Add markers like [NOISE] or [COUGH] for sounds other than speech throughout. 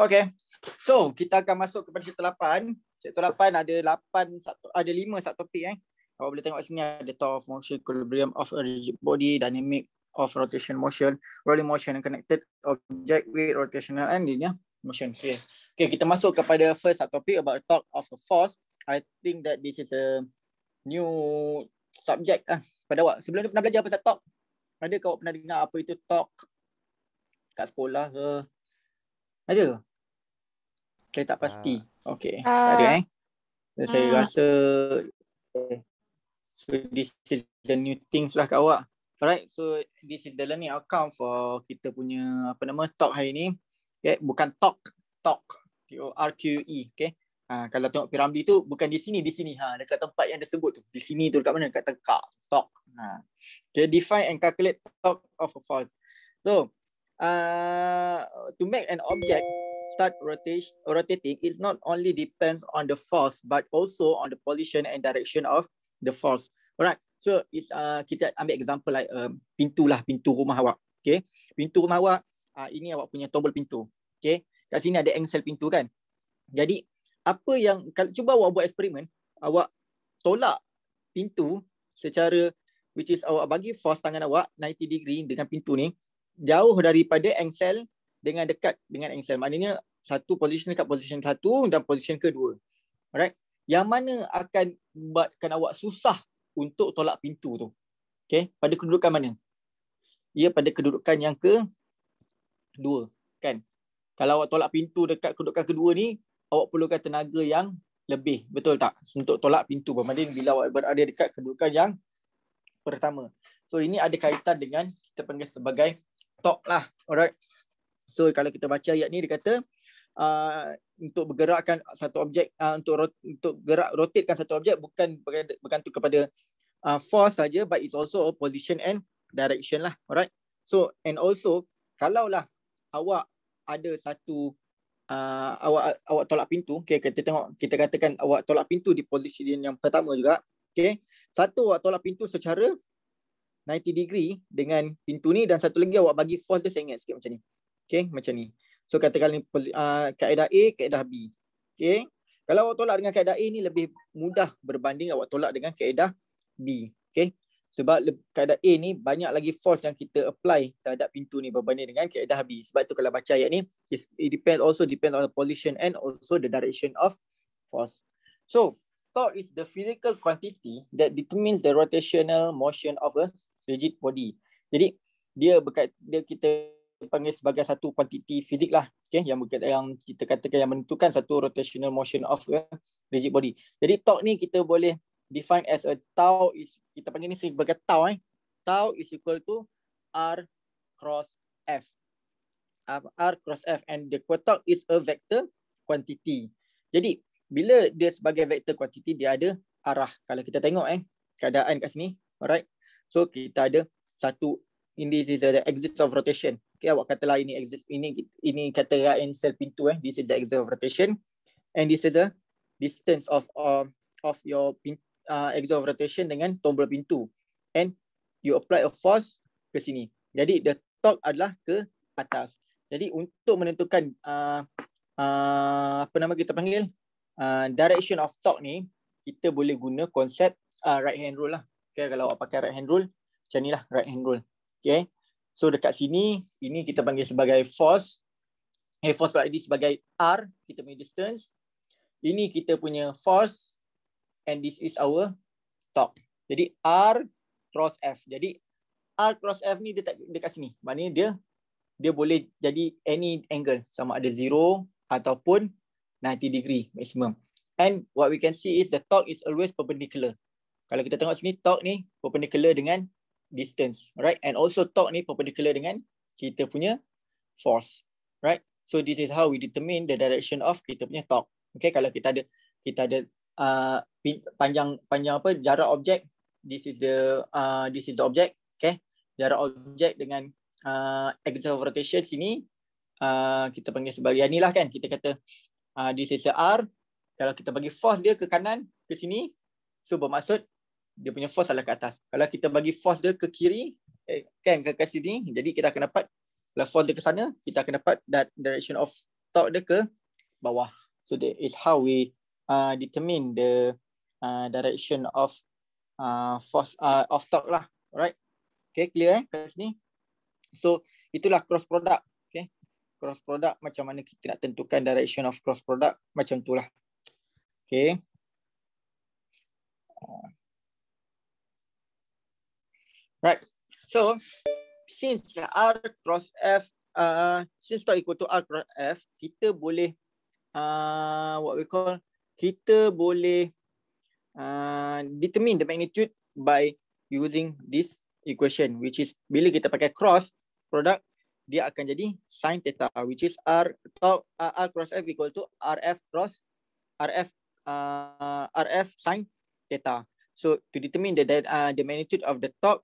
Okay. So, kita akan masuk kepada Cik 8. Cik 8 ada 8 satu ada 5 satu topik eh. Awak boleh tengok sini ada law of motion, equilibrium of a rigid body, dynamic of rotation motion, rolling motion and connected object with rotational and linear ya. motion. Okay. okay, kita masuk kepada first satu topik about talk of a force. I think that this is a new subject ah pada awak. Sebelum ni pernah belajar apa pasal talk? Ada kau pernah dengar apa itu talk kat sekolah ke? Ada saya tak pasti. Uh, ah. okay. Uh, ah. ada eh. So, uh, saya ah. rasa eh, so this is the new things lah kat awak. Alright. So this is the learning outcome for kita punya apa nama talk hari ni. Okay. Bukan talk. Talk. T-O-R-Q-E. Okay. Uh, kalau tengok piramdi tu bukan di sini. Di sini. Ha, dekat tempat yang disebut tu. Di sini tu dekat mana? Dekat tengkak. Talk. Ha. Okay. Define and calculate talk of a force. So uh, to make an object start rotate, rotating, it's not only depends on the force, but also on the position and direction of the force. Alright, so it's uh, kita ambil example like um, pintu lah, pintu rumah awak. Okay, pintu rumah awak, uh, ini awak punya tombol pintu. Okay, kat sini ada angle pintu kan. Jadi, apa yang, kalau cuba awak buat eksperimen, awak tolak pintu secara, which is awak bagi force tangan awak 90 degree dengan pintu ni, jauh daripada angle dengan dekat dengan angle. Maknanya satu position dekat position satu dan position kedua. Alright. Yang mana akan buatkan awak susah untuk tolak pintu tu. Okay. Pada kedudukan mana? Ia pada kedudukan yang ke dua. Kan? Kalau awak tolak pintu dekat kedudukan kedua ni, awak perlukan tenaga yang lebih. Betul tak? Untuk tolak pintu. bermakna bila awak berada dekat kedudukan yang pertama. So ini ada kaitan dengan kita panggil sebagai talk lah. Alright. So kalau kita baca ayat ni dia kata uh, untuk bergerakkan satu objek uh, untuk rot- untuk gerak rotatekan satu objek bukan bergantung kepada uh, force saja but it's also position and direction lah alright so and also kalaulah awak ada satu uh, awak awak tolak pintu okey kita tengok kita katakan awak tolak pintu di position yang pertama juga okey satu awak tolak pintu secara 90 degree dengan pintu ni dan satu lagi awak bagi force dia sengit sikit macam ni okey macam ni So katakan ni uh, kaedah A, kaedah B. Okay. Kalau awak tolak dengan kaedah A ni lebih mudah berbanding awak tolak dengan kaedah B. Okay. Sebab kaedah A ni banyak lagi force yang kita apply terhadap pintu ni berbanding dengan kaedah B. Sebab tu kalau baca ayat ni, it depends also depends on the position and also the direction of force. So, torque is the physical quantity that determines the rotational motion of a rigid body. Jadi, dia berkait, dia kita panggil sebagai satu kuantiti fizik lah okay, yang, yang kita katakan yang menentukan satu rotational motion of a rigid body. Jadi torque ni kita boleh define as a tau is, kita panggil ni sebagai tau eh. Tau is equal to R cross F. R cross F and the quotok is a vector quantity. Jadi bila dia sebagai vector quantity dia ada arah. Kalau kita tengok eh keadaan kat sini. Alright. So kita ada satu in this is the axis of rotation okay, awak katalah ini exist ini ini kata right sel pintu eh this is the axis of rotation and this is the distance of uh, of your uh, axis of rotation dengan tombol pintu and you apply a force ke sini jadi the torque adalah ke atas jadi untuk menentukan uh, uh, apa nama kita panggil uh, direction of torque ni kita boleh guna konsep uh, right hand rule lah okay, kalau awak pakai right hand rule macam inilah right hand rule Okay. So dekat sini, ini kita panggil sebagai force. Eh, force pula ini sebagai R, kita punya distance. Ini kita punya force and this is our top. Jadi R cross F. Jadi R cross F ni dia dekat sini. Maknanya dia dia boleh jadi any angle. Sama ada 0 ataupun 90 degree maximum. And what we can see is the torque is always perpendicular. Kalau kita tengok sini, torque ni perpendicular dengan distance right and also talk ni perpendicular dengan kita punya force right so this is how we determine the direction of kita punya talk. okay kalau kita ada kita ada uh, panjang panjang apa jarak objek this is the uh, this is the object okay jarak objek dengan uh, axis of rotation sini uh, kita panggil sebagai yang inilah kan kita kata uh, this is the r kalau kita bagi force dia ke kanan ke sini so bermaksud dia punya force adalah ke atas. Kalau kita bagi force dia ke kiri, eh, kan ke, ke sini, jadi kita akan dapat kalau force dia ke sana, kita akan dapat that direction of torque dia ke bawah. So that is how we uh, determine the uh, direction of uh, force uh, of torque lah. Alright. Okay, clear eh kat sini. So itulah cross product. Okay. Cross product macam mana kita nak tentukan direction of cross product macam tu lah. Okay. Uh. Right. So since R cross F, uh, since tau equal to R cross F, kita boleh uh, what we call, kita boleh uh, determine the magnitude by using this equation, which is bila kita pakai cross product, dia akan jadi sine theta, which is R, tau, uh, R cross F equal to f cross r RF uh, RF sine theta. So to determine the uh, the magnitude of the torque,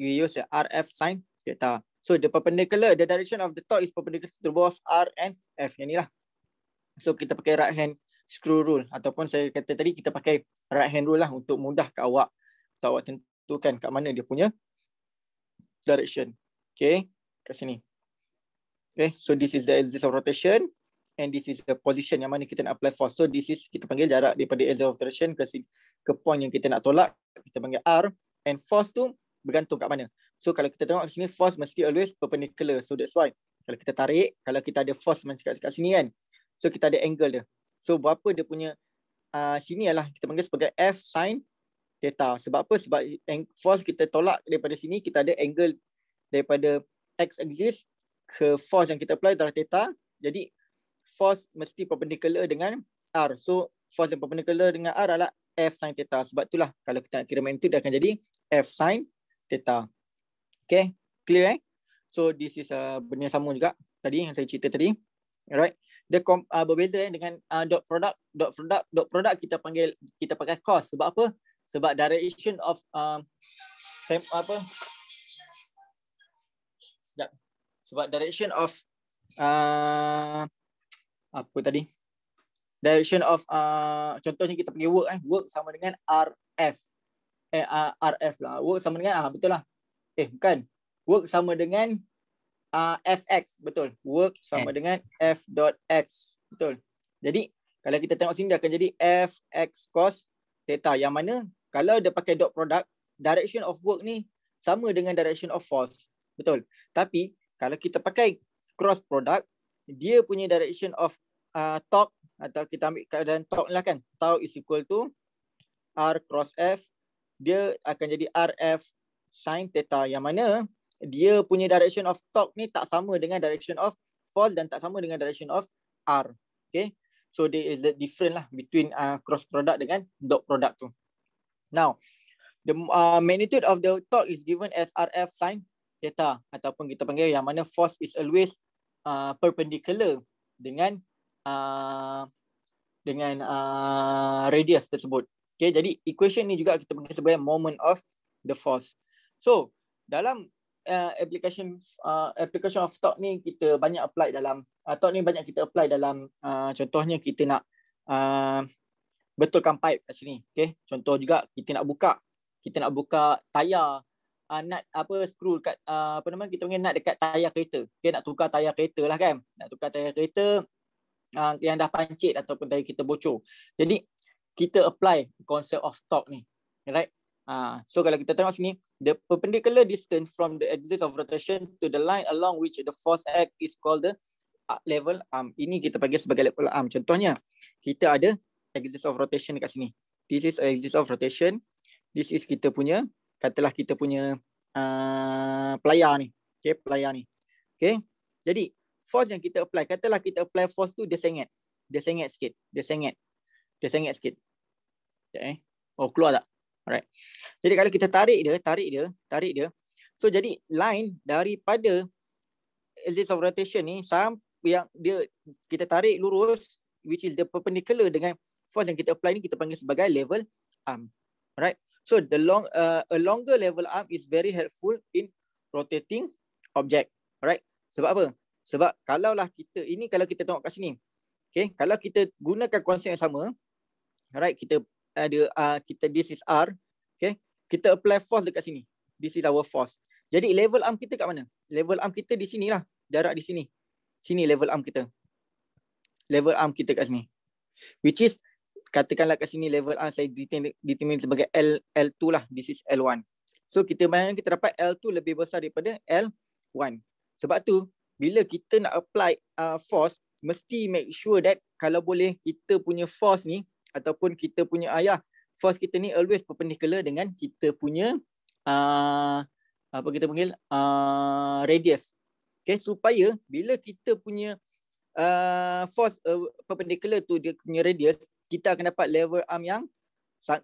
we use the RF sign theta. So the perpendicular, the direction of the torque is perpendicular to both R and F. Yang lah. So kita pakai right hand screw rule. Ataupun saya kata tadi, kita pakai right hand rule lah untuk mudah ke awak. Untuk awak tentukan kat mana dia punya direction. Okay, kat sini. Okay, so this is the axis of rotation. And this is the position yang mana kita nak apply force. So this is, kita panggil jarak daripada axis of rotation ke, ke point yang kita nak tolak. Kita panggil R. And force tu, bergantung kat mana. So kalau kita tengok kat sini force mesti always perpendicular. So that's why kalau kita tarik, kalau kita ada force mesti kat, kat sini kan. So kita ada angle dia. So berapa dia punya uh, sini ialah kita panggil sebagai F sin theta. Sebab apa? Sebab force kita tolak daripada sini, kita ada angle daripada X axis ke force yang kita apply adalah theta. Jadi force mesti perpendicular dengan R. So force yang perpendicular dengan R adalah F sin theta. Sebab itulah kalau kita nak kira magnitude dia akan jadi F sin theta. Okay, clear eh? So this is a uh, benda sama juga tadi yang saya cerita tadi. Alright. Dia uh, berbeza eh, dengan uh, dot product, dot product, dot product kita panggil kita pakai cos. Sebab apa? Sebab direction of uh, same, apa? Sekejap. Sebab direction of uh, apa tadi? Direction of uh, contohnya kita panggil work eh. Work sama dengan RF eh, RF lah. Work sama dengan ah betul lah. Eh bukan. Work sama dengan uh, ah, FX betul. Work sama X. dengan F dot X betul. Jadi kalau kita tengok sini dia akan jadi FX cos theta yang mana kalau dia pakai dot product direction of work ni sama dengan direction of force. Betul. Tapi kalau kita pakai cross product dia punya direction of uh, torque atau kita ambil keadaan torque lah kan. Tau is equal to R cross F dia akan jadi RF sin theta yang mana dia punya direction of torque ni tak sama dengan direction of fall dan tak sama dengan direction of R. Okay. So there is a different lah between uh, cross product dengan dot product tu. Now, the uh, magnitude of the torque is given as RF sin theta ataupun kita panggil yang mana force is always uh, perpendicular dengan uh, dengan uh, radius tersebut. Okay, jadi equation ni juga kita panggil sebagai moment of the force. So, dalam uh, application uh, application of torque ni kita banyak apply dalam uh, torque ni banyak kita apply dalam uh, contohnya kita nak uh, betulkan pipe kat sini. Okay. Contoh juga kita nak buka kita nak buka tayar uh, nut apa screw dekat uh, apa nama kita panggil nut dekat tayar kereta. Okay, nak tukar tayar kereta lah kan. Nak tukar tayar kereta uh, yang dah pancit ataupun tayar kita bocor. Jadi kita apply concept of torque ni right uh, so kalau kita tengok sini the perpendicular distance from the axis of rotation to the line along which the force act is called the level arm ini kita panggil sebagai level arm contohnya kita ada axis of rotation dekat sini this is axis of rotation this is kita punya katalah kita punya uh, ah, pelayar ni okey pelayar ni Okay. jadi force yang kita apply katalah kita apply force tu dia sengat, dia sengat sikit dia sengat, dia sengat sikit Sekejap eh. Oh, keluar tak? Alright. Jadi kalau kita tarik dia, tarik dia, tarik dia. So jadi line daripada axis of rotation ni sampai yang dia kita tarik lurus which is the perpendicular dengan force yang kita apply ni kita panggil sebagai level arm. Alright. So the long uh, a longer level arm is very helpful in rotating object. Alright. Sebab apa? Sebab kalaulah kita ini kalau kita tengok kat sini. Okay. Kalau kita gunakan konsep yang sama. Alright. Kita ada uh, uh, kita this is R. Okay. Kita apply force dekat sini. This is our force. Jadi level arm kita kat mana? Level arm kita di sini lah. Jarak di sini. Sini level arm kita. Level arm kita kat sini. Which is katakanlah kat sini level arm saya determine sebagai L, L2 lah. This is L1. So kita bayangkan kita dapat L2 lebih besar daripada L1. Sebab tu bila kita nak apply uh, force mesti make sure that kalau boleh kita punya force ni ataupun kita punya ayah force kita ni always perpendicular dengan kita punya uh, apa kita panggil uh, radius okay supaya bila kita punya uh, force uh, perpendicular tu dia punya radius kita akan dapat lever arm yang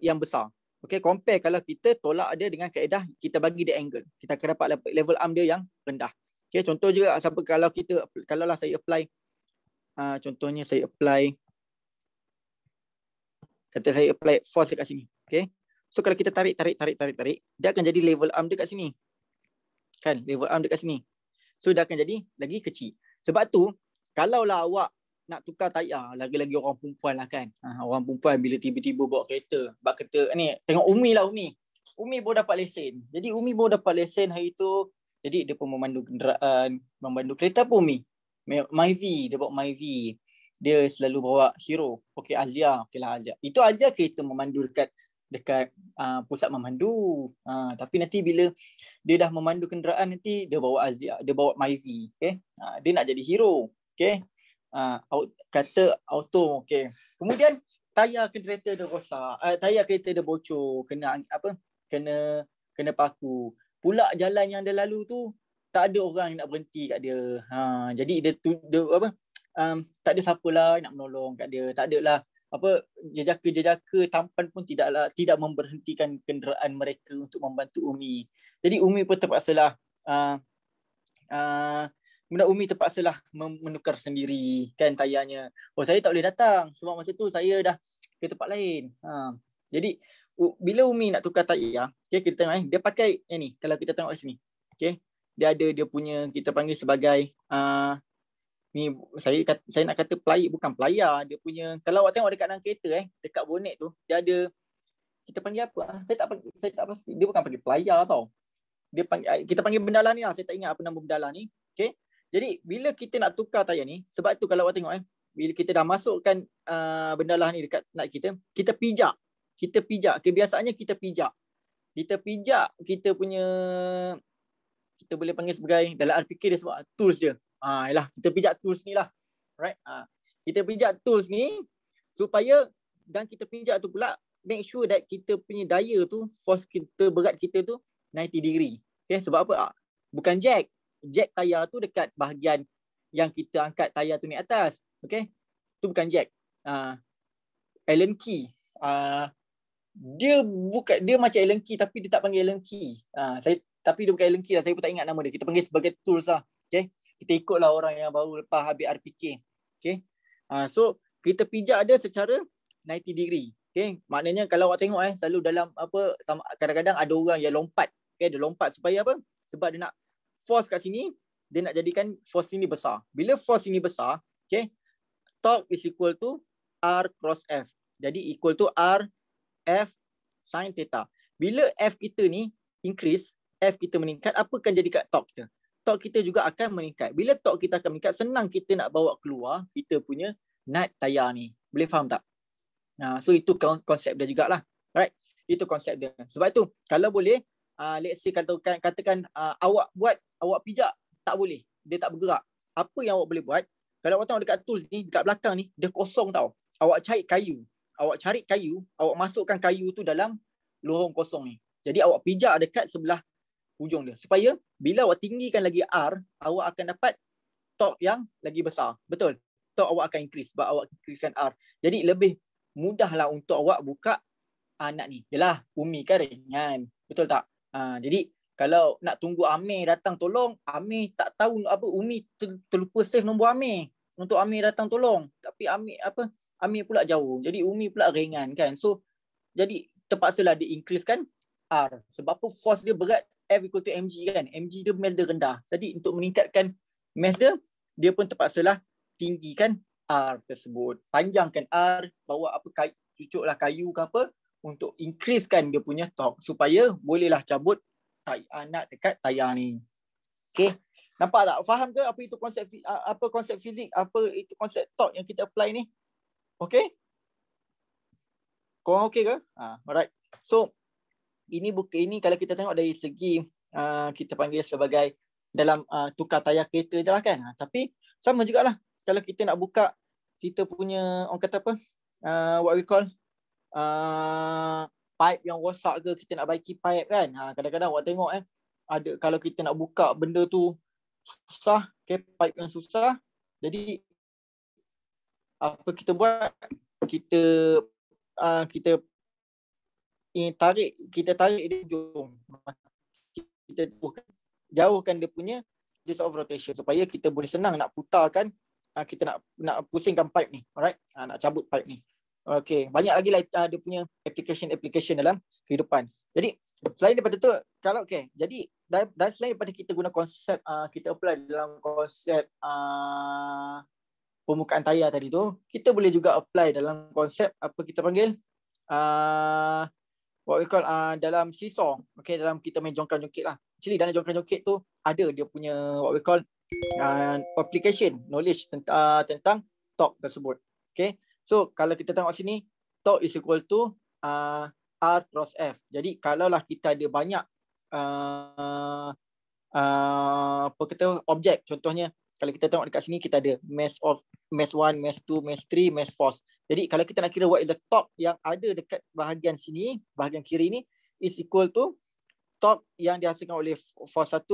yang besar okay compare kalau kita tolak dia dengan kaedah kita bagi dia angle kita akan dapat level arm dia yang rendah okay contoh juga siapa kalau kita kalaulah saya apply uh, contohnya saya apply Kata saya apply force dekat sini. Okay. So kalau kita tarik, tarik, tarik, tarik, tarik, dia akan jadi level arm dekat sini. Kan? Level arm dekat sini. So dia akan jadi lagi kecil. Sebab tu, kalau lah awak nak tukar tayar, ah, lagi-lagi orang perempuan lah kan. Ha, orang perempuan bila tiba-tiba bawa kereta, bawa kereta, ni, tengok Umi lah Umi. Umi baru dapat lesen. Jadi Umi baru dapat lesen hari tu, jadi dia pun memandu kenderaan, memandu kereta pun Umi. Myvi, dia bawa Myvi dia selalu bawa hero. Okey Azia, okeylah Azia. Itu aja kita memandu dekat dekat uh, pusat memandu. Uh, tapi nanti bila dia dah memandu kenderaan nanti dia bawa Azia, dia bawa Myvi, okey. Uh, dia nak jadi hero. Okey. Uh, kata auto, okey. Kemudian tayar kereta dia rosak. Uh, tayar kereta dia bocor, kena apa? Kena kena paku. Pula jalan yang dia lalu tu tak ada orang yang nak berhenti kat dia. Ha, jadi dia, tu, dia apa? um, tak ada siapa lah nak menolong kat dia. Tak ada lah apa jejaka-jejaka tampan pun tidaklah tidak memberhentikan kenderaan mereka untuk membantu Umi. Jadi Umi pun terpaksa lah uh, uh, Umi terpaksa lah menukar sendiri kan tayarnya. Oh saya tak boleh datang sebab masa tu saya dah ke tempat lain. Uh, jadi bila Umi nak tukar tayar, okay, kita tengok eh, dia pakai yang eh, ni kalau kita tengok sini. Okay, dia ada dia punya kita panggil sebagai uh, ni saya kata, saya nak kata pelayar bukan pelayar dia punya kalau awak tengok dekat dalam kereta eh dekat bonet tu dia ada kita panggil apa ah, saya tak saya tak pasti dia bukan panggil pelayar tau dia panggil, ah, kita panggil bendalah ni lah saya tak ingat apa nama bendalah ni okey jadi bila kita nak tukar tayar ni sebab tu kalau awak tengok eh bila kita dah masukkan uh, ah, bendalah ni dekat nak kita kita pijak kita pijak kebiasaannya kita pijak kita pijak kita punya kita boleh panggil sebagai dalam RPK dia sebab tools je Ah, uh, yalah, kita pijak tools ni lah. Right? Ah, ha. kita pijak tools ni supaya dan kita pijak tu pula make sure that kita punya daya tu force kita berat kita tu 90 degree. Okay, sebab apa? Uh, bukan jack. Jack tayar tu dekat bahagian yang kita angkat tayar tu ni atas. Okay? Tu bukan jack. Ah, Allen key. Ah, dia buka dia macam Allen key tapi dia tak panggil Allen key. Ah, saya tapi dia bukan Allen key lah. Saya pun tak ingat nama dia. Kita panggil sebagai tools lah. Okay? kita ikutlah orang yang baru lepas habis RPK. Okay. Uh, so kita pijak dia secara 90 degree. Okay. Maknanya kalau awak tengok eh selalu dalam apa sama, kadang-kadang ada orang yang lompat. Okay. Dia lompat supaya apa? Sebab dia nak force kat sini. Dia nak jadikan force ini besar. Bila force ini besar, okay, torque is equal to R cross F. Jadi equal to R F sin theta. Bila F kita ni increase, F kita meningkat, apa akan jadi kat torque kita? tok kita juga akan meningkat. Bila tok kita akan meningkat, senang kita nak bawa keluar kita punya night tayar ni. Boleh faham tak? Nah, so itu konsep dia jugalah. Right? Itu konsep dia. Sebab tu, kalau boleh, uh, let's say katakan, katakan uh, awak buat, awak pijak, tak boleh. Dia tak bergerak. Apa yang awak boleh buat, kalau awak tengok dekat tools ni, dekat belakang ni, dia kosong tau. Awak cari kayu. Awak cari kayu, awak masukkan kayu tu dalam lorong kosong ni. Jadi awak pijak dekat sebelah hujung dia. Supaya bila awak tinggikan lagi R, awak akan dapat top yang lagi besar. Betul? Top awak akan increase sebab awak increasekan R. Jadi lebih mudahlah untuk awak buka anak ah, ni. Yalah, Umi kan ringan. Betul tak? Ha, jadi kalau nak tunggu Amir datang tolong, Amir tak tahu apa Umi ter- terlupa save nombor Amir untuk Amir datang tolong. Tapi Amir apa? Amir pula jauh. Jadi Umi pula ringan kan. So jadi terpaksalah dia increasekan R sebab apa force dia berat F equal to mg kan. Mg dia mass dia rendah. Jadi untuk meningkatkan mass dia, dia pun terpaksalah tinggikan R tersebut. Panjangkan R, bawa apa kayu, cucuklah kayu ke apa untuk increasekan dia punya torque supaya bolehlah cabut tayar anak ah, dekat tayar ni. Okey. Nampak tak? Faham ke apa itu konsep ah, apa konsep fizik, apa itu konsep torque yang kita apply ni? Okey. Kau okey ke? Ah, alright. So, ini buka ini kalau kita tengok dari segi uh, kita panggil sebagai dalam uh, tukar tayar kereta je lah kan. Ha, tapi sama juga lah kalau kita nak buka kita punya orang kata apa uh, what we call uh, pipe yang rosak ke kita nak baiki pipe kan. Ha, kadang-kadang awak tengok eh ada kalau kita nak buka benda tu susah, okay, pipe yang susah. Jadi apa kita buat? Kita uh, kita yang tarik kita tarik dia jom kita jauhkan, dia punya this of rotation supaya kita boleh senang nak putarkan uh, kita nak nak pusingkan pipe ni alright ah, nak cabut pipe ni okey banyak lagi lah uh, dia punya application application dalam kehidupan jadi selain daripada tu kalau okey jadi dan selain daripada kita guna konsep uh, kita apply dalam konsep uh, permukaan tayar tadi tu kita boleh juga apply dalam konsep apa kita panggil uh, what we call uh, dalam seesaw okay dalam kita main jongkang jongkit lah actually dalam jongkang jongkit tu ada dia punya what we call uh, application knowledge tent- uh, tentang tok tersebut okay so kalau kita tengok sini tok is equal to uh, r cross f jadi kalaulah kita ada banyak uh, uh, apa kata objek contohnya kalau kita tengok dekat sini kita ada mass of mass 1, mass 2, mass 3, mass force. Jadi kalau kita nak kira what is the top yang ada dekat bahagian sini, bahagian kiri ni is equal to top yang dihasilkan oleh force 1,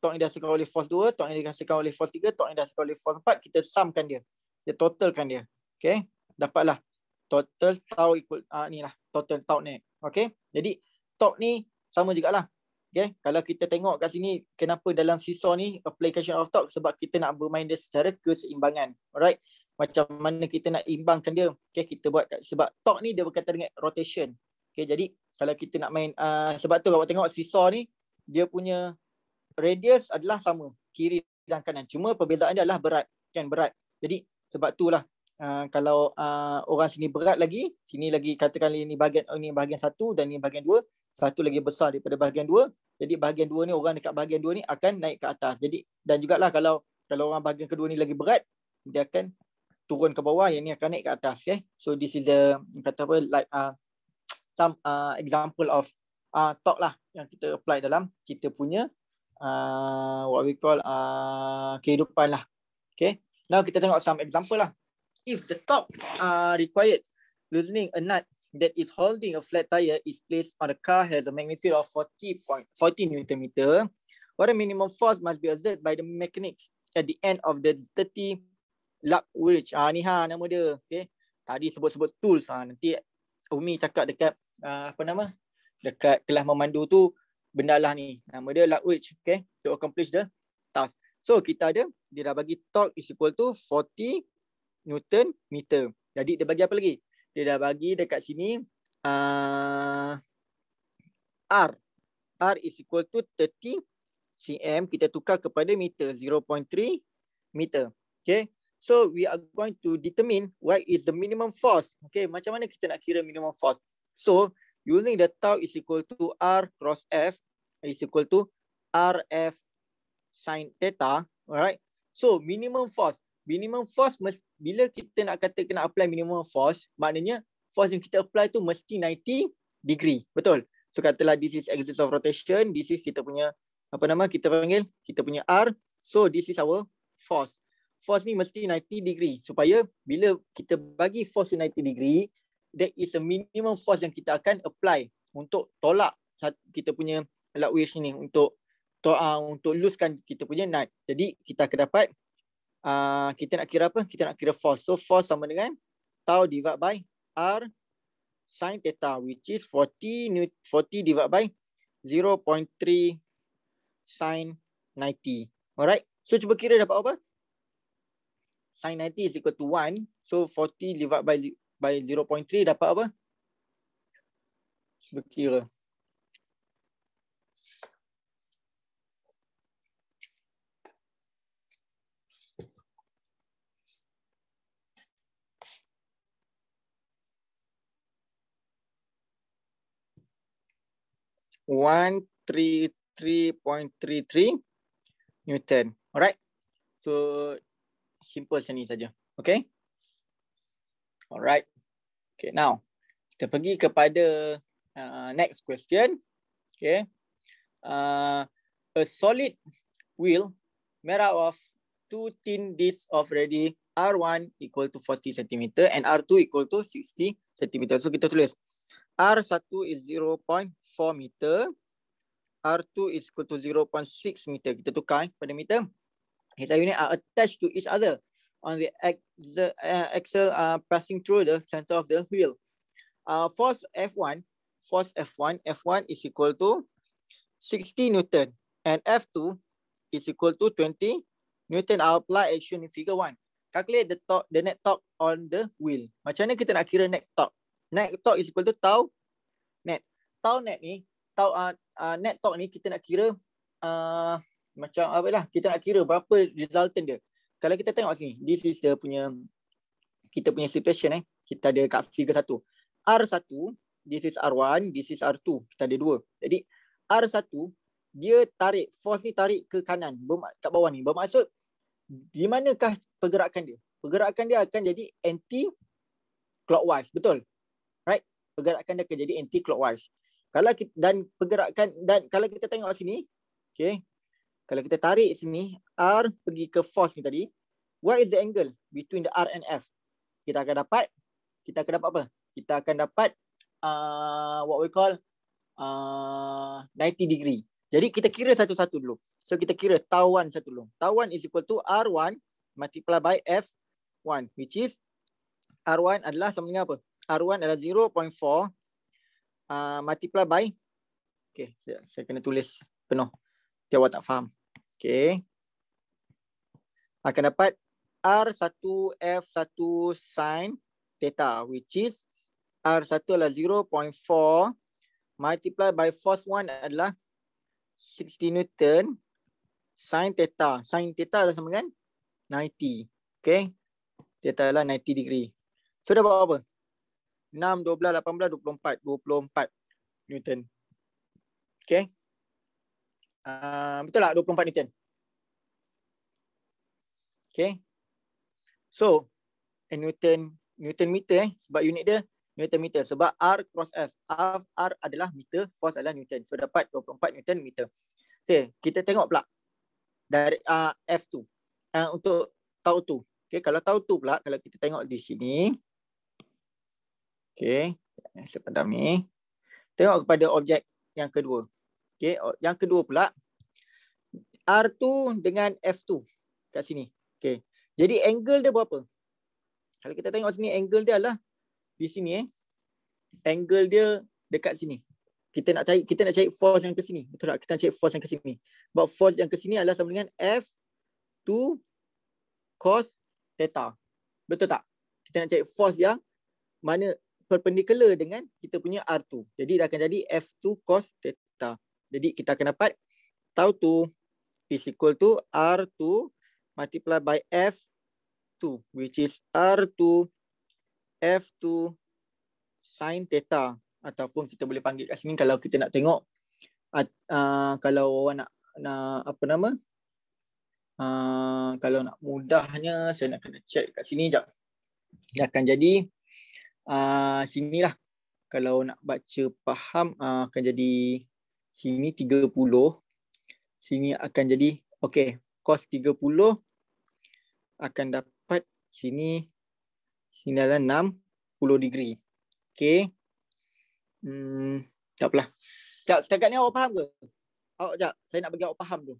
top yang dihasilkan oleh force 2, top yang dihasilkan oleh force 3, top yang dihasilkan oleh force 4, kita sumkan dia. Kita totalkan dia. Okay. Dapatlah total tau equal uh, ni lah. Total tau ni. Okay. Jadi top ni sama jugalah. Okay, kalau kita tengok kat sini, kenapa dalam seesaw ni application of talk sebab kita nak bermain dia secara keseimbangan. Alright, macam mana kita nak imbangkan dia. Okay, kita buat kat, sebab talk ni dia berkata dengan rotation. Okay, jadi kalau kita nak main, uh, sebab tu kalau tengok seesaw ni, dia punya radius adalah sama, kiri dan kanan. Cuma perbezaan dia adalah berat. Kan, berat. Jadi sebab tu lah. Uh, kalau uh, orang sini berat lagi, sini lagi katakan ini bahagian, ini bahagian satu dan ini bahagian dua, satu lagi besar daripada bahagian dua. Jadi bahagian dua ni orang dekat bahagian dua ni akan naik ke atas. Jadi dan juga lah kalau kalau orang bahagian kedua ni lagi berat, dia akan turun ke bawah, yang ni akan naik ke atas, okay? So this is the kata apa like uh, some uh, example of uh, talk lah yang kita apply dalam kita punya uh, what we call uh, kehidupan lah. Okay. Now kita tengok some example lah. If the talk uh, required loosening a nut that is holding a flat tire is placed on a car has a magnitude of 40.40 40 Newton meter, what a minimum force must be exerted by the mechanics at the end of the 30 lap wedge. Ah, ni ha nama dia. Okay. Tadi sebut-sebut tools. Ah, nanti Umi cakap dekat uh, apa nama? Dekat kelas memandu tu benda lah ni. Nama dia lap wedge. Okay. To accomplish the task. So kita ada dia dah bagi torque is equal to 40 Newton meter. Jadi dia bagi apa lagi? dia dah bagi dekat sini uh, R. R is equal to 30 cm. Kita tukar kepada meter. 0.3 meter. Okay. So we are going to determine what is the minimum force. Okay. Macam mana kita nak kira minimum force. So using the tau is equal to R cross F is equal to r F sine theta. Alright. So minimum force minimum force mes, bila kita nak kata kena apply minimum force maknanya force yang kita apply tu mesti 90 degree betul so katalah this is axis of rotation this is kita punya apa nama kita panggil kita punya r so this is our force force ni mesti 90 degree supaya bila kita bagi force 90 degree that is a minimum force yang kita akan apply untuk tolak kita punya light wave ni untuk to, uh, untuk luskan kita punya nut jadi kita akan dapat Ah, kita nak kira apa? Kita nak kira force. So force sama dengan tau divided by R sin theta which is 40 40 divided by 0.3 sin 90. Alright. So cuba kira dapat apa? sin 90 is equal to 1. So 40 divided by by 0.3 dapat apa? Cuba kira. 0.3 133.33 Newton. Alright. So simple macam ni saja. Okay. Alright. Okay now. Kita pergi kepada uh, next question. Okay. Uh, a solid wheel made out of two thin discs of radii R1 equal to 40 cm and R2 equal to 60 cm. So kita tulis R1 is 0.4 meter. R2 is equal to 0.6 meter. Kita tukar eh, pada meter. His unit are attached to each other on the eh, axle uh, passing through the center of the wheel. Uh, force F1, force F1, F1 is equal to 60 Newton and F2 is equal to 20 Newton. I apply action in figure 1. Calculate the, the net torque on the wheel. Macam mana kita nak kira net torque? net torque is equal to tau net. Tau net ni, tau uh, uh, net torque ni kita nak kira uh, macam apa lah, kita nak kira berapa resultant dia. Kalau kita tengok sini, this is the punya kita punya situation eh. Kita ada kat figure 1. R1, this is R1, this is R2. Kita ada dua. Jadi R1 dia tarik force ni tarik ke kanan kat bawah ni. Bermaksud di manakah pergerakan dia? Pergerakan dia akan jadi anti clockwise, betul? pergerakan dia akan jadi anti clockwise. Kalau kita, dan pergerakan dan kalau kita tengok sini, okey. Kalau kita tarik sini, R pergi ke force ni tadi, what is the angle between the R and F? Kita akan dapat kita akan dapat apa? Kita akan dapat uh, what we call uh, 90 degree. Jadi kita kira satu-satu dulu. So kita kira tau 1 satu dulu. Tau 1 is equal to R1 multiplied by F1 which is R1 adalah sama dengan apa? R1 adalah 0.4 uh, multiply by okay saya, saya kena tulis penuh dia awak tak faham okay. akan dapat R1 F1 sin theta which is R1 adalah 0.4 multiply by force one adalah 60 Newton sin theta sin theta adalah sama dengan 90 okay? theta adalah 90 degree so dah buat apa 6, 12, 18, 24. 24 Newton. Okay. Uh, betul tak 24 Newton? Okay. So, eh, Newton Newton meter eh, sebab unit dia Newton meter. Sebab R cross S. R, R adalah meter, force adalah Newton. So, dapat 24 Newton meter. Okay, kita tengok pula dari uh, F2. Uh, untuk tau 2. Okay, kalau tau 2 pula, kalau kita tengok di sini, Okey, saya padam ni. Tengok kepada objek yang kedua. Okey, yang kedua pula R2 dengan F2 kat sini. Okey. Jadi angle dia berapa? Kalau kita tengok sini angle dia adalah di sini eh. Angle dia dekat sini. Kita nak cari kita nak cari force yang ke sini. Betul tak? Kita nak cari force yang ke sini. Sebab force yang ke sini adalah sama dengan F2 cos theta. Betul tak? Kita nak cari force yang mana perpendicular dengan kita punya R2. Jadi dia akan jadi F2 cos theta. Jadi kita akan dapat tau tu is equal to R2 multiplied by F2 which is R2 F2 sin theta ataupun kita boleh panggil kat sini kalau kita nak tengok uh, kalau orang nak, nak apa nama uh, kalau nak mudahnya saya nak kena check kat sini jap. Dia akan jadi uh, ah, sini lah. Kalau nak baca faham uh, akan jadi sini 30. Sini akan jadi okey, kos 30 akan dapat sini sini dalam 60 degree. Okey. Hmm, tak apalah. Cak setakat ni awak faham ke? Awak oh, saya nak bagi awak faham tu.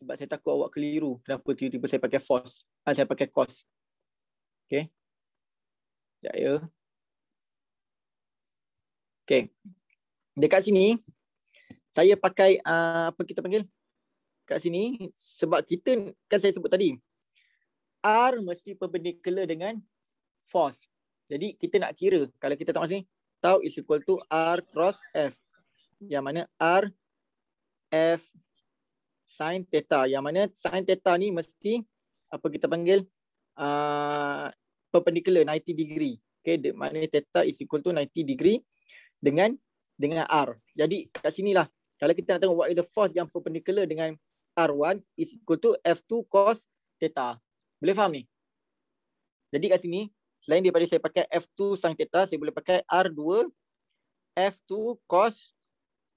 Sebab saya takut awak keliru kenapa tiba-tiba saya pakai force. Ah, saya pakai cos. Okey. Sekejap ya. Okay. Dekat sini, saya pakai uh, apa kita panggil? Kat sini, sebab kita, kan saya sebut tadi, R mesti perpendicular dengan force. Jadi kita nak kira, kalau kita tengok sini, tau is equal to R cross F. Yang mana R F sin theta. Yang mana sin theta ni mesti, apa kita panggil, uh, ah, perpendicular 90 degree. Okay, maknanya theta is equal to 90 degree dengan dengan R. Jadi kat lah. kalau kita nak tengok what is the force yang perpendicular dengan R1 is equal to F2 cos theta. Boleh faham ni? Jadi kat sini selain daripada saya pakai F2 sin theta, saya boleh pakai R2 F2 cos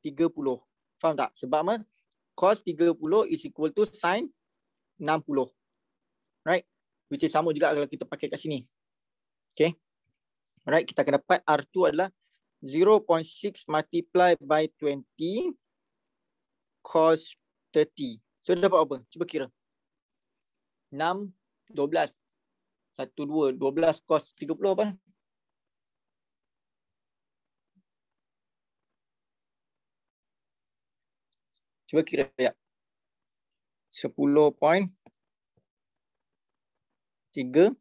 30. Faham tak? Sebab apa? Cos 30 is equal to sin 60. Right? Which is sama juga kalau kita pakai kat sini. Okay. Alright, kita akan dapat R2 adalah 0.6 multiply by 20 cos 30. So dapat apa? Cuba kira. 6, 12. 1, 2. cos 30 apa? Cuba kira ya. 10 point. 3.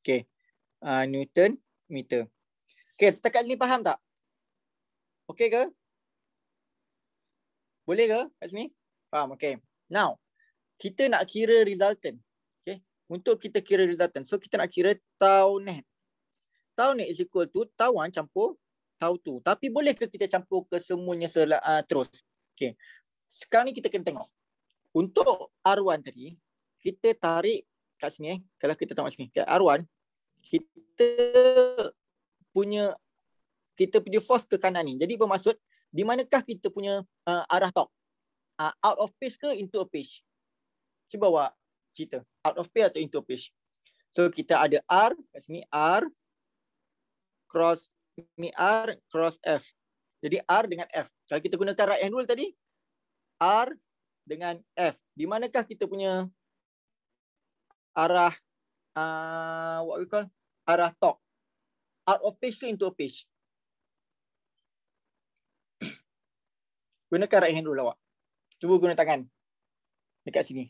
Okay. Uh, Newton meter. Okay, setakat ni faham tak? Okey ke? Boleh ke kat sini? Faham, okey. Now, kita nak kira resultant. Okay. untuk kita kira resultant. So, kita nak kira tau net. Tau net is equal to tau 1 campur tau 2. Tapi boleh ke kita campur ke semuanya uh, terus? Okay. Sekarang ni kita kena tengok. Untuk R1 tadi, kita tarik kat sini. Eh. Kalau kita tengok sini. Kat R1, kita punya kita punya force ke kanan ni. Jadi bermaksud di manakah kita punya uh, arah tok? Uh, out of page ke into a page? Cuba awak cerita. Out of page atau into a page? So kita ada R kat sini R cross ni R cross F. Jadi R dengan F. Kalau kita gunakan right hand rule tadi R dengan F. Di manakah kita punya arah uh, what we call arah talk out of page ke into a page [CLEARS THROAT] gunakan right hand dulu awak lah, cuba guna tangan dekat sini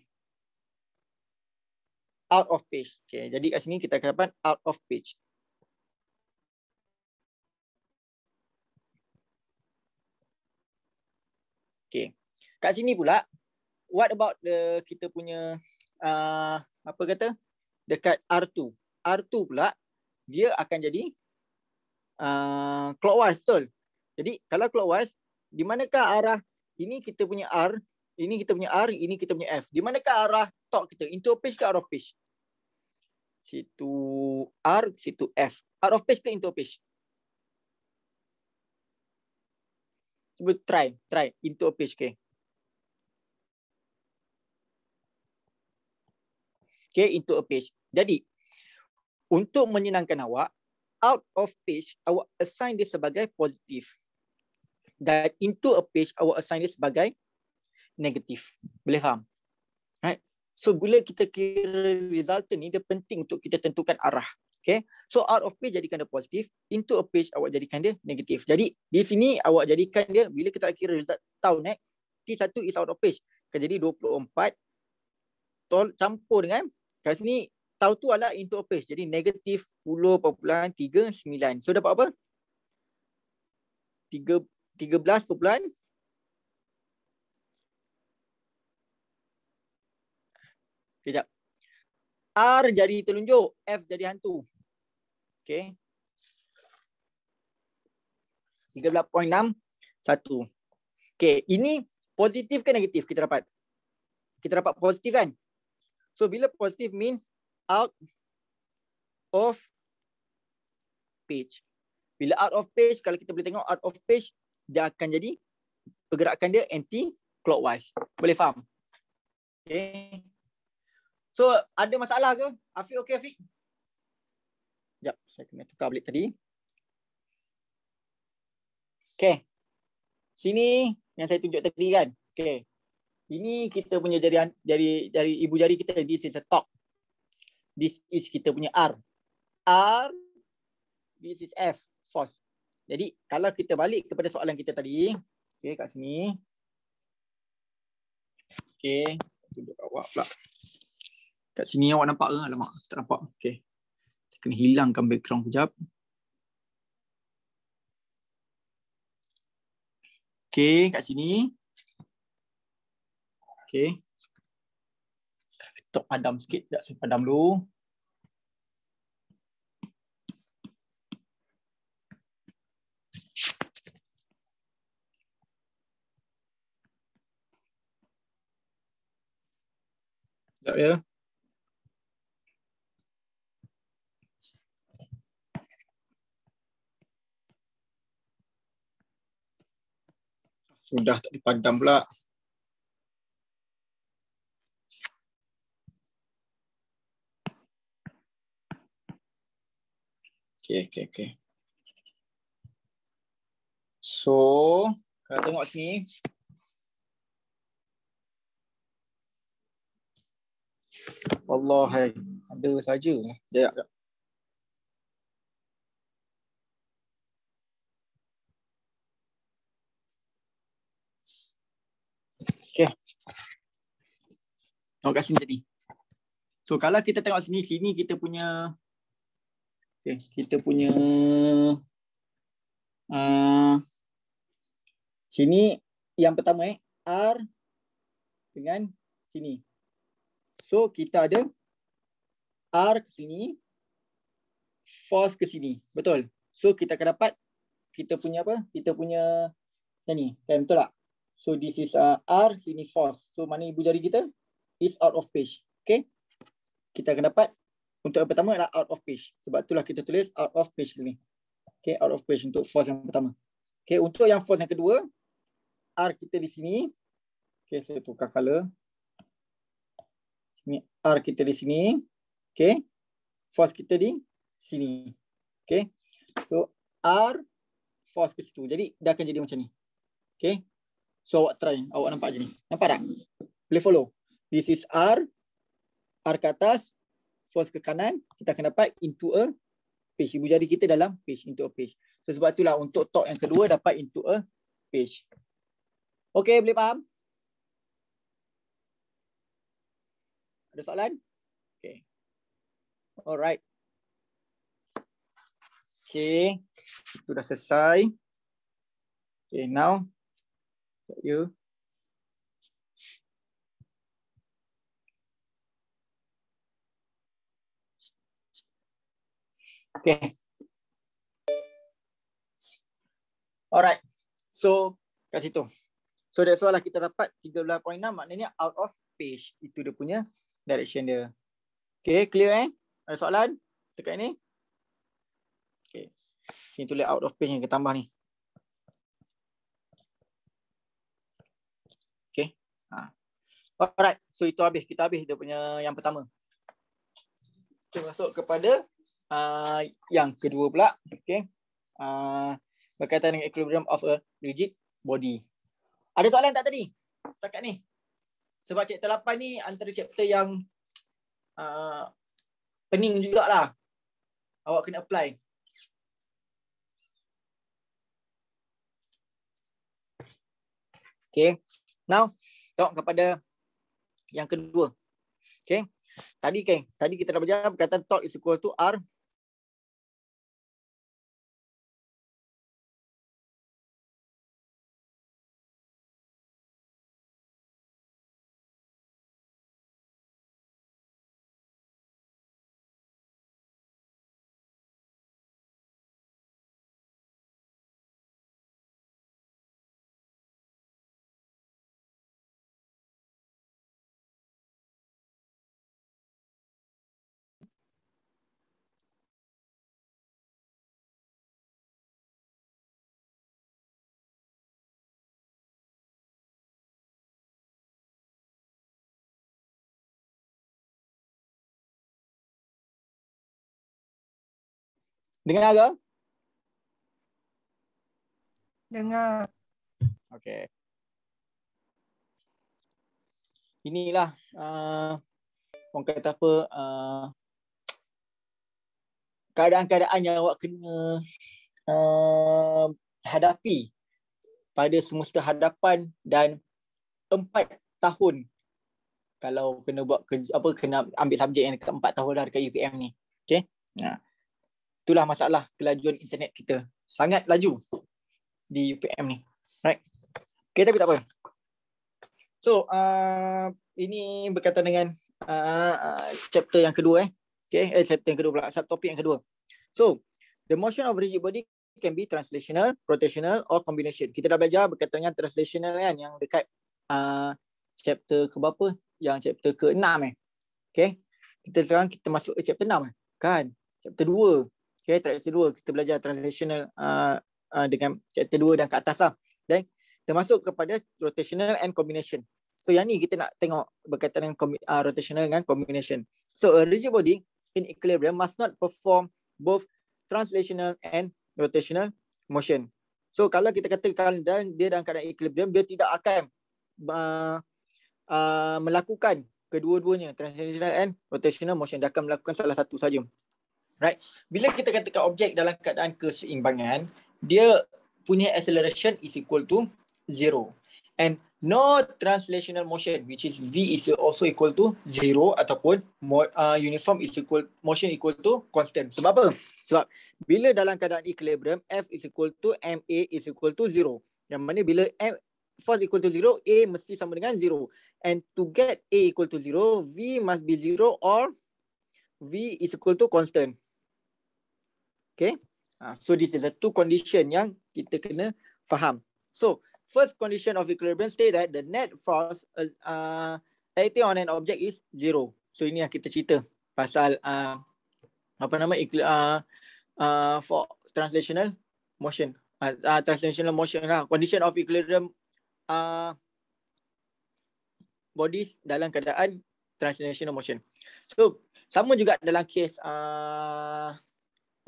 out of page okay, jadi kat sini kita akan dapat out of page Okay. Kat sini pula, what about the kita punya uh, apa kata? dekat R2. R2 pula dia akan jadi uh, clockwise betul. Jadi kalau clockwise di manakah arah ini kita punya R, ini kita punya R, ini kita punya F. Di manakah arah Tok kita? Into a page ke out of page? Situ R, situ F. Out of page ke into a page? Cuba try, try into a page okay. okay, into a page. Jadi, untuk menyenangkan awak, out of page, awak assign dia sebagai positif. Dan into a page, awak assign dia sebagai negatif. Boleh faham? Right? So, bila kita kira result ni, dia penting untuk kita tentukan arah. Okay? So, out of page jadikan dia positif. Into a page, awak jadikan dia negatif. Jadi, di sini awak jadikan dia, bila kita kira result tahun, eh, T1 is out of page. Kan jadi, 24 tol, campur dengan Kat sini tau tu adalah into a page. Jadi negatif 10.39. So dapat apa? 3, 13. Kejap. R jadi telunjuk. F jadi hantu. Okay. 13.6 satu. Okay, ini positif ke negatif kita dapat? Kita dapat positif kan? So bila positive means out of page. Bila out of page, kalau kita boleh tengok out of page, dia akan jadi pergerakan dia anti-clockwise. Boleh faham? Okay. So ada masalah ke? Afiq okay Afiq? Sekejap, saya kena tukar balik tadi. Okay. Sini yang saya tunjuk tadi kan. Okay ini kita punya jari dari dari ibu jari kita this is a top this is kita punya r r this is f force jadi kalau kita balik kepada soalan kita tadi okey kat sini okey tunjuk awak pula kat sini awak nampak ke alamak tak nampak okey kena hilangkan background kejap. Okay, kat sini. Okay. Stop padam sikit. Sekejap saya padam dulu. Sekejap ya. Sudah tak dipadam pula. Okay, okay, okay. So, kalau tengok sini. Allah, ada saja. Ya, ya. Okay. Oh, kat sini tadi. So, kalau kita tengok sini, sini kita punya Okay, kita punya uh, sini yang pertama eh R dengan sini. So kita ada R ke sini, force ke sini. Betul. So kita akan dapat kita punya apa? Kita punya yang ni. Okay, betul tak? So this is uh, R sini force. So mana ibu jari kita? Is out of page. Okay. Kita akan dapat untuk yang pertama adalah out of page. Sebab itulah kita tulis out of page ni. Okay, out of page untuk false yang pertama. Okay, untuk yang false yang kedua, R kita di sini. Okay, saya tukar color. Sini, R kita di sini. Okay, false kita di sini. Okay, so R false ke situ. Jadi, dia akan jadi macam ni. Okay, so awak try. Awak nampak je ni. Nampak tak? Boleh follow. This is R. R ke atas force ke kanan, kita akan dapat into a page. Ibu jari kita dalam page, into a page. So, sebab itulah untuk top yang kedua dapat into a page. Okay, boleh faham? Ada soalan? Okay. Alright. Okay. Itu dah selesai. Okay, now. You. Okay. Alright. So, kat situ. So, that's why lah kita dapat 13.6 maknanya out of page. Itu dia punya direction dia. Okay, clear eh? Ada soalan? Dekat ni? Okay. Sini tulis out of page yang kita tambah ni. Okay. Ha. Alright. So, itu habis. Kita habis dia punya yang pertama. Kita masuk kepada uh, yang kedua pula okey uh, berkaitan dengan equilibrium of a rigid body ada soalan tak tadi sekat ni sebab chapter 8 ni antara chapter yang uh, pening jugaklah awak kena apply Okay. now tengok kepada yang kedua Okay. tadi kan okay. tadi kita dah belajar berkaitan torque is equal to r Dengar ke? Dengar. Okey. Inilah uh, orang kata apa uh, keadaan-keadaan yang awak kena uh, hadapi pada semester hadapan dan empat tahun kalau kena buat kerja, apa kena ambil subjek yang dekat empat tahun dah dekat UPM ni. okey? Nah itulah masalah kelajuan internet kita sangat laju di UPM ni right okey tapi tak apa so uh, ini berkaitan dengan uh, uh chapter yang kedua eh okey eh chapter yang kedua pula topik yang kedua so the motion of rigid body can be translational rotational or combination kita dah belajar berkaitan dengan translational kan yang dekat uh, chapter ke berapa yang chapter ke-6 eh okey kita sekarang kita masuk ke chapter 6 eh. kan chapter okay, chapter 2 kita belajar translational uh, uh, dengan chapter 2 dan ke atas lah. Then, termasuk kepada rotational and combination. So yang ni kita nak tengok berkaitan dengan uh, rotational dengan combination. So a rigid body in equilibrium must not perform both translational and rotational motion. So kalau kita katakan dan dia dalam keadaan equilibrium dia tidak akan uh, uh, melakukan kedua-duanya translational and rotational motion dia akan melakukan salah satu saja right bila kita katakan objek dalam keadaan keseimbangan dia punya acceleration is equal to zero and no translational motion which is v is also equal to zero ataupun uh, uniform is equal motion equal to constant sebab apa sebab bila dalam keadaan equilibrium f is equal to ma is equal to zero yang mana bila m force equal to zero a mesti sama dengan zero and to get a equal to zero v must be zero or v is equal to constant Okay. Ah, so this is the two condition yang kita kena faham. So first condition of equilibrium state that the net force uh, uh acting on an object is zero. So ini yang kita cerita pasal uh, apa nama uh, uh, for translational motion. Uh, uh, translational motion lah. Condition of equilibrium uh, bodies dalam keadaan translational motion. So sama juga dalam case uh,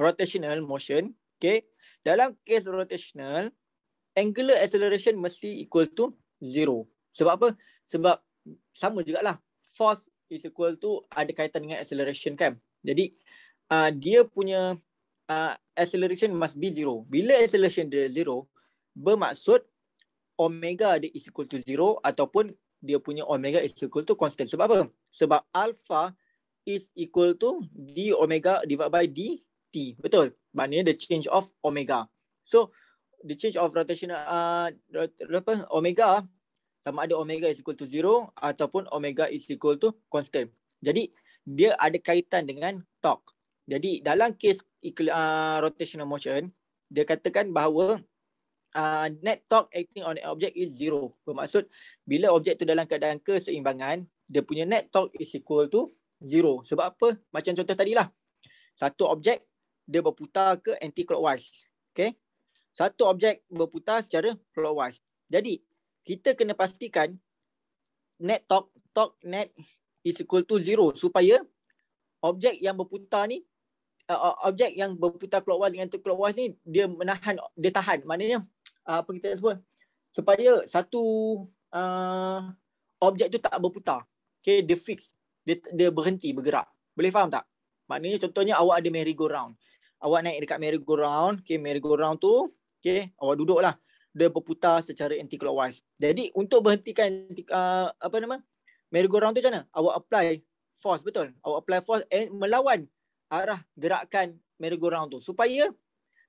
rotational motion. Okay. Dalam case rotational, angular acceleration mesti equal to zero. Sebab apa? Sebab sama jugalah. Force is equal to ada kaitan dengan acceleration kan. Jadi uh, dia punya uh, acceleration must be zero. Bila acceleration dia zero, bermaksud omega dia is equal to zero ataupun dia punya omega is equal to constant. Sebab apa? Sebab alpha is equal to d omega divided by d T betul maknanya the change of omega so the change of rotational uh, apa omega sama ada omega is equal to zero ataupun omega is equal to constant jadi dia ada kaitan dengan torque jadi dalam kes uh, rotational motion dia katakan bahawa uh, net torque acting on an object is zero bermaksud bila objek tu dalam keadaan keseimbangan dia punya net torque is equal to zero sebab apa macam contoh tadilah satu objek dia berputar ke anti clockwise. Okay. Satu objek berputar secara clockwise. Jadi, kita kena pastikan net torque, torque net is equal to zero supaya objek yang berputar ni, uh, objek yang berputar clockwise dengan anti clockwise ni, dia menahan, dia tahan. Maknanya, uh, apa kita sebut? Supaya satu uh, objek tu tak berputar. Okay, dia fix. Dia, dia berhenti bergerak. Boleh faham tak? Maknanya contohnya awak ada merry-go-round awak naik dekat merry-go-round, okay, merry-go-round tu, okay, awak duduklah. Dia berputar secara anti-clockwise. Jadi untuk berhentikan uh, apa nama? merry-go-round tu macam mana? Awak apply force, betul? Awak apply force and melawan arah gerakan merry-go-round tu supaya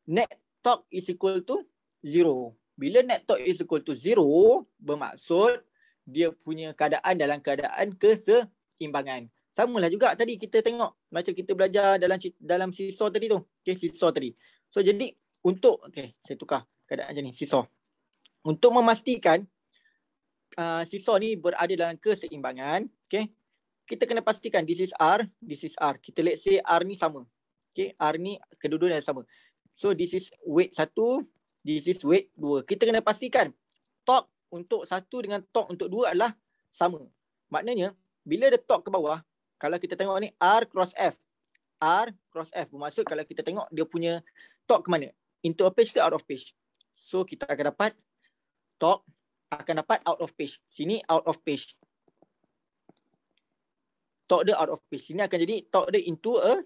net torque is equal to zero. Bila net torque is equal to zero, bermaksud dia punya keadaan dalam keadaan keseimbangan. Sama lah juga tadi kita tengok macam kita belajar dalam dalam seesaw tadi tu okey seesaw tadi so jadi untuk okey saya tukar keadaan macam ni seesaw untuk memastikan a uh, seesaw ni berada dalam keseimbangan okey kita kena pastikan this is r this is r kita let's say r ni sama okey r ni kedudukan yang sama so this is weight satu this is weight dua kita kena pastikan torque untuk satu dengan torque untuk dua adalah sama maknanya bila dia torque ke bawah kalau kita tengok ni R cross F. R cross F bermaksud kalau kita tengok dia punya talk ke mana? Into a page ke out of page? So kita akan dapat talk akan dapat out of page. Sini out of page. Talk dia out of page. Sini akan jadi talk dia into a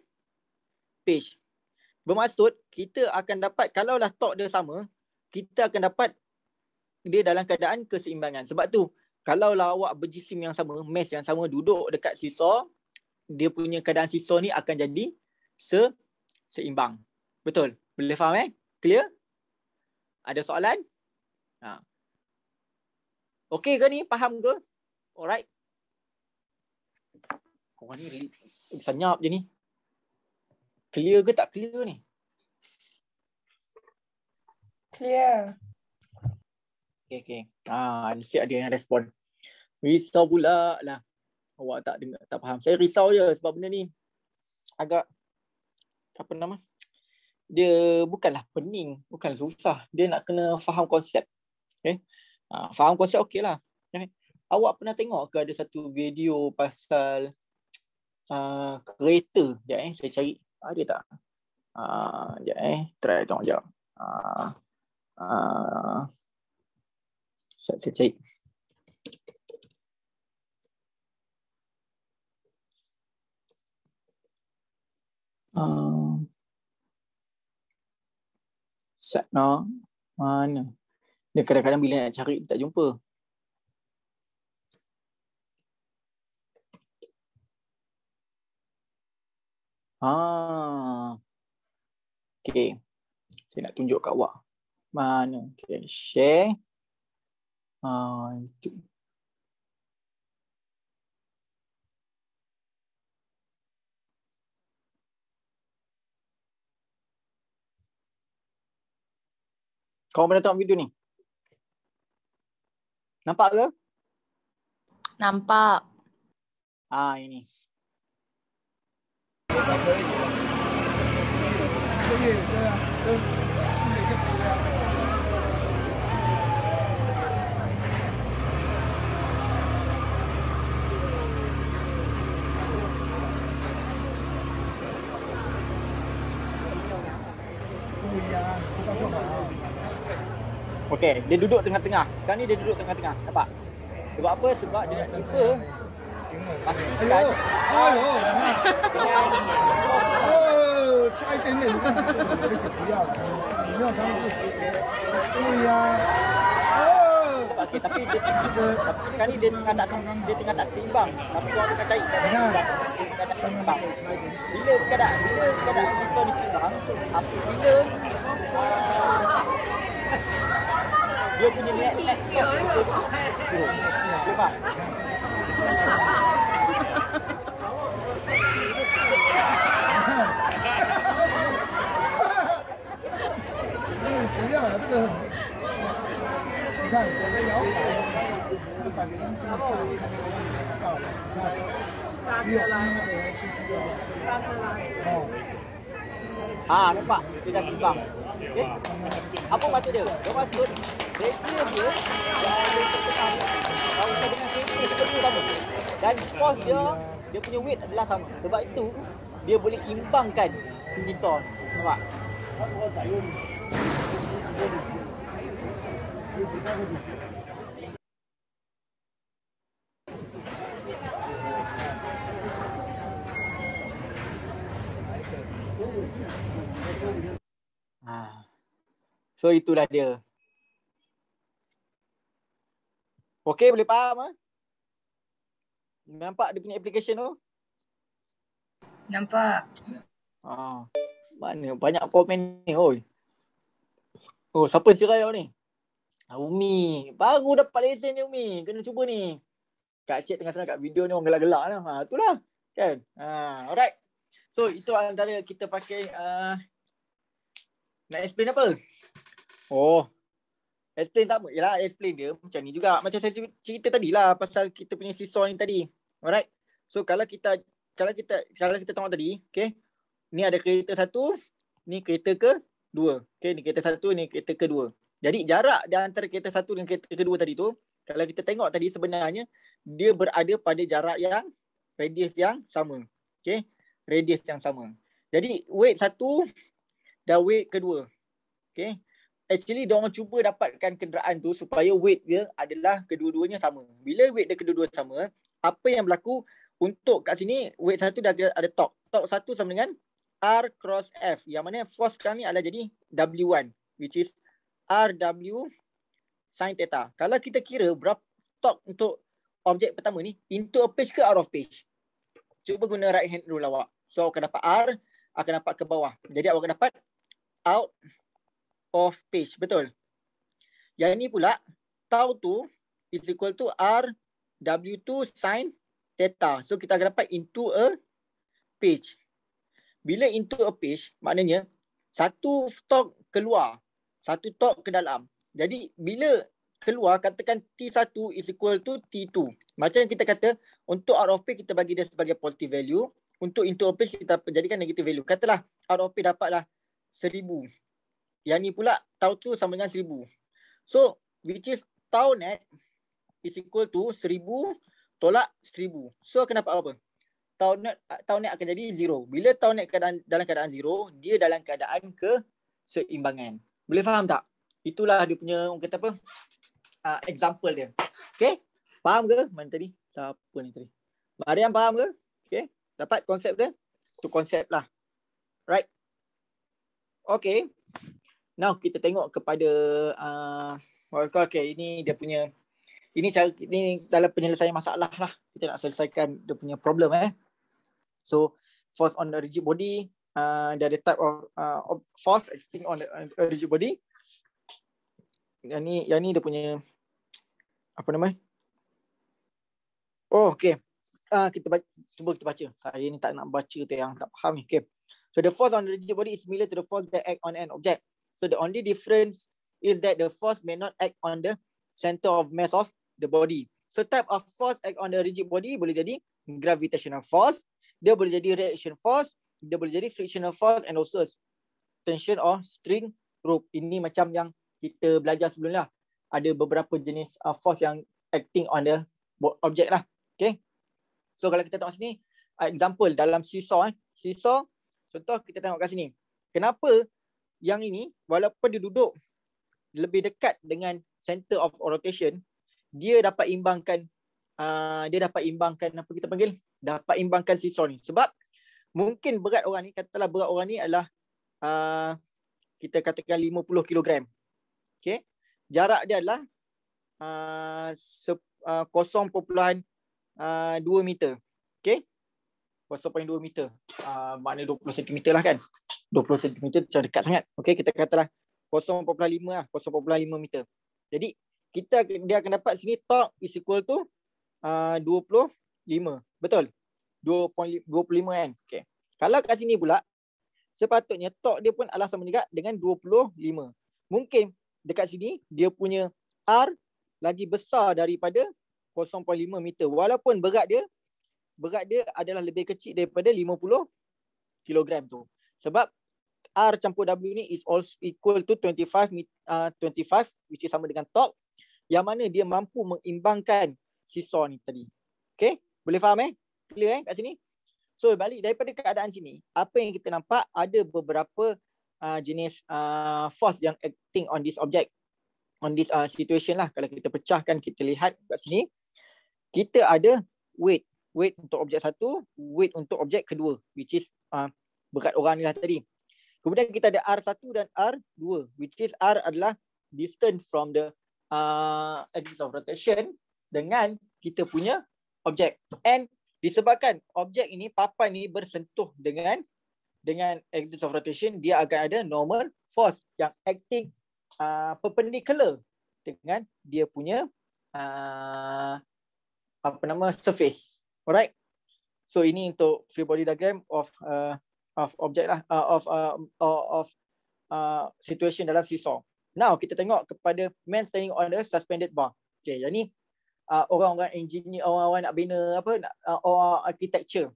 page. Bermaksud kita akan dapat kalaulah talk dia sama, kita akan dapat dia dalam keadaan keseimbangan. Sebab tu kalau lawak berjisim yang sama, mass yang sama duduk dekat seesaw, dia punya keadaan sisa ni akan jadi se seimbang. Betul. Boleh faham eh? Clear? Ada soalan? Ha. Okey ke ni? Faham ke? Alright. Kau ni senyap je ni. Clear ke tak clear ni? Clear. Okey okey. Ah, ha, ada yang respon. Risau pula lah awak tak dengar tak faham saya risau je sebab benda ni agak apa nama dia bukanlah pening bukan susah dia nak kena faham konsep okey eh? ha, faham konsep okeylah okay. Eh? awak pernah tengok ke ada satu video pasal uh, kereta jap eh saya cari ada tak uh, ah, jap eh try tengok jap uh, ah, uh, ah. saya, saya cari Uh, Sakna mana? Dia kadang-kadang bila nak cari tak jumpa. Ah. Okay. Saya nak tunjuk kat awak. Mana? Okay. Share. Ah, uh, Kau pernah tengok video ni? Nampak ke? Nampak. Ah ini. Okay, Okey, dia duduk tengah-tengah. Sekarang ni dia duduk tengah-tengah. Nampak? Sebab apa? Sebab dia nak cuba pastikan. Halo. Halo. Halo. Cai tin ni. Ya. Ya. Ya. Okay, tapi dia tapi kan dia tengah tak dia tengah tak seimbang. Tapi dia tengah cari. Dia tengah tak seimbang. Bila keadaan bila keadaan kita di seimbang, apa 要不你来来？对，是啊，对吧？哈哈哈哈哈！这个不要啊，这个，你看，我的摇摆，我们打给你，打给你，哦，三只来，三只来，哦，好，老板，一个平方。Okay. Eh, apa maksud dia? Dia maksud radio dia sama dengan kereta sebelum sama. Dan force dia dia punya weight adalah sama. Sebab itu dia boleh imbangkan pisau. Nampak? Aku tak tahu. Ha. So itulah dia. Okey, boleh faham ah? Ha? Nampak dia punya application tu? Nampak. Ha. Mana banyak komen ni, oi. Oh, siapa si kau ni? Ah, Umi, baru dapat lesen ni Umi. Kena cuba ni. Kak Cik tengah sana kat video ni orang gelak-gelak lah. Ha, itulah. Kan? Ha, alright. So, itu antara kita pakai uh, nak explain apa? Oh. Explain tak sama. Yalah, explain dia macam ni juga. Macam saya cerita tadi lah pasal kita punya seesaw ni tadi. Alright. So kalau kita kalau kita kalau kita tengok tadi, okay. Ni ada kereta satu, ni kereta ke dua. Okay, ni kereta satu, ni kereta kedua. Jadi jarak di antara kereta satu dan kereta kedua tadi tu, kalau kita tengok tadi sebenarnya, dia berada pada jarak yang radius yang sama. Okay, radius yang sama. Jadi weight satu dan weight kedua. Okay. Actually, dia orang cuba dapatkan kenderaan tu supaya weight dia adalah kedua-duanya sama. Bila weight dia kedua-dua sama, apa yang berlaku untuk kat sini, weight satu dah ada top. Top satu sama dengan R cross F. Yang mana force sekarang ni adalah jadi W1, which is R W sin theta. Kalau kita kira berapa top untuk objek pertama ni, into a page ke out of page? Cuba guna right hand rule awak. So, akan dapat R, akan dapat ke bawah. Jadi, awak akan dapat out of page. Betul. Yang ini pula tau tu is equal to R W2 sin theta. So kita akan dapat into a page. Bila into a page maknanya satu talk keluar, satu talk ke dalam. Jadi bila keluar katakan T1 is equal to T2. Macam kita kata untuk r of page kita bagi dia sebagai positive value. Untuk into a page kita jadikan negative value. Katalah r of page dapatlah 0.5 seribu. Yang ni pula tau tu sama dengan seribu. So which is tau net is equal to seribu tolak seribu. So akan dapat apa? Tau net, tau net akan jadi zero. Bila tau net keadaan, dalam keadaan zero, dia dalam keadaan keseimbangan. Boleh faham tak? Itulah dia punya orang kata apa? Uh, example dia. Okay? Faham ke? Mana tadi? Siapa ni tadi? Mariam faham ke? Okay? Dapat konsep dia? Tu konsep lah. Right? Okay. Now kita tengok kepada uh, okay, ini dia punya ini cara ini dalam penyelesaian masalah lah. Kita nak selesaikan dia punya problem eh. So force on the rigid body uh, dia type of, uh, force acting on the rigid body. Yang ni yang ni dia punya apa nama? Oh okey. Uh, ah, kita baca, cuba kita baca. Saya ni tak nak baca tu yang tak faham ni. Okay. So the force on the rigid body is similar to the force that act on an object. So the only difference is that the force may not act on the center of mass of the body. So type of force act on the rigid body boleh jadi gravitational force, dia boleh jadi reaction force, dia boleh jadi frictional force and also tension or string rope. Ini macam yang kita belajar sebelum lah. Ada beberapa jenis uh, force yang acting on the object lah. Okay. So kalau kita tengok sini, uh, example dalam seesaw. Eh. Seesaw, Contoh kita tengok kat sini. Kenapa yang ini walaupun dia duduk lebih dekat dengan center of rotation, dia dapat imbangkan uh, dia dapat imbangkan apa kita panggil? Dapat imbangkan seesaw ni. Sebab mungkin berat orang ni, katalah berat orang ni adalah uh, kita katakan 50 kg. Okay. Jarak dia adalah uh, uh, 0.2 uh, meter. Okay. 1.2 meter. Uh, makna 20 cm lah kan. 20 cm macam dekat sangat. Okay kita katalah 0.5 lah, 0.5 meter. Jadi, kita dia akan dapat sini top is equal to ah, uh, 25. Betul? 25 kan? Okay. Kalau kat sini pula, sepatutnya top dia pun adalah sama juga dengan 25. Mungkin dekat sini, dia punya R lagi besar daripada 0.5 meter. Walaupun berat dia berat dia adalah lebih kecil daripada 50 kilogram tu. Sebab R campur W ni is also equal to 25 uh, 25 which is sama dengan top. yang mana dia mampu mengimbangkan seesaw ni tadi. Okay? Boleh faham eh? Clear eh kat sini? So balik daripada keadaan sini, apa yang kita nampak ada beberapa uh, jenis uh, force yang acting on this object. On this uh, situation lah. Kalau kita pecahkan, kita lihat kat sini. Kita ada weight weight untuk objek satu, weight untuk objek kedua which is uh, berat orang ni lah tadi. Kemudian kita ada R1 dan R2 which is R adalah distance from the uh, axis of rotation dengan kita punya objek. And disebabkan objek ini, papan ni bersentuh dengan dengan axis of rotation, dia akan ada normal force yang acting uh, perpendicular dengan dia punya uh, apa nama surface. Alright. So ini untuk free body diagram of uh, of object lah uh, of uh, of uh, situation dalam seesaw. Now kita tengok kepada man standing on the suspended bar. Okay, yang ni uh, orang-orang uh, engineer orang-orang nak bina apa nak uh, architecture.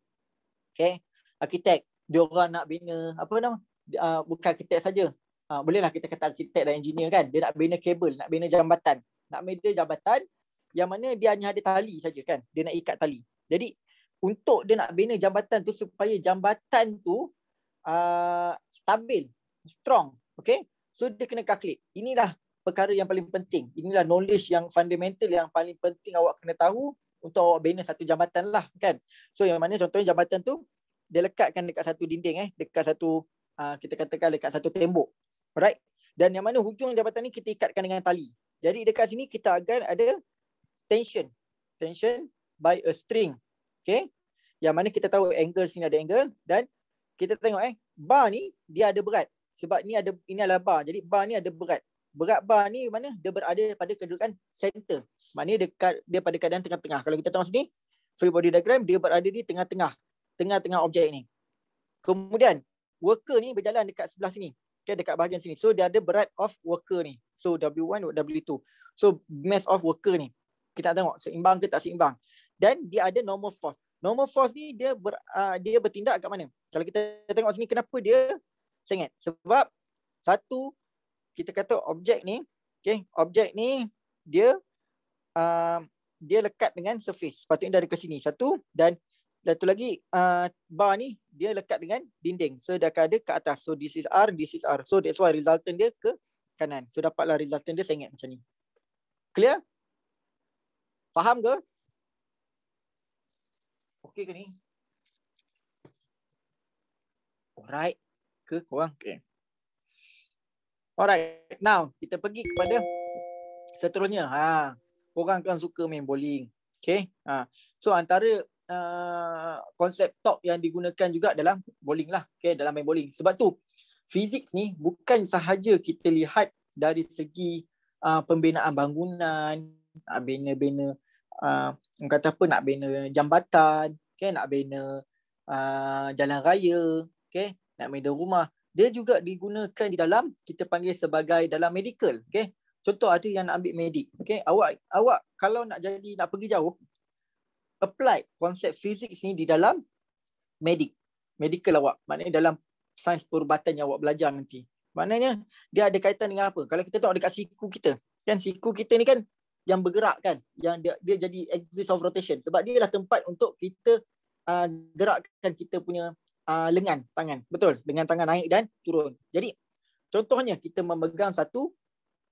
Okay, arkitek dia orang nak bina apa nama? Uh, bukan arkitek saja. Uh, bolehlah kita kata arkitek dan engineer kan. Dia nak bina kabel, nak bina jambatan. Nak bina jambatan yang mana dia hanya ada tali saja kan. Dia nak ikat tali. Jadi untuk dia nak bina jambatan tu supaya jambatan tu uh, stabil, strong, okay? So dia kena kaklit. Inilah perkara yang paling penting. Inilah knowledge yang fundamental yang paling penting awak kena tahu untuk awak bina satu jambatan lah kan. So yang mana contohnya jambatan tu dia lekatkan dekat satu dinding eh, dekat satu uh, kita katakan dekat satu tembok. Alright? Dan yang mana hujung jambatan ni kita ikatkan dengan tali. Jadi dekat sini kita akan ada tension. Tension by a string. Okay. Yang mana kita tahu angle sini ada angle dan kita tengok eh bar ni dia ada berat. Sebab ni ada ini adalah bar. Jadi bar ni ada berat. Berat bar ni mana dia berada pada kedudukan center. Maknanya dekat dia pada keadaan tengah-tengah. Kalau kita tengok sini free body diagram dia berada di tengah-tengah. Tengah-tengah objek ni. Kemudian worker ni berjalan dekat sebelah sini. Okay, dekat bahagian sini. So dia ada berat of worker ni. So W1, W2. So mass of worker ni. Kita tengok seimbang ke tak seimbang dan dia ada normal force. Normal force ni dia ber, uh, dia bertindak kat mana? Kalau kita tengok sini kenapa dia sengit? Sebab satu kita kata objek ni, okey, objek ni dia uh, dia lekat dengan surface. Sepatutnya dari ke sini. Satu dan satu lagi uh, bar ni dia lekat dengan dinding. So dia akan ada ke atas. So this is R, this is R. So that's why resultant dia ke kanan. So dapatlah resultant dia sengit macam ni. Clear? Faham ke? Okey ke ni? Alright. Ke korang? Okey. Alright. Now, kita pergi kepada seterusnya. Ha. Korang akan suka main bowling. Okay. Ha. So, antara uh, konsep top yang digunakan juga dalam bowling lah. Okay. Dalam main bowling. Sebab tu, fizik ni bukan sahaja kita lihat dari segi uh, pembinaan bangunan, uh, bina-bina uh, uh, kata apa nak bina jambatan okay nak bina uh, jalan raya okay nak bina rumah dia juga digunakan di dalam kita panggil sebagai dalam medical okay contoh ada yang nak ambil medik okay awak awak kalau nak jadi nak pergi jauh apply konsep fizik sini di dalam medik medical awak maknanya dalam sains perubatan yang awak belajar nanti maknanya dia ada kaitan dengan apa kalau kita tengok dekat siku kita kan siku kita ni kan yang bergerak kan yang dia, dia jadi axis of rotation sebab dia lah tempat untuk kita uh, gerakkan kita punya uh, lengan tangan betul dengan tangan naik dan turun jadi contohnya kita memegang satu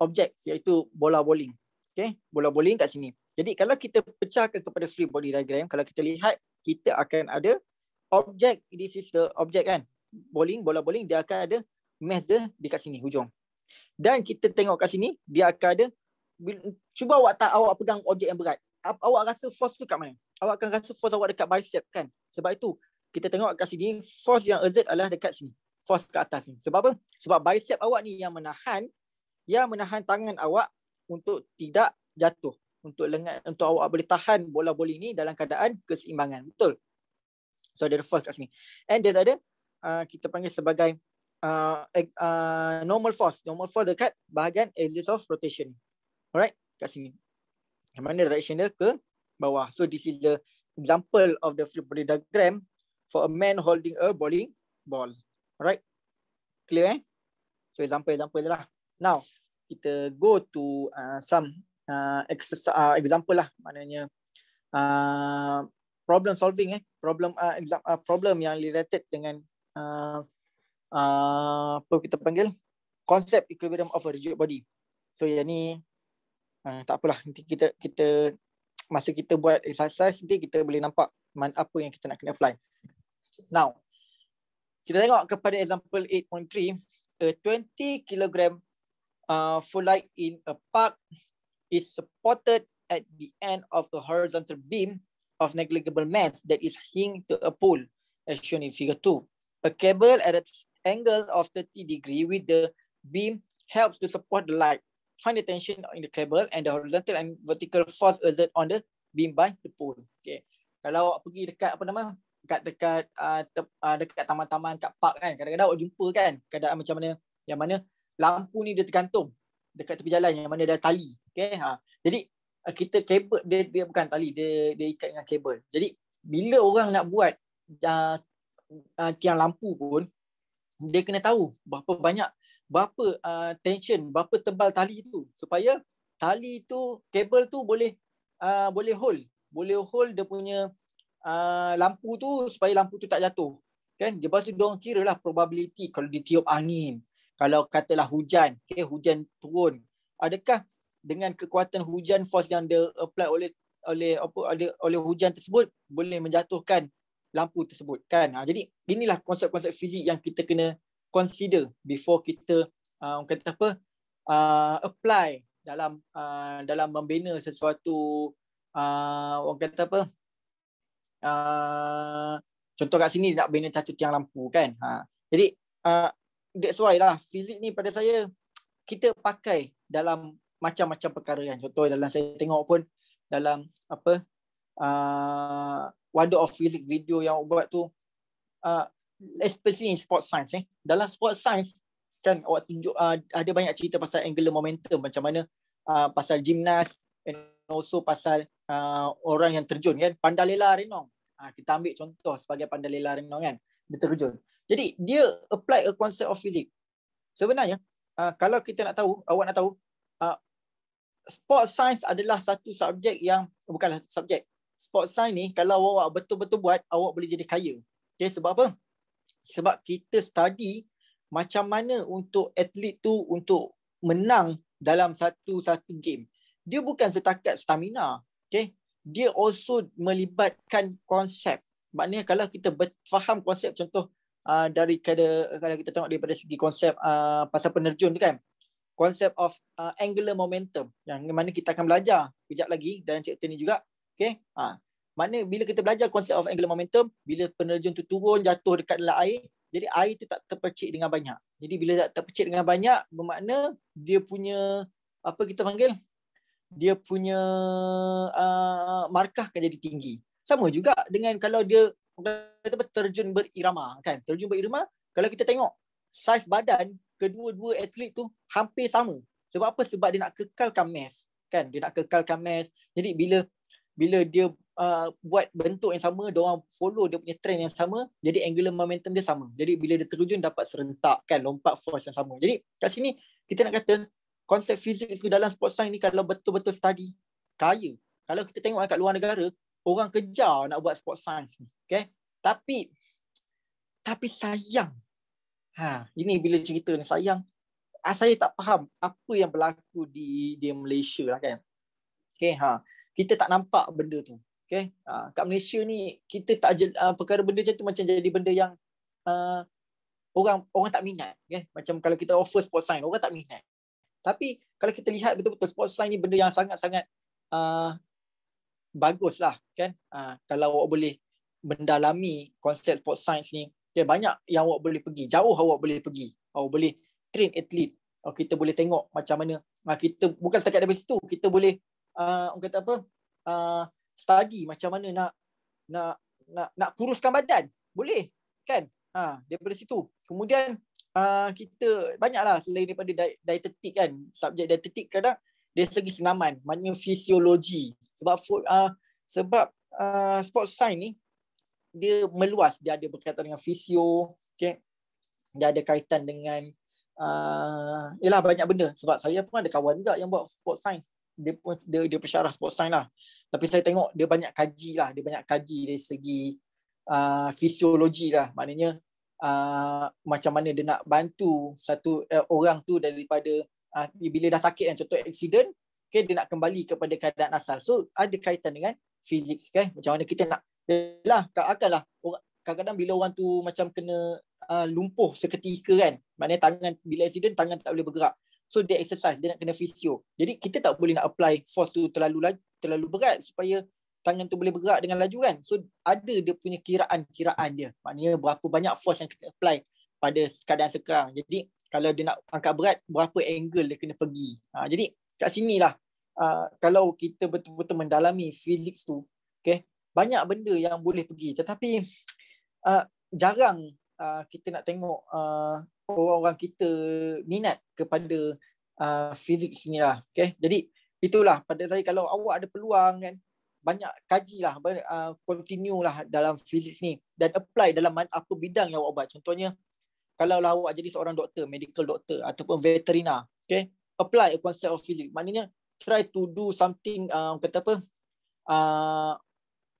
objek iaitu bola bowling okey bola bowling kat sini jadi kalau kita pecahkan kepada free body diagram kalau kita lihat kita akan ada objek this is the objek kan bowling bola bowling dia akan ada mesh dia dekat sini hujung dan kita tengok kat sini dia akan ada cuba awak tak awak pegang objek yang berat. Awak rasa force tu kat mana? Awak akan rasa force awak dekat bicep kan? Sebab itu kita tengok kat sini force yang exert adalah dekat sini. Force ke atas ni. Sebab apa? Sebab bicep awak ni yang menahan yang menahan tangan awak untuk tidak jatuh. Untuk lengan untuk awak boleh tahan bola-bola ini dalam keadaan keseimbangan. Betul? So ada force kat sini. And there's ada uh, kita panggil sebagai uh, eh, uh, normal force. Normal force dekat bahagian axis of rotation. Alright, kat sini. Yang mana direction dia ke bawah. So this is the example of the free body diagram for a man holding a bowling ball. Alright, clear eh? So example-example lah. Now, kita go to uh, some uh, exercise, uh, example lah. Maknanya uh, problem solving eh. Problem uh, exam, uh, problem yang related dengan uh, uh, apa kita panggil? Konsep equilibrium of a rigid body. So yang ni Ah, tak apalah nanti kita kita masa kita buat exercise dia kita boleh nampak mana apa yang kita nak kena apply. Now kita tengok kepada example 8.3 a 20 kg uh, full light in a park is supported at the end of a horizontal beam of negligible mass that is hung to a pole as shown in figure 2. A cable at an angle of 30 degree with the beam helps to support the light find the tension in the cable and the horizontal and vertical force exert on the beam by the pole. Okay. Kalau awak pergi dekat apa nama? Dekat dekat uh, te, uh, dekat taman-taman kat park kan. Kadang-kadang awak jumpa kan keadaan macam mana yang mana lampu ni dia tergantung dekat tepi jalan yang mana ada tali. Okay. Ha. Jadi uh, kita cable dia, dia bukan tali. Dia, dia ikat dengan kabel. Jadi bila orang nak buat uh, uh, tiang lampu pun dia kena tahu berapa banyak berapa uh, tension, berapa tebal tali tu supaya tali tu, kabel tu boleh uh, boleh hold, boleh hold dia punya uh, lampu tu supaya lampu tu tak jatuh. Kan? Dia pasti dia orang kira lah probability kalau ditiup angin, kalau katalah hujan, okay, hujan turun. Adakah dengan kekuatan hujan force yang dia apply oleh oleh apa ada oleh hujan tersebut boleh menjatuhkan lampu tersebut kan ha, jadi inilah konsep-konsep fizik yang kita kena consider before kita uh, kata apa uh, apply dalam uh, dalam membina sesuatu uh, orang kata apa uh, contoh kat sini nak bina satu tiang lampu kan ha. jadi uh, that's why lah fizik ni pada saya kita pakai dalam macam-macam perkara kan contoh dalam saya tengok pun dalam apa uh, wonder of physics video yang buat tu uh, especially in sports science eh. Dalam sports science kan awak tunjuk uh, ada banyak cerita pasal angular momentum macam mana uh, pasal gimnas and also pasal uh, orang yang terjun kan pandalela renong. Ah uh, kita ambil contoh sebagai pandalela renong kan dia terjun. Jadi dia apply a concept of physics. Sebenarnya uh, kalau kita nak tahu awak nak tahu uh, sport science adalah satu subjek yang bukanlah subjek. Sport science ni kalau awak betul-betul buat awak boleh jadi kaya. Okay, sebab apa? sebab kita study macam mana untuk atlet tu untuk menang dalam satu-satu game. Dia bukan setakat stamina. Okay? Dia also melibatkan konsep. Maknanya kalau kita faham konsep contoh uh, ah, dari kada, kalau kita tengok daripada segi konsep uh, pasal penerjun tu kan. Konsep of uh, angular momentum yang mana kita akan belajar kejap lagi dalam chapter ni juga. Okay? Uh, Maknanya bila kita belajar konsep of angular momentum, bila penerjun tu turun jatuh dekat dalam air, jadi air tu tak terpercik dengan banyak. Jadi bila tak terpercik dengan banyak, bermakna dia punya apa kita panggil? Dia punya uh, markah akan jadi tinggi. Sama juga dengan kalau dia kata terjun berirama kan? Terjun berirama, kalau kita tengok saiz badan kedua-dua atlet tu hampir sama. Sebab apa? Sebab dia nak kekalkan mass kan? Dia nak kekalkan mass. Jadi bila bila dia Uh, buat bentuk yang sama, dia orang follow dia punya trend yang sama, jadi angular momentum dia sama. Jadi bila dia terjun dapat serentak kan lompat force yang sama. Jadi kat sini kita nak kata konsep fizik itu dalam sport science ni kalau betul-betul study kaya. Kalau kita tengok kat luar negara, orang kejar nak buat sport science ni. Okay? Tapi tapi sayang. Ha, ini bila cerita ni sayang. Ah, saya tak faham apa yang berlaku di di Malaysia lah kan. Okay, ha. Kita tak nampak benda tu. Okay. Ha, kat Malaysia ni kita tak je, ah, perkara benda macam tu macam jadi benda yang ha, orang orang tak minat. Okay. Macam kalau kita offer sport science, orang tak minat. Tapi kalau kita lihat betul-betul sport science ni benda yang sangat-sangat ha, ah, bagus lah. Kan? Ha, kalau awak boleh mendalami konsep sport science ni, okay, banyak yang awak boleh pergi. Jauh awak boleh pergi. Awak boleh train atlet. Awak oh, kita boleh tengok macam mana. Ha, kita bukan setakat dari situ. Kita boleh, uh, orang kata apa, uh, study macam mana nak nak nak nak kuruskan badan boleh kan ha daripada situ kemudian uh, kita banyaklah selain daripada dietetik kan subjek dietetik kadang dia segi senaman maknanya fisiologi sebab food uh, sebab uh, ha, sport science ni dia meluas dia ada berkaitan dengan fisio okey dia ada kaitan dengan uh, yalah banyak benda sebab saya pun ada kawan juga yang buat sport science dia pun dia, dia pensyarah sport science lah. Tapi saya tengok dia banyak kaji lah, dia banyak kaji dari segi uh, fisiologi lah. Maknanya uh, macam mana dia nak bantu satu uh, orang tu daripada uh, bila dah sakit kan contoh aksiden, okay, dia nak kembali kepada keadaan asal. So ada kaitan dengan fizik kan. Macam mana kita nak lah akan lah kadang-kadang bila orang tu macam kena uh, lumpuh seketika kan maknanya tangan bila accident tangan tak boleh bergerak So dia exercise, dia nak kena fisio. Jadi kita tak boleh nak apply force tu terlalu terlalu berat supaya tangan tu boleh bergerak dengan laju kan. So ada dia punya kiraan-kiraan dia. Maknanya berapa banyak force yang kita apply pada keadaan sekarang. Jadi kalau dia nak angkat berat, berapa angle dia kena pergi. Ha, jadi kat sini lah uh, kalau kita betul-betul mendalami fizik tu, okay, banyak benda yang boleh pergi. Tetapi uh, jarang uh, kita nak tengok uh, orang-orang kita minat kepada uh, fizik sini lah. Okay? Jadi itulah pada saya kalau awak ada peluang kan, banyak kajilah, uh, continue lah dalam fizik ni dan apply dalam apa bidang yang awak buat. Contohnya, kalau lah awak jadi seorang doktor, medical doktor ataupun veterina, okay? apply a concept of fizik. Maknanya, try to do something, uh, kata apa, uh,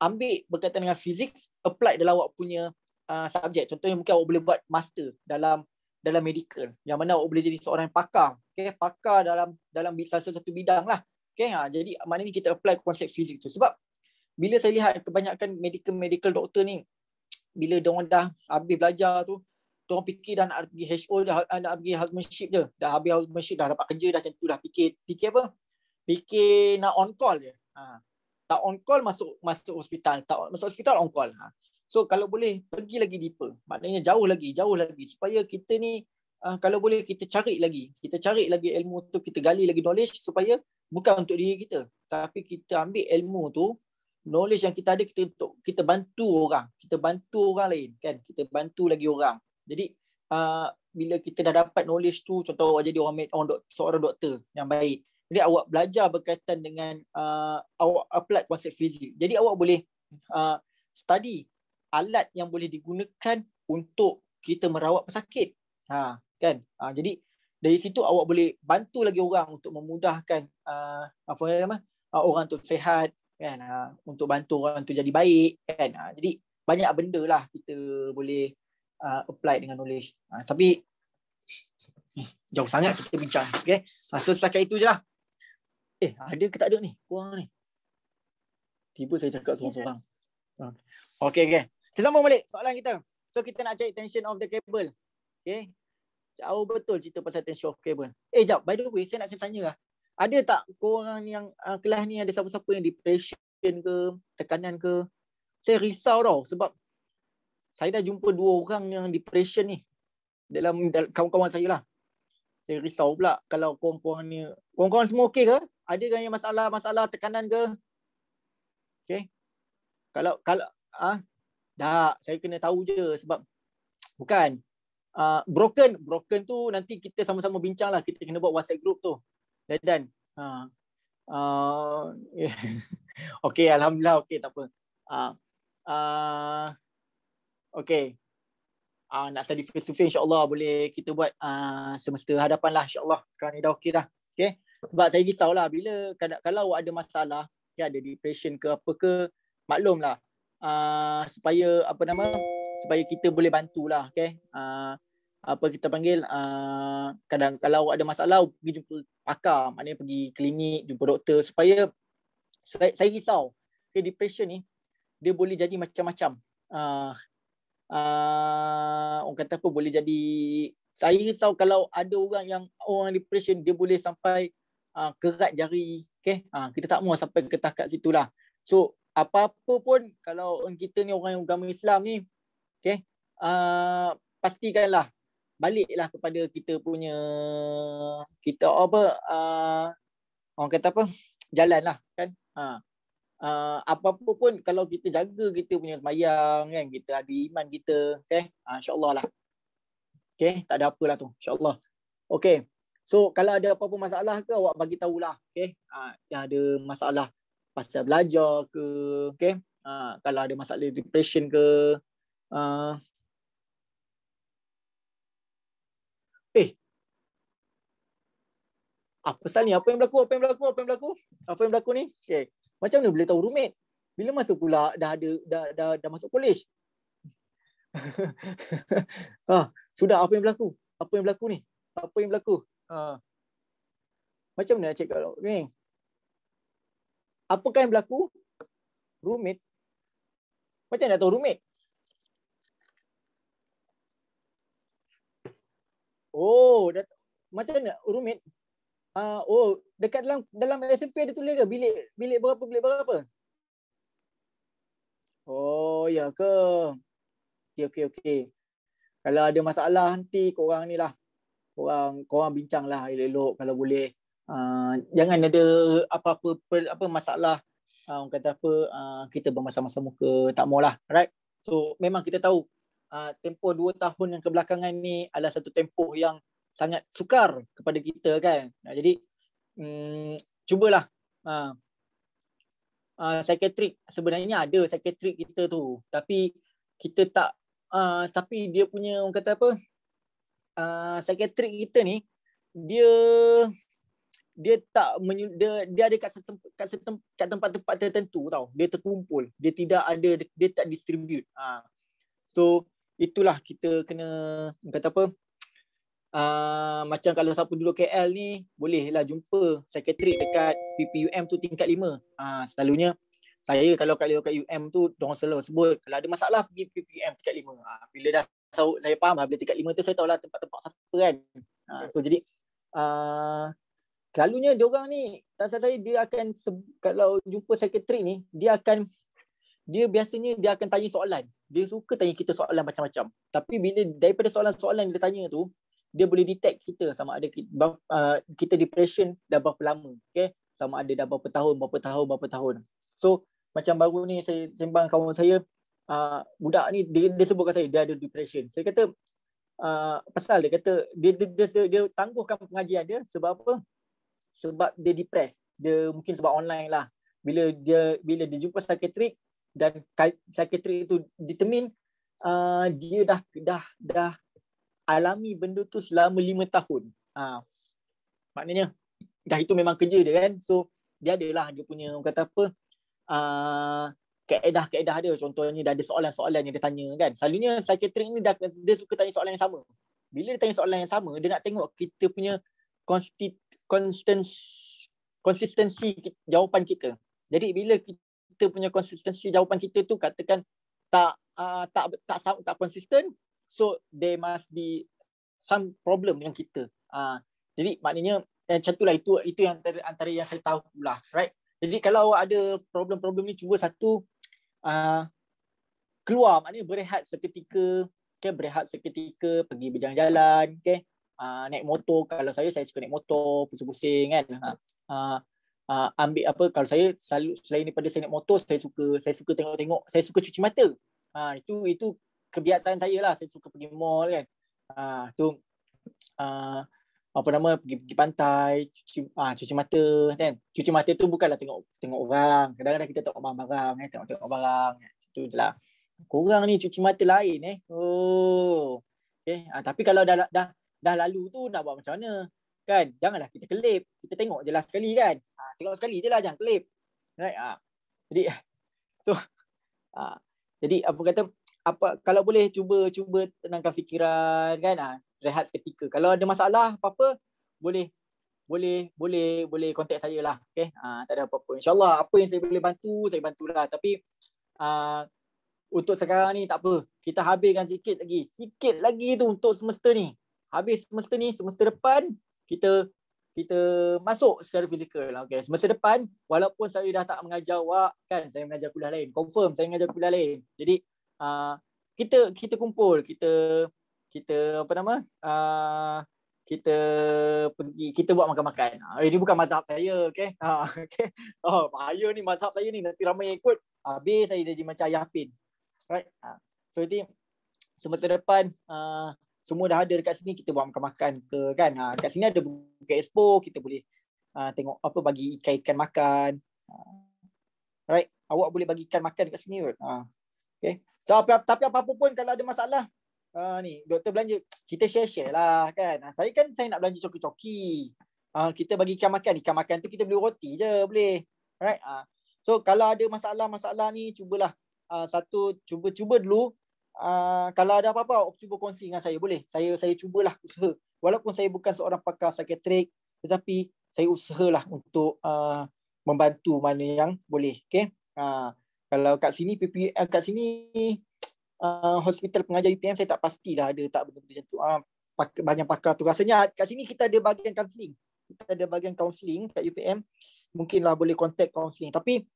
ambil berkaitan dengan fizik, apply dalam awak punya uh, subjek. Contohnya, mungkin awak boleh buat master dalam dalam medical yang mana awak boleh jadi seorang yang pakar okay pakar dalam dalam salah satu bidang lah okay ha, jadi mana ni kita apply konsep fizik tu sebab bila saya lihat kebanyakan medical medical doktor ni bila dia dah habis belajar tu dia orang fikir dah nak pergi HO dah nak pergi housemanship je dah habis housemanship dah dapat kerja dah tentu dah fikir fikir apa fikir nak on call je ha, tak on call masuk masuk hospital tak masuk hospital on call ha. So kalau boleh pergi lagi deeper, maknanya jauh lagi, jauh lagi supaya kita ni uh, kalau boleh kita cari lagi, kita cari lagi ilmu tu, kita gali lagi knowledge supaya bukan untuk diri kita, tapi kita ambil ilmu tu, knowledge yang kita ada kita untuk kita bantu orang, kita bantu orang lain kan, kita bantu lagi orang. Jadi uh, bila kita dah dapat knowledge tu, contoh awak jadi orang orang dok, seorang doktor yang baik. Jadi awak belajar berkaitan dengan uh, awak apply konsep fizik. Jadi awak boleh uh, study alat yang boleh digunakan untuk kita merawat pesakit. Ha, kan? Ha, jadi dari situ awak boleh bantu lagi orang untuk memudahkan uh, apa nama? Uh, orang tu sehat kan? Ha, untuk bantu orang tu jadi baik kan? Ha, jadi banyak benda lah kita boleh uh, apply dengan knowledge. Ha, tapi eh, jauh sangat kita bincang. Okay? Ha, so setakat itu je lah. Eh, ada ke tak ada ni? Kurang ni. Tiba saya cakap seorang-seorang. Okay, okay. Kita sambung balik soalan kita. So kita nak cari tension of the cable. Okay. Jauh betul cerita pasal tension of cable. Eh jap, by the way, saya nak kena tanya lah. Ada tak korang yang uh, kelas ni ada siapa-siapa yang depression ke, tekanan ke? Saya risau tau sebab saya dah jumpa dua orang yang depression ni dalam, dalam kawan-kawan saya lah. Saya risau pula kalau korang-korang ni, korang-korang semua okey ke? Ada kan yang masalah-masalah tekanan ke? Okay. Kalau, kalau, ah, tak, saya kena tahu je sebab bukan uh, broken broken tu nanti kita sama-sama bincang lah kita kena buat WhatsApp group tu. Dan dan. Uh, uh, ah yeah. [LAUGHS] okay, alhamdulillah okay tak apa. Ah uh, uh, okay. Ah uh, nak study face to face insya boleh kita buat ah uh, semester hadapan lah insyaallah allah Sekarang dah okay dah. Okay. Sebab saya risaulah bila kalau ada masalah, ya, ada depression ke apa ke, maklumlah uh, supaya apa nama supaya kita boleh bantulah okey uh, ah, apa kita panggil uh, kadang kalau ada masalah pergi jumpa pakar maknanya pergi klinik jumpa doktor supaya saya, saya risau okay, depression ni dia boleh jadi macam-macam uh, uh, orang kata apa boleh jadi saya risau kalau ada orang yang orang depression dia boleh sampai uh, kerat jari okay? Uh, kita tak mahu sampai ke tahap situlah lah so apa-apa pun kalau kita ni orang yang agama Islam ni okey uh, pastikanlah baliklah kepada kita punya kita apa uh, orang kata apa jalanlah kan ha uh, uh, apa-apa pun kalau kita jaga kita punya sembahyang kan kita ada iman kita okey uh, ha, insyaallah lah okey tak ada apalah tu insyaallah okey so kalau ada apa-apa masalah ke awak bagi tahulah okey uh, ha, ada masalah pasal belajar ke okey ha, kalau ada masalah depression ke ha. eh apa pasal ni apa yang berlaku apa yang berlaku apa yang berlaku apa yang berlaku ni okey macam mana boleh tahu rumit bila masuk pula dah ada dah dah, dah, dah masuk college [LAUGHS] ha, sudah apa yang berlaku apa yang berlaku ni apa yang berlaku ha. macam mana cik kalau ni okay apakah yang berlaku? Rumit. Macam mana nak tahu rumit? Oh, dah, macam mana rumit? Uh, oh, dekat dalam dalam SMP ada tulis ke bilik bilik berapa bilik berapa? Oh, ya ke? Okey okey okey. Kalau ada masalah nanti korang ni lah. Korang korang bincanglah elok-elok kalau boleh uh, jangan ada apa-apa apa masalah uh, orang kata apa uh, kita bermasa-masa muka tak maulah right so memang kita tahu uh, tempoh 2 tahun yang kebelakangan ni adalah satu tempoh yang sangat sukar kepada kita kan nah, jadi um, cubalah uh, uh, psychiatric sebenarnya ada psychiatric kita tu tapi kita tak uh, tapi dia punya orang kata apa uh, psychiatric kita ni dia dia tak dia, dia ada kat setem, kat setem, kat tempat-tempat tertentu tau dia terkumpul dia tidak ada dia, dia tak distribute ha. so itulah kita kena kata apa uh, macam kalau siapa duduk KL ni boleh lah jumpa sekretari dekat PPUM tu tingkat 5 uh, ah, selalunya saya kalau kat kat UM tu dorang selalu sebut kalau ada masalah pergi PPUM tingkat 5 uh, ah, bila dah saya faham bila tingkat 5 tu saya tahu lah tempat-tempat siapa kan uh, so jadi uh, selalunya dia orang ni tak salah saya dia akan kalau jumpa sekretari ni dia akan dia biasanya dia akan tanya soalan. Dia suka tanya kita soalan macam-macam. Tapi bila daripada soalan-soalan dia tanya tu, dia boleh detect kita sama ada kita, uh, kita depression dah berapa lama. Okay? Sama ada dah berapa tahun, berapa tahun, berapa tahun. So macam baru ni saya sembang kawan saya, uh, budak ni dia, dia sebutkan saya dia ada depression. Saya kata, uh, pasal dia kata dia, dia, dia, dia, dia tangguhkan pengajian dia sebab apa? sebab dia depres, dia mungkin sebab online lah bila dia bila dia jumpa psikiatrik dan psikiatrik itu ditemin uh, dia dah dah dah alami benda tu selama lima tahun ha. maknanya dah itu memang kerja dia kan so dia adalah dia punya kata apa uh, kaedah-kaedah dia contohnya dah ada soalan-soalan yang dia tanya kan selalunya psikiatrik ni dah, dia suka tanya soalan yang sama bila dia tanya soalan yang sama dia nak tengok kita punya konstit konsistensi konsistensi jawapan kita. Jadi bila kita punya konsistensi jawapan kita tu katakan tak uh, tak tak tak, tak konsisten, so there must be some problem dengan kita. Uh, jadi maknanya yang eh, satu lah itu itu yang antara, antara yang saya tahu lah, right? Jadi kalau awak ada problem-problem ni cuba satu uh, keluar maknanya berehat seketika, okay, berehat seketika, pergi berjalan-jalan, okay uh, naik motor kalau saya saya suka naik motor pusing-pusing kan uh, uh, ambil apa kalau saya selalu selain daripada saya naik motor saya suka saya suka tengok-tengok saya suka cuci mata uh, itu itu kebiasaan saya lah saya suka pergi mall kan uh, tu uh, apa nama pergi, pergi pantai cuci ah cuci mata kan cuci mata tu bukanlah tengok tengok orang kadang-kadang kita tengok barang-barang eh tengok-tengok barang itu lah. kurang ni cuci mata lain eh oh okey eh, ah, tapi kalau dah dah dah lalu tu nak buat macam mana kan janganlah kita kelip kita tengok jelas sekali kan ha, tengok sekali je lah jangan kelip right ha. jadi [LAUGHS] so ha. jadi apa kata apa kalau boleh cuba cuba tenangkan fikiran kan ha. rehat seketika kalau ada masalah apa-apa boleh boleh boleh boleh kontak saya lah okey ha, tak ada apa-apa insyaallah apa yang saya boleh bantu saya bantulah tapi ha, untuk sekarang ni tak apa kita habiskan sikit lagi sikit lagi tu untuk semester ni habis semester ni semester depan kita kita masuk secara fizikal lah. Okay. semasa depan, walaupun saya dah tak mengajar awak, kan saya mengajar kuliah lain. Confirm saya mengajar kuliah lain. Jadi, uh, kita kita kumpul. Kita, kita apa nama? Uh, kita pergi, kita buat makan-makan. Uh, ini bukan mazhab saya, okay? Uh, [LAUGHS] okay. Oh, bahaya ni mazhab saya ni. Nanti ramai yang ikut. Habis saya jadi macam ayah pin. Right? Uh, so, jadi, semester depan, uh, semua dah ada dekat sini kita buat makan-makan ke kan ha, kat sini ada buka expo kita boleh ha, tengok apa bagi ikan-ikan makan ha, ah, right awak boleh bagi ikan makan dekat sini kot ha, okay. so tapi, tapi apa apa pun kalau ada masalah ha, ni doktor belanja kita share-share lah kan ha, saya kan saya nak belanja coki-coki ha, kita bagi ikan makan ikan makan tu kita beli roti je boleh right ha, so kalau ada masalah-masalah ni cubalah Uh, satu cuba-cuba dulu Ah, kalau ada apa-apa cuba kongsi dengan saya boleh saya saya cubalah usaha walaupun saya bukan seorang pakar psikiatrik tetapi saya usahalah untuk uh, membantu mana yang boleh okey uh, kalau kat sini PP kat sini uh, hospital pengajar UPM saya tak pastilah ada tak benda-benda macam tu uh, banyak pakar tu rasanya kat sini kita ada bahagian counseling kita ada bahagian counseling kat UPM mungkinlah boleh contact counseling tapi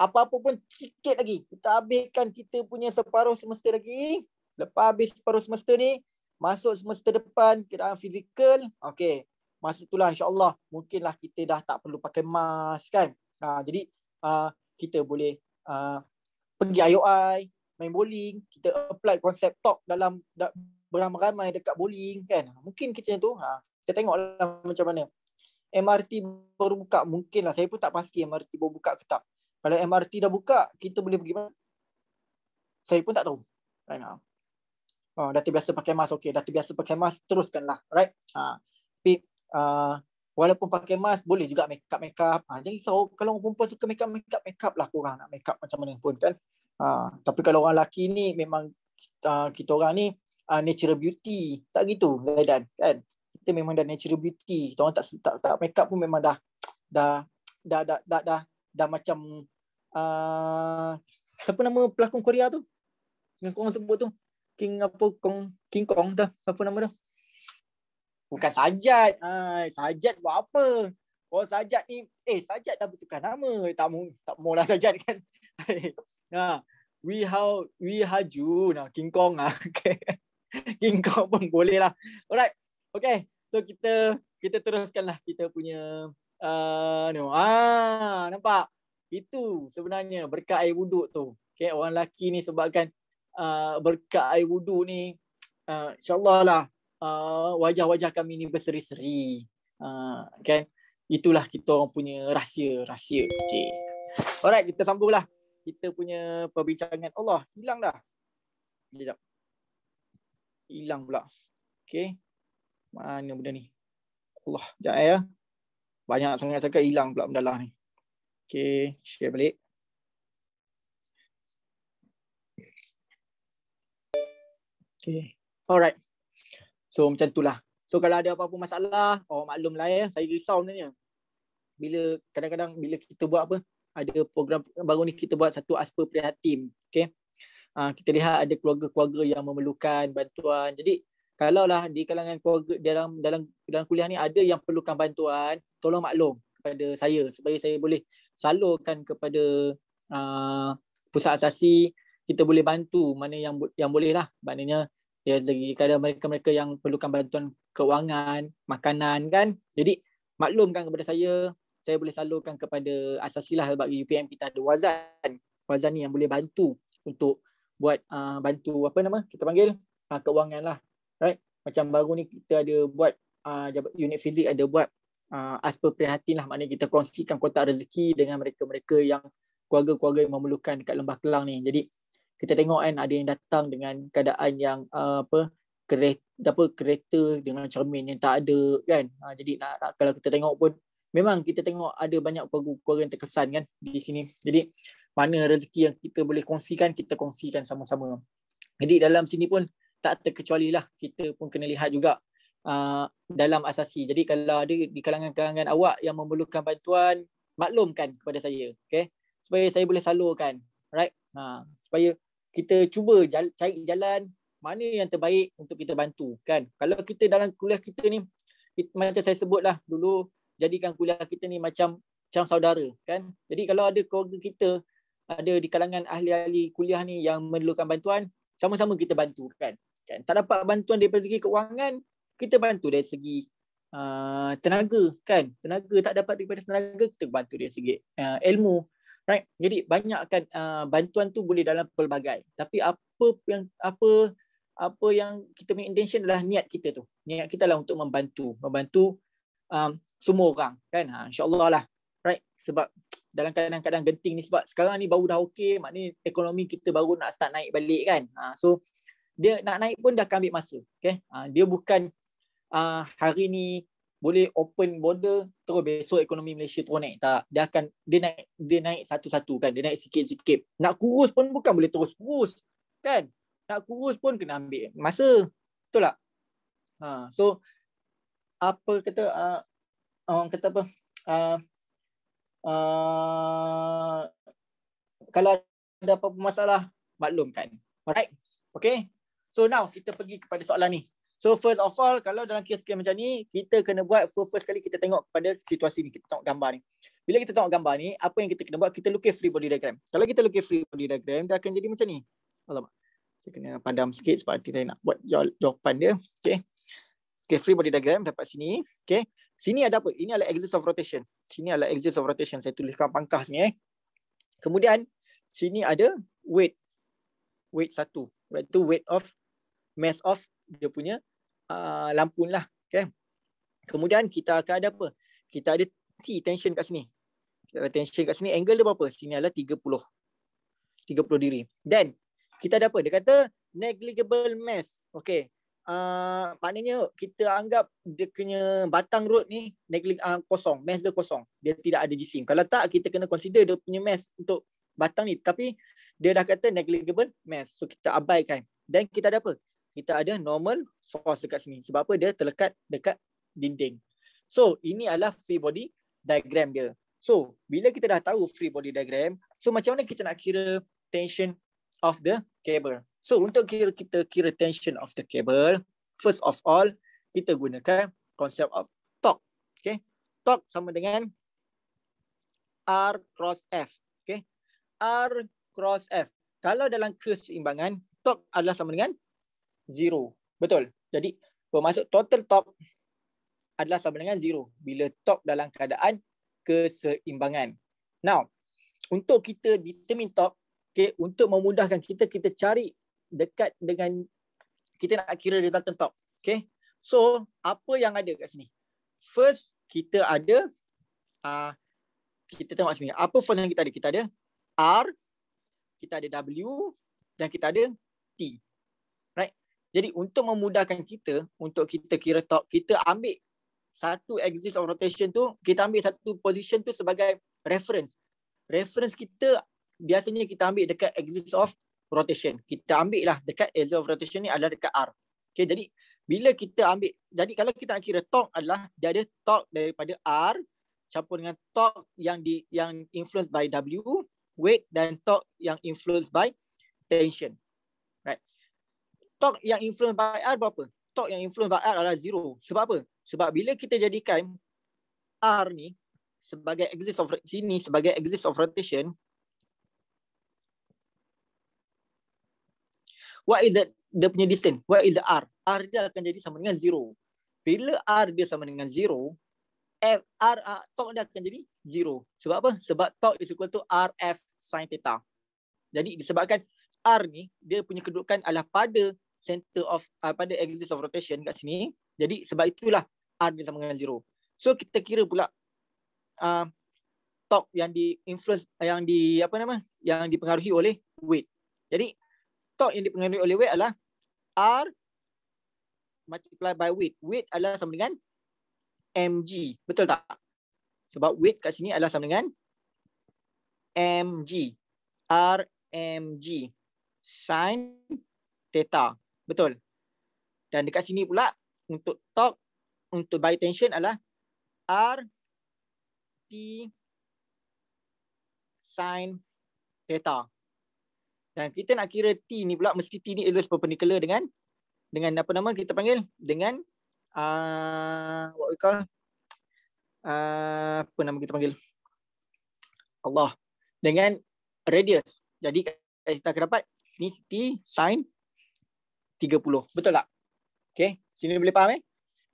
apa-apa pun sikit lagi. Kita habiskan kita punya separuh semester lagi. Lepas habis separuh semester ni, masuk semester depan ke dalam fizikal. Okay. Masa itulah insyaAllah mungkinlah kita dah tak perlu pakai mask kan. Ha, jadi uh, kita boleh uh, pergi IOI, main bowling. Kita apply konsep talk dalam beramai-ramai dekat bowling kan. Ha, mungkin kita tu. Ha, kita tengok macam mana. MRT baru buka mungkinlah. Saya pun tak pasti MRT baru buka ke tak. Kalau MRT dah buka, kita boleh pergi mana? Saya pun tak tahu. Right now. Oh, dah terbiasa pakai mask, okey. Dah terbiasa pakai mask, teruskanlah. Right? Ha. Tapi, uh, walaupun pakai mask, boleh juga make up-make up. Ha. Ah, Jangan risau, kalau orang perempuan suka make up-make up-make up lah korang nak make up macam mana pun kan. Ha. Tapi kalau orang lelaki ni, memang uh, kita orang ni uh, natural beauty. Tak gitu, Zaidan. Kan? Kita memang dah natural beauty. Kita orang tak, tak, tak make up pun memang dah dah dah, dah, dah, dah, dah macam Ah, siapa nama pelakon Korea tu? Yang korang sebut tu. King apa? Kong, King Kong dah. Apa nama dia? Bukan Sajat. Ay, ah, Sajat buat apa? Oh Sajat ni. Eh Sajat dah bertukar nama. Tak mau tak mau lah Sajat kan. [LAUGHS] Ah, ha. We How We Haju, nah King Kong ah. [LAUGHS] Okay. King Kong pun boleh lah. Alright. Okay. So kita kita teruskanlah kita punya uh, no. ah nampak itu sebenarnya berkat air wuduk tu. Okay, orang lelaki ni sebabkan uh, berkat air wuduk ni uh, insyaAllah lah uh, wajah-wajah kami ni berseri-seri. Uh, kan? Itulah kita orang punya rahsia-rahsia. Alright, kita sambunglah Kita punya perbincangan. Allah, hilang dah. Sekejap. Hilang pula. Okay. Mana benda ni? Allah, sekejap ya. Banyak sangat cakap hilang pula benda lah ni. Okay, share balik. Okay, alright. So macam lah. So kalau ada apa-apa masalah, oh maklum lah ya, saya risau sebenarnya. Bila kadang-kadang bila kita buat apa, ada program baru ni kita buat satu asper prihatin. Okay. Uh, ah, kita lihat ada keluarga-keluarga yang memerlukan bantuan. Jadi kalau lah di kalangan keluarga dalam dalam dalam kuliah ni ada yang perlukan bantuan, tolong maklum kepada saya supaya saya boleh salurkan kepada uh, pusat asasi kita boleh bantu mana yang yang boleh lah maknanya ya lagi kadang mereka mereka yang perlukan bantuan kewangan makanan kan jadi maklumkan kepada saya saya boleh salurkan kepada asasi lah sebab UPM kita ada wazan wazan ni yang boleh bantu untuk buat uh, bantu apa nama kita panggil uh, kewangan lah right macam baru ni kita ada buat uh, unit fizik ada buat uh, ah, as perprihatin lah maknanya kita kongsikan kotak rezeki dengan mereka-mereka yang keluarga-keluarga yang memerlukan dekat Lembah Kelang ni. Jadi kita tengok kan ada yang datang dengan keadaan yang uh, apa kereta apa kereta dengan cermin yang tak ada kan. Uh, jadi nak, nak, kalau kita tengok pun memang kita tengok ada banyak keluarga-keluarga yang terkesan kan di sini. Jadi mana rezeki yang kita boleh kongsikan kita kongsikan sama-sama. Jadi dalam sini pun tak terkecuali lah kita pun kena lihat juga Uh, dalam asasi. Jadi kalau ada di kalangan-kalangan awak yang memerlukan bantuan, maklumkan kepada saya. Okay? Supaya saya boleh salurkan. Right? Ha, supaya kita cuba jala, cari jalan mana yang terbaik untuk kita bantu. Kan? Kalau kita dalam kuliah kita ni, kita, macam saya sebutlah dulu, jadikan kuliah kita ni macam macam saudara. Kan? Jadi kalau ada keluarga kita, ada di kalangan ahli-ahli kuliah ni yang memerlukan bantuan, sama-sama kita bantu. Kan? Kan? Tak dapat bantuan daripada segi kewangan, kita bantu dari segi uh, tenaga kan tenaga tak dapat daripada tenaga kita bantu dari segi uh, ilmu right jadi banyakkan uh, bantuan tu boleh dalam pelbagai tapi apa yang apa apa yang kita punya intention adalah niat kita tu niat kita lah untuk membantu membantu um, semua orang kan ha, insyaallah lah right sebab dalam kadang-kadang genting ni sebab sekarang ni baru dah okey maknanya ekonomi kita baru nak start naik balik kan ha, so dia nak naik pun dah akan ambil masa okay? Ha, dia bukan uh, hari ni boleh open border terus besok ekonomi Malaysia terus naik tak dia akan dia naik dia naik satu-satu kan dia naik sikit-sikit nak kurus pun bukan boleh terus kurus kan nak kurus pun kena ambil masa betul tak ha so apa kata uh, orang kata apa uh, uh, kalau ada apa-apa masalah maklumkan alright okay so now kita pergi kepada soalan ni So first of all, kalau dalam kes-kes macam ni, kita kena buat first, first kali kita tengok pada situasi ni, kita tengok gambar ni. Bila kita tengok gambar ni, apa yang kita kena buat, kita lukis free body diagram. Kalau kita lukis free body diagram, dia akan jadi macam ni. Alamak, saya kena padam sikit sebab kita nak buat jawapan dia. Okay. okay, free body diagram dapat sini. Okay, sini ada apa? Ini adalah axis of rotation. Sini adalah axis of rotation. Saya tuliskan pangkas ni eh. Kemudian, sini ada weight. Weight satu. Weight tu weight of mass of dia punya Ah, lampun lah. Okay. Kemudian kita akan ada apa? Kita ada T tension kat sini. Kita ada tension kat sini. Angle dia berapa? Sini adalah 30. 30 diri. Then kita ada apa? Dia kata negligible mass. Okay. Uh, ah, maknanya kita anggap dia punya batang road ni neglig uh, ah, kosong. Mass dia kosong. Dia tidak ada jisim. Kalau tak kita kena consider dia punya mass untuk batang ni. Tapi dia dah kata negligible mass. So kita abaikan. Then kita ada apa? kita ada normal force dekat sini sebab apa dia terlekat dekat dinding so ini adalah free body diagram dia so bila kita dah tahu free body diagram so macam mana kita nak kira tension of the cable so untuk kira kita kira tension of the cable first of all kita gunakan konsep of torque okey torque sama dengan r cross f okey r cross f kalau dalam keseimbangan torque adalah sama dengan zero. Betul. Jadi bermaksud total top adalah sama dengan zero bila top dalam keadaan keseimbangan. Now, untuk kita determine top, okay, untuk memudahkan kita, kita cari dekat dengan kita nak kira resultant top. Okay. So, apa yang ada kat sini? First, kita ada uh, kita tengok sini. Apa first yang kita ada? Kita ada R, kita ada W dan kita ada T. Jadi untuk memudahkan kita, untuk kita kira top, kita ambil satu axis of rotation tu, kita ambil satu position tu sebagai reference. Reference kita biasanya kita ambil dekat axis of rotation. Kita ambil lah dekat axis of rotation ni adalah dekat R. Okay, jadi bila kita ambil, jadi kalau kita nak kira top adalah dia ada top daripada R campur dengan top yang di yang influenced by W, weight dan top yang influenced by tension tok yang influence by R berapa? Tok yang influence by R adalah zero. Sebab apa? Sebab bila kita jadikan R ni sebagai axis of sini sebagai axis of rotation what is that dia punya distance? What is the R? R dia akan jadi sama dengan zero. Bila R dia sama dengan zero, F, R, uh, tok dia akan jadi zero. Sebab apa? Sebab tok is equal to RF sin theta. Jadi disebabkan R ni, dia punya kedudukan adalah pada center of uh, pada axis of rotation kat sini. Jadi sebab itulah R dia sama dengan 0. So kita kira pula uh, top yang di influence yang di apa nama yang dipengaruhi oleh weight. Jadi top yang dipengaruhi oleh weight adalah R multiply by weight. Weight adalah sama dengan mg. Betul tak? Sebab weight kat sini adalah sama dengan mg. R mg sin theta. Betul. Dan dekat sini pula untuk top untuk by tension adalah R T sin theta. Dan kita nak kira T ni pula mesti T ni elus perpendicular dengan dengan apa nama kita panggil dengan uh, what we call uh, apa nama kita panggil Allah dengan radius. Jadi kita akan dapat ni T sin 30. Betul tak? Okay. Sini boleh faham eh?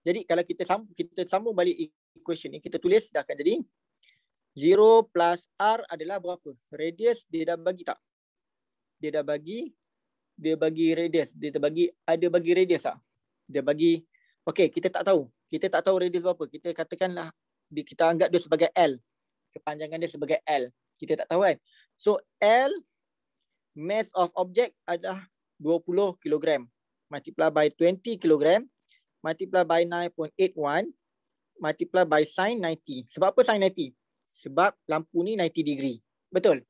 Jadi kalau kita sam kita sambung balik equation ni, kita tulis dah akan jadi 0 plus R adalah berapa? Radius dia dah bagi tak? Dia dah bagi dia bagi radius. Dia dah bagi ada bagi radius tak? Dia bagi Okay, kita tak tahu. Kita tak tahu radius berapa. Kita katakanlah kita anggap dia sebagai L. Kepanjangan dia sebagai L. Kita tak tahu kan? So L mass of object adalah 20 kilogram multiply by 20 kilogram multiply by 9.81 multiply by sin 90. Sebab apa sin 90? Sebab lampu ni 90 degree. Betul?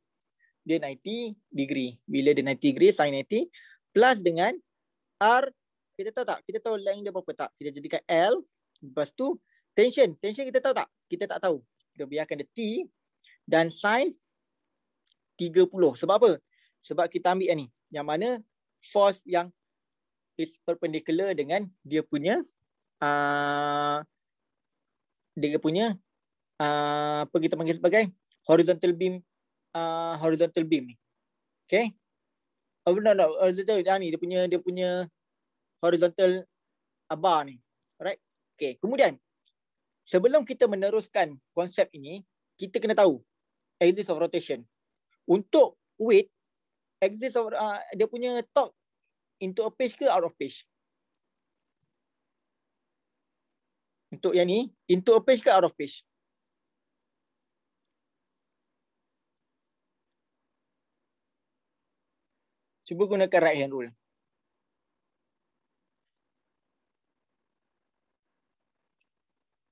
Dia 90 degree. Bila dia 90 degree, sin 90 plus dengan R. Kita tahu tak? Kita tahu length dia berapa tak? Kita jadikan L. Lepas tu tension. Tension kita tahu tak? Kita tak tahu. Kita biarkan dia T dan sin 30. Sebab apa? Sebab kita ambil yang ni. Yang mana force yang is perpendicular dengan dia punya uh, dia punya uh, apa kita panggil sebagai horizontal beam uh, horizontal beam ni. Okay. Oh, no, no. Horizontal ah, ni dia punya dia punya horizontal uh, ni. Alright. Okay. Kemudian sebelum kita meneruskan konsep ini, kita kena tahu axis of rotation. Untuk weight, axis of uh, dia punya top into a page ke out of page? Untuk yang ni, into a page ke out of page? Cuba gunakan right hand rule.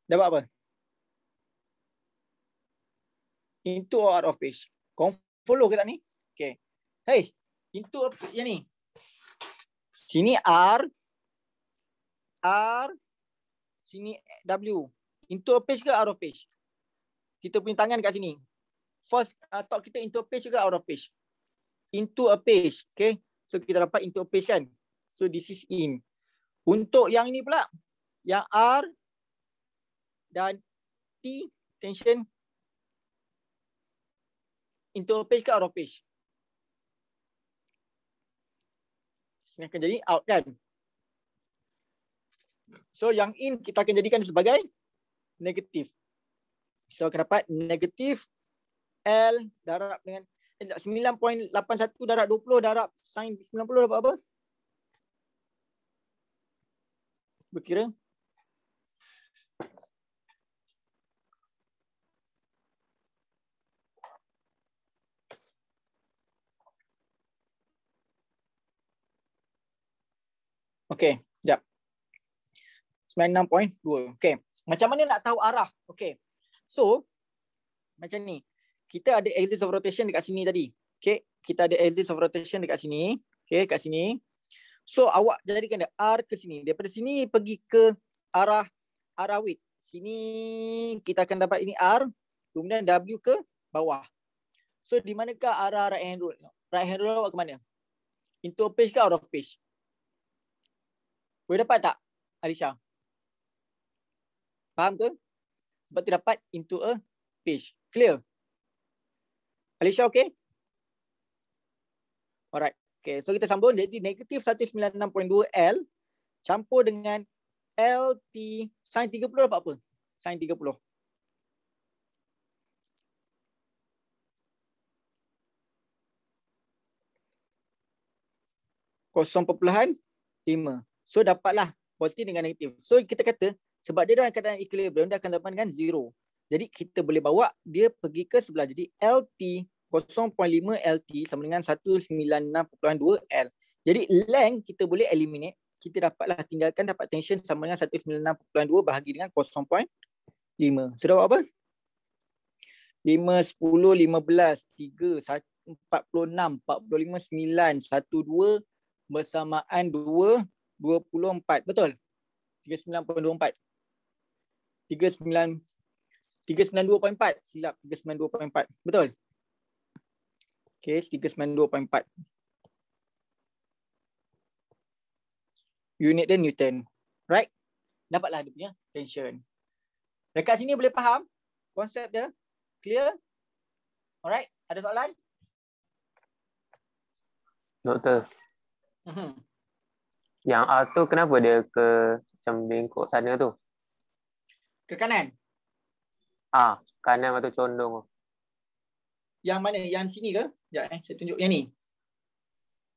Dapat apa? Into or out of page? Confirm follow ke tak ni? Okay. Hey, into yang ni. Sini R. R. Sini W. Into a page ke out of page? Kita punya tangan kat sini. First, uh, talk kita into a page ke out of page? Into a page. Okay. So, kita dapat into a page kan? So, this is in. Untuk yang ni pula. Yang R. Dan T. Tension. Into a page ke out of page? ini akan jadi out kan. So yang in kita akan jadikan sebagai negatif. So akan dapat negatif L darab dengan 9.81 eh, darab 20 darab sin 90 dapat apa? Berkira Okay, sekejap. 96.2. Okey. macam mana nak tahu arah? Okey. so macam ni. Kita ada axis of rotation dekat sini tadi. Okey. kita ada axis of rotation dekat sini. Okey. dekat sini. So awak jadikan dia R ke sini. Daripada sini pergi ke arah arah width. Sini kita akan dapat ini R. Kemudian W ke bawah. So di manakah arah right hand rule? Right hand rule awak ke mana? Into page ke out of page? Boleh dapat tak Alisha? Faham ke? Sebab tu dapat into a page. Clear? Alisha okay? Alright. Okay, so kita sambung. Jadi negatif 196.2L campur dengan LT sin 30 dapat apa? Sin 30. Kosong perpuluhan lima. So dapatlah positif dengan negatif. So kita kata sebab dia dalam keadaan equilibrium dia akan dapat dengan zero. Jadi kita boleh bawa dia pergi ke sebelah. Jadi LT 0.5 LT sama dengan 196.2 L. Jadi length kita boleh eliminate. Kita dapatlah tinggalkan dapat tension sama dengan 196.2 bahagi dengan 0.5. So dah apa? 5, 10, 15, 3, 46, 45, 9, 12 bersamaan 2, Betul? 39.24. 39.92.4. Silap. 39.2.4. Betul? Okay. 39.2.4. Unit dia Newton. Right? Dapatlah dia punya tension. Dekat sini boleh faham? Konsep dia? Clear? Alright? Ada soalan? Doktor. Mhm. Yang R ah, tu kenapa dia ke macam bengkok sana tu? Ke kanan? Ah, kanan atau condong tu. Yang mana? Yang sini ke? Ya, eh, saya tunjuk yang ni.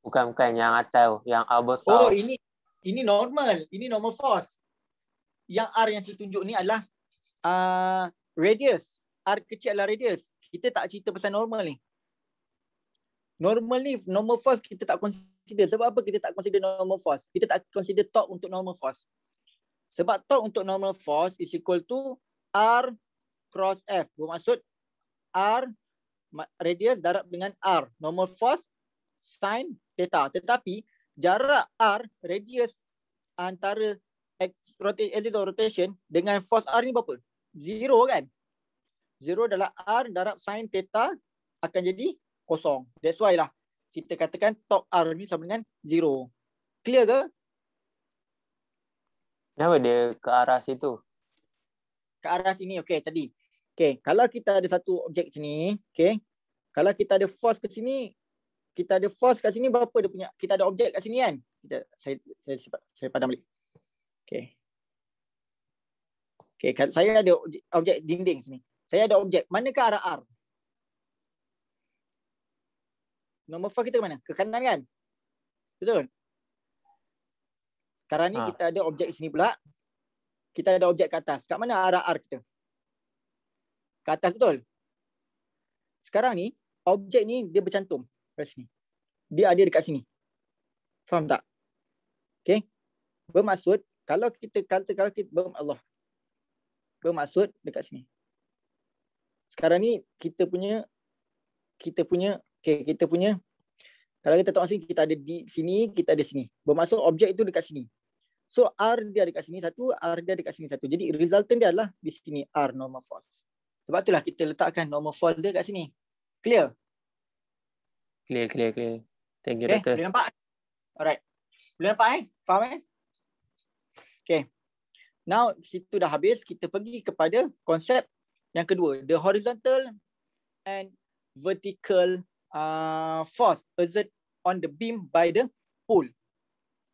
Bukan, bukan. Yang atas tu. Yang R ah, besar. Oh, ini ini normal. Ini normal force. Yang R yang saya tunjuk ni adalah uh, radius. R kecil adalah radius. Kita tak cerita pasal normal ni. Normal ni, normal force kita tak konsep consider. Sebab apa kita tak consider normal force? Kita tak consider torque untuk normal force. Sebab torque untuk normal force is equal to R cross F. Bermaksud R radius darab dengan R. Normal force sin theta. Tetapi jarak R radius antara axis rotation dengan force R ni berapa? Zero kan? Zero adalah R darab sin theta akan jadi kosong. That's why lah kita katakan top R ni sama dengan 0. Clear ke? Kenapa dia ke arah situ? Ke arah sini, okey tadi. Okey, kalau kita ada satu objek sini, okey. Kalau kita ada force ke sini, kita ada force kat sini berapa dia punya? Kita ada objek kat sini kan? Kita, saya, saya, saya, saya padam balik. Okey. Okey, saya ada objek, dinding sini. Saya ada objek. Manakah arah R? Nombor 4 kita ke mana? Ke kanan kan? Betul? Sekarang ni ha. kita ada objek sini pula. Kita ada objek ke atas. Kat mana arah R kita? Ke atas betul? Sekarang ni, objek ni dia bercantum. Dari sini. Dia ada dekat sini. Faham tak? Okay. Bermaksud, kalau kita kata, kalau kita ber Allah. Bermaksud dekat sini. Sekarang ni, kita punya, kita punya okay, kita punya kalau kita tengok sini kita ada di sini kita ada sini bermaksud objek itu dekat sini so r dia dekat sini satu r dia dekat sini satu jadi resultant dia adalah di sini r normal force sebab itulah kita letakkan normal force dia dekat sini clear clear clear clear thank you okay, doctor boleh nampak alright boleh nampak eh faham eh okay now situ dah habis kita pergi kepada konsep yang kedua the horizontal and vertical uh, force exert on the beam by the pull.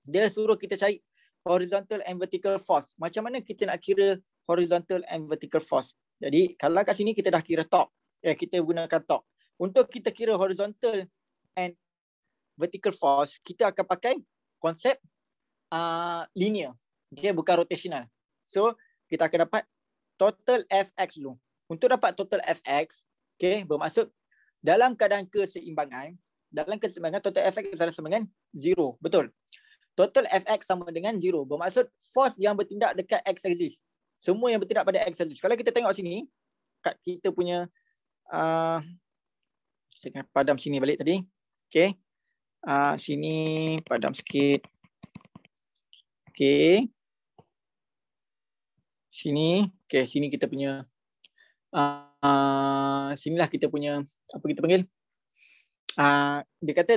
Dia suruh kita cari horizontal and vertical force. Macam mana kita nak kira horizontal and vertical force? Jadi kalau kat sini kita dah kira top. Eh, kita gunakan top. Untuk kita kira horizontal and vertical force, kita akan pakai konsep uh, linear. Dia bukan rotational. So kita akan dapat total Fx dulu. Untuk dapat total Fx, okay, bermaksud dalam keadaan keseimbangan, dalam keseimbangan total fx adalah sama dengan 0. Betul. Total fx sama dengan 0. Bermaksud force yang bertindak dekat x axis. Semua yang bertindak pada x axis. Kalau kita tengok sini, kat kita punya uh, saya kena padam sini balik tadi. Okay. Uh, sini padam sikit. Okay. Sini. Okay. Sini kita punya uh, Ah, sinilah kita punya apa kita panggil uh, dia kata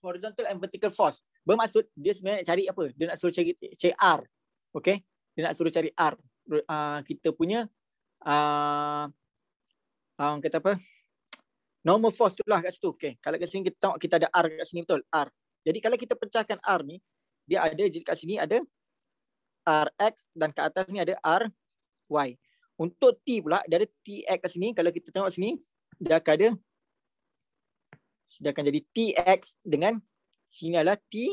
horizontal and vertical force bermaksud dia sebenarnya cari apa dia nak suruh cari CR okey dia nak suruh cari R uh, kita punya uh, uh, kata apa normal force tu lah kat situ okey kalau kat sini kita tengok kita ada R kat sini betul R jadi kalau kita pecahkan R ni dia ada kat sini ada RX dan kat atas ni ada RY untuk T pula, dia ada TX kat sini. Kalau kita tengok sini, dia akan ada dia akan jadi TX dengan sini adalah T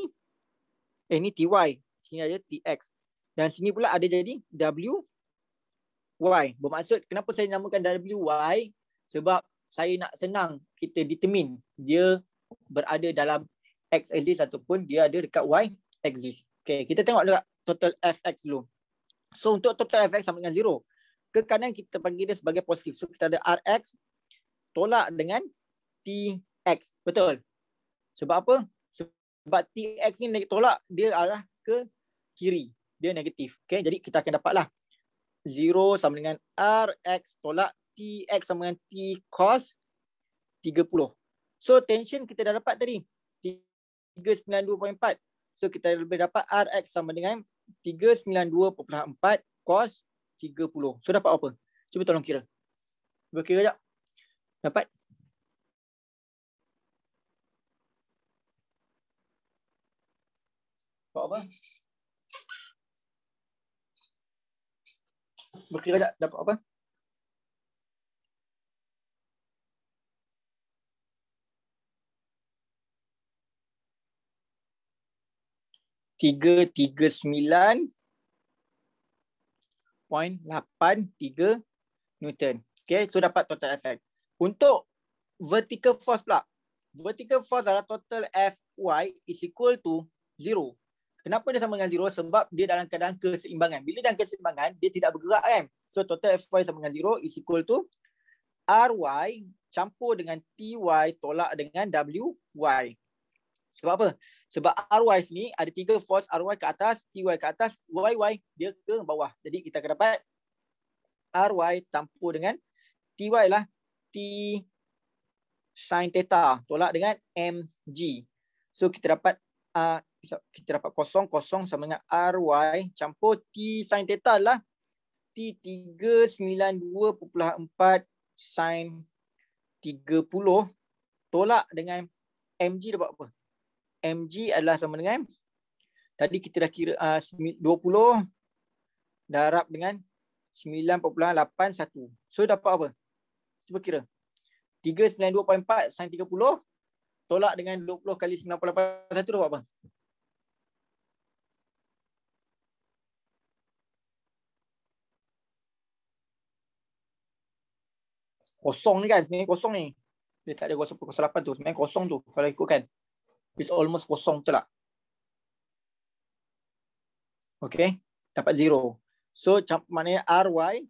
eh ni TY. Sini ada TX. Dan sini pula ada jadi W WY. Bermaksud kenapa saya namakan Y Sebab saya nak senang kita determine dia berada dalam X axis ataupun dia ada dekat Y axis. Okay, kita tengok juga total FX dulu. So untuk total FX sama dengan 0 ke kanan kita panggil dia sebagai positif. So kita ada Rx tolak dengan Tx. Betul. Sebab apa? Sebab Tx ni negatif tolak dia arah ke kiri. Dia negatif. Okay. Jadi kita akan dapatlah 0 sama dengan Rx tolak Tx sama dengan T cos 30. So tension kita dah dapat tadi. 392.4. So kita lebih dapat Rx sama dengan 392.4 cos 30. So dapat apa? Cuba tolong kira. Cuba kira sekejap. Dapat? Dapat apa? Berkira sekejap. Dapat apa? Tiga, tiga, sembilan, 0.83 Newton. Okay, so dapat total Fx. Untuk vertical force pula. Vertical force adalah total Fy is equal to 0. Kenapa dia sama dengan 0? Sebab dia dalam keadaan keseimbangan. Bila dalam keseimbangan, dia tidak bergerak kan? So total Fy sama dengan 0 is equal to RY campur dengan TY tolak dengan WY. Sebab apa? Sebab RY sini ada tiga force RY ke atas, TY ke atas, YY dia ke bawah. Jadi kita akan dapat RY campur dengan TY lah. T sin theta tolak dengan MG. So kita dapat uh, kita dapat kosong kosong sama dengan RY campur T sin theta lah. T 392.4 sin 30 tolak dengan MG dapat apa? mg adalah sama dengan tadi kita dah kira uh, 20 darab dengan 9.81. So dapat apa? Cuba kira. 392.4 sin 30 tolak dengan 20 kali 9.81 dapat apa? Kosong ni kan, sebenarnya kosong ni. Dia tak ada kosong, kosong 8 tu, sebenarnya kosong tu kalau ikutkan is almost kosong tu lah. Okay. Dapat zero. So maknanya ry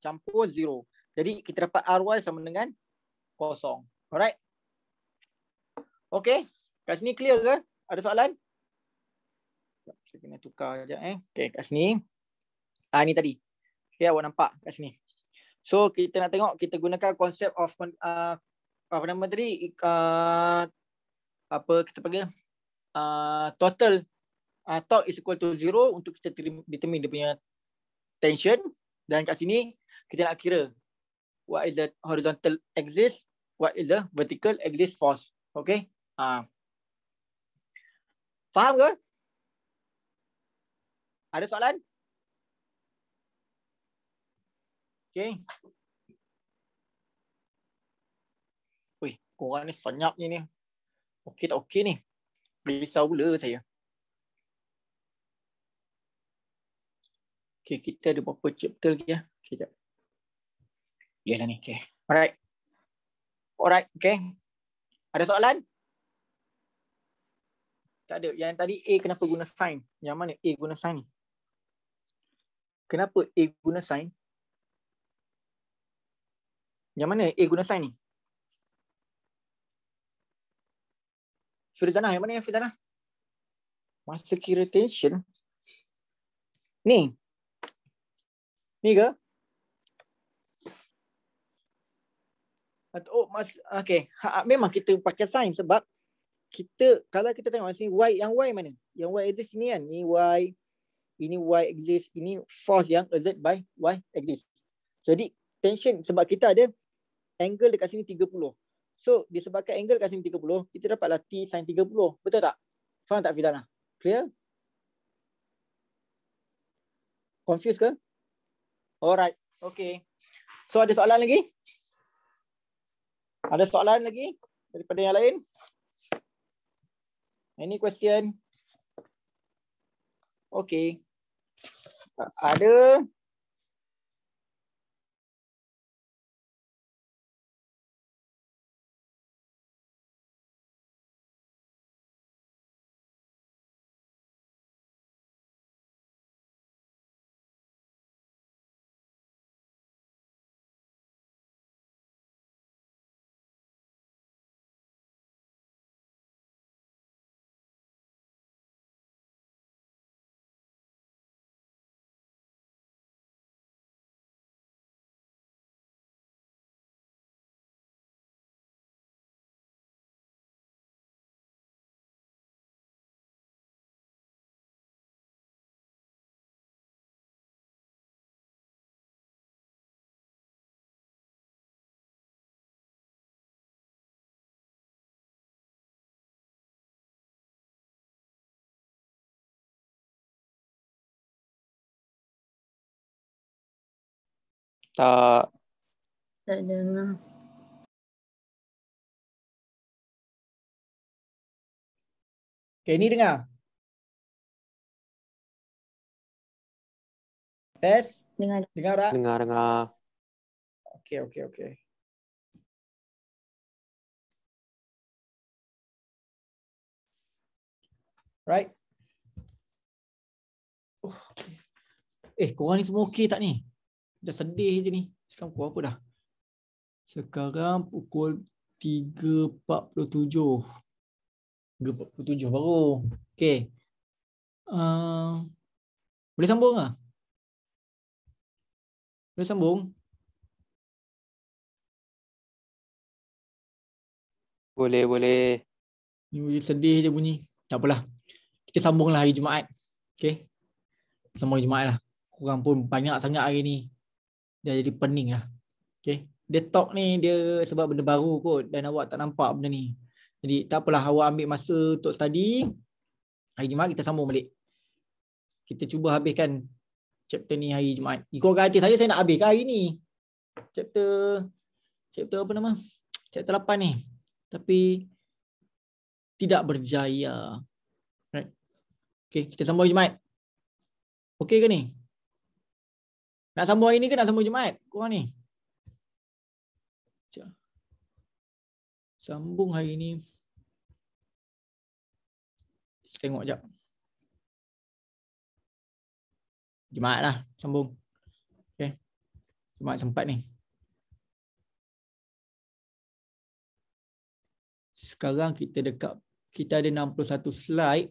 campur zero. Jadi kita dapat ry sama dengan kosong. Alright. Okay. Kat sini clear ke? Ada soalan? Saya kena tukar sekejap eh. Okay kat sini. Ah ni tadi. Okay awak nampak kat sini. So kita nak tengok kita gunakan konsep of uh, apa nama tadi? Uh, apa kita panggil uh, total uh, torque is equal to zero untuk kita determine dia punya tension dan kat sini kita nak kira what is the horizontal axis what is the vertical axis force okay? ah uh. faham ke ada soalan Okay. Wih, korang ni senyap ni ni. Okey tak okey ni? Risau pula saya. Okey, kita ada berapa chapter lagi ya? Okey, jap. Yalah ni, okey. Alright. Alright, okey. Ada soalan? Tak ada. Yang tadi A kenapa guna sign? Yang mana A guna sign ni? Kenapa A guna sign? Yang mana A guna sign ni? Firzana, yang mana yang Firzana? Masa key retention. Ni. Ni ke? Oh, mas, okay. Ha, ha memang kita pakai sign sebab kita kalau kita tengok sini y yang y mana? Yang y exist ni kan. Ni y ini y exist, ini force yang exert by y exist. Jadi tension sebab kita ada angle dekat sini 30. So disebabkan angle kat sini 30, kita dapatlah T sin 30. Betul tak? Faham tak Fidana? Clear? Confuse ke? Alright. Okay. So ada soalan lagi? Ada soalan lagi daripada yang lain? Any question? Okay. Ada. Tak. Tak dengar. Lah. Okay, ni dengar. Tes? Dengar. Dengar tak? Dengar, dengar. Okay, okay, okay. Right. Uh, okay. Eh, korang ni semua okey tak ni? Dah sedih je ni. Sekarang pukul apa dah? Sekarang pukul 3.47. 3.47 baru. Okay. Uh, ah, boleh sambung ke? Ah? Boleh sambung? Boleh, boleh. Ini sedih je bunyi. Tak apalah. Kita sambunglah hari Jumaat. Okay. Sambung hari Jumaat lah. Korang pun banyak sangat hari ni dah jadi pening lah. Okay. Dia talk ni dia sebab benda baru kot dan awak tak nampak benda ni. Jadi tak apalah awak ambil masa untuk study. Hari Jumaat kita sambung balik. Kita cuba habiskan chapter ni hari Jumaat. Ikut kata saya, saya nak habiskan hari ni. Chapter, chapter apa nama? Chapter 8 ni. Tapi tidak berjaya. Right. Okay, kita sambung Jumaat. Okay ke ni? Nak sambung hari ni ke nak sambung Jumaat? Korang ni. Sambung hari ni. Kita tengok jap. Jumaat lah. Sambung. Okay. Jumaat sempat ni. Sekarang kita dekat. Kita ada 61 slide.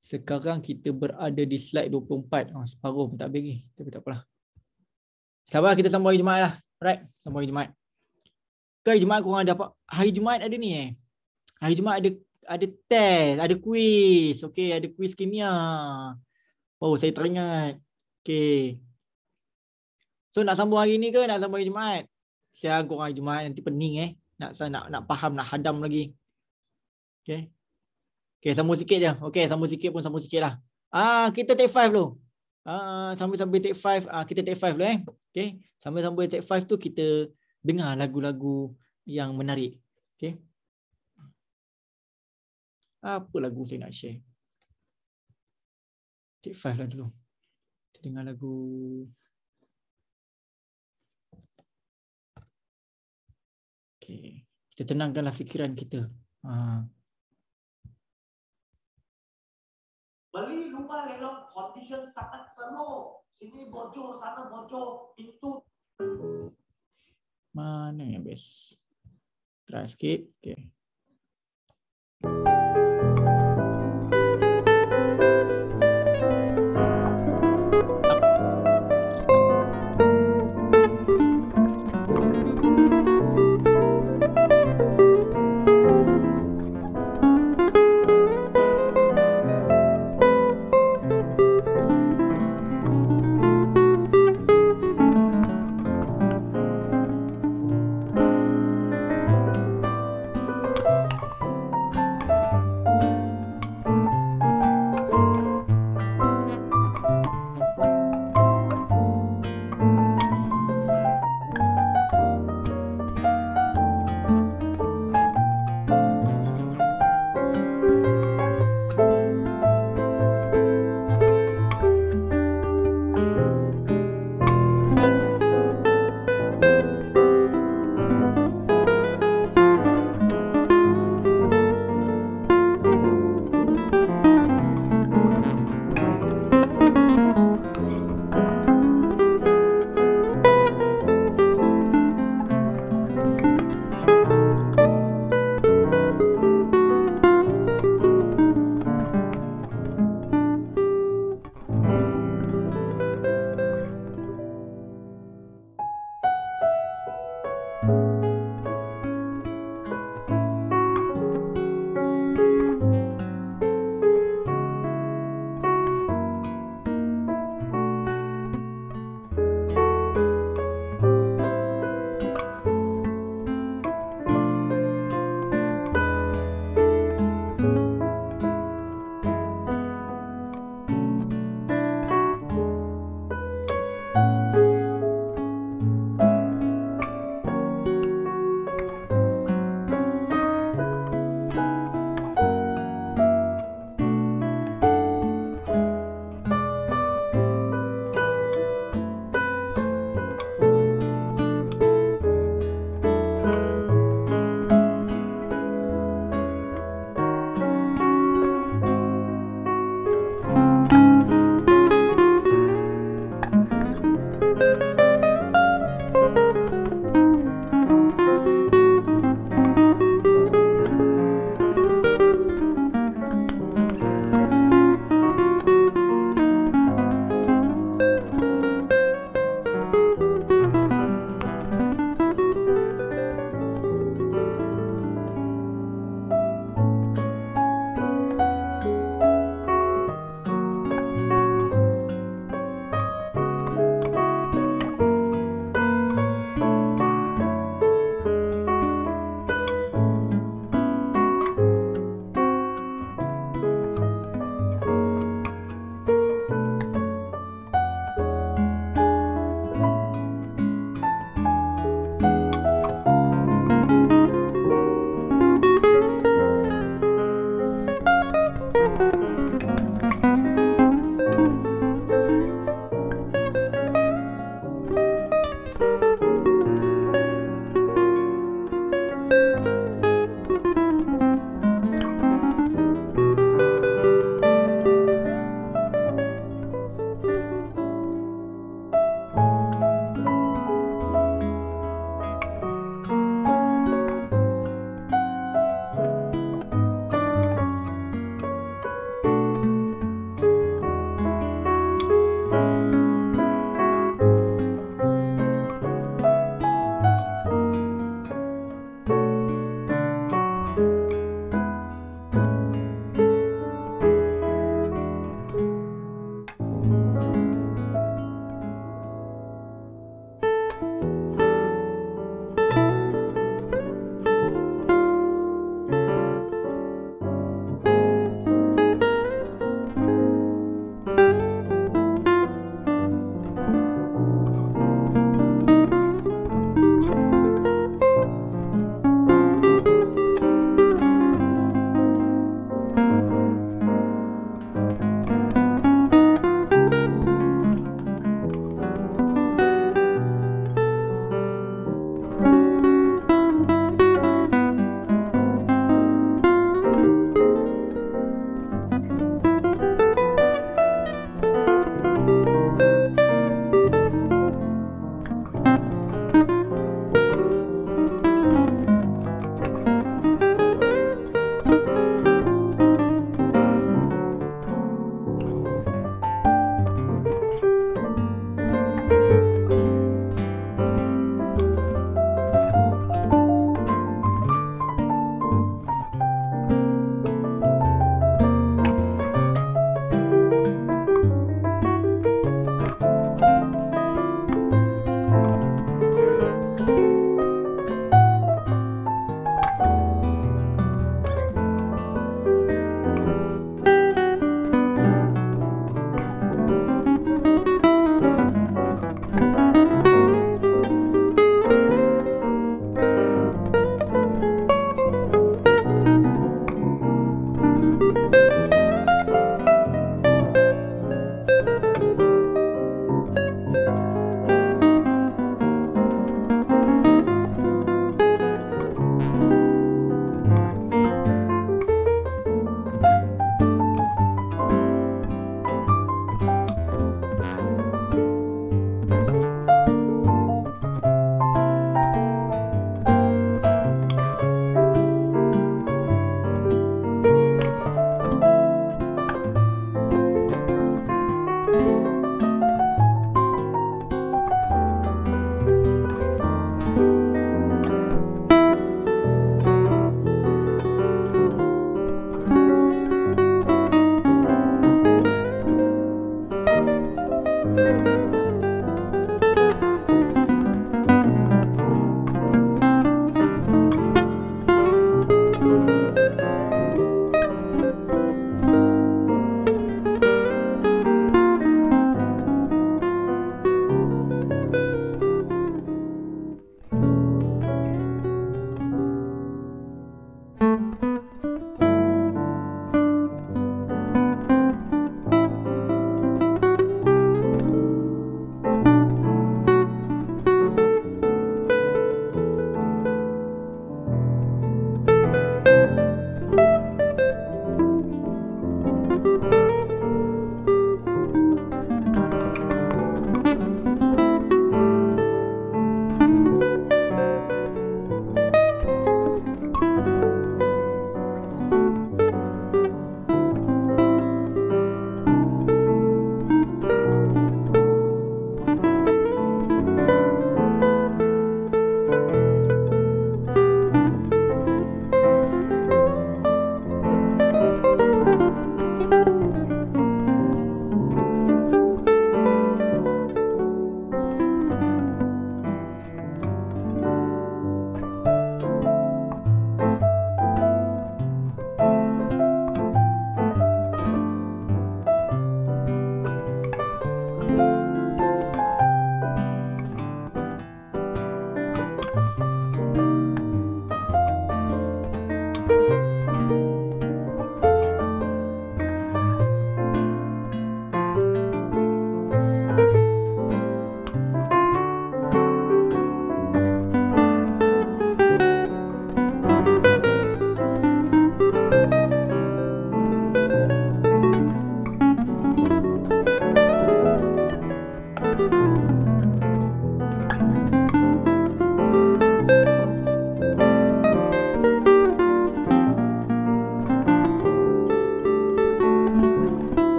Sekarang kita berada di slide 24. Oh, ah, separuh pun tak habis lagi. Tapi tak apalah. Sabar kita sambung hari Jumaat lah. Alright, sambung hari Jumaat. Ke hari Jumaat korang dapat, hari Jumaat ada ni eh. Hari Jumaat ada ada test, ada quiz. Okay, ada quiz kimia. Oh, saya teringat. Okay. So nak sambung hari ni ke nak sambung hari Jumaat? Saya korang hari Jumaat nanti pening eh. Nak saya nak nak faham, nak hadam lagi. Okay. Okay, sambung sikit je. Okay, sambung sikit pun sambung sikit lah. Ah, kita take five dulu uh, sambil-sambil take five, uh, kita take five lah eh. Okay. Sambil-sambil take five tu kita dengar lagu-lagu yang menarik. Okay. Apa lagu saya nak share? Take five lah dulu. Kita dengar lagu... Okay. Kita tenangkanlah fikiran kita. Uh. beli rumah lelong condition sangat teruk sini bocor sana bocor pintu mana yang best try sikit okey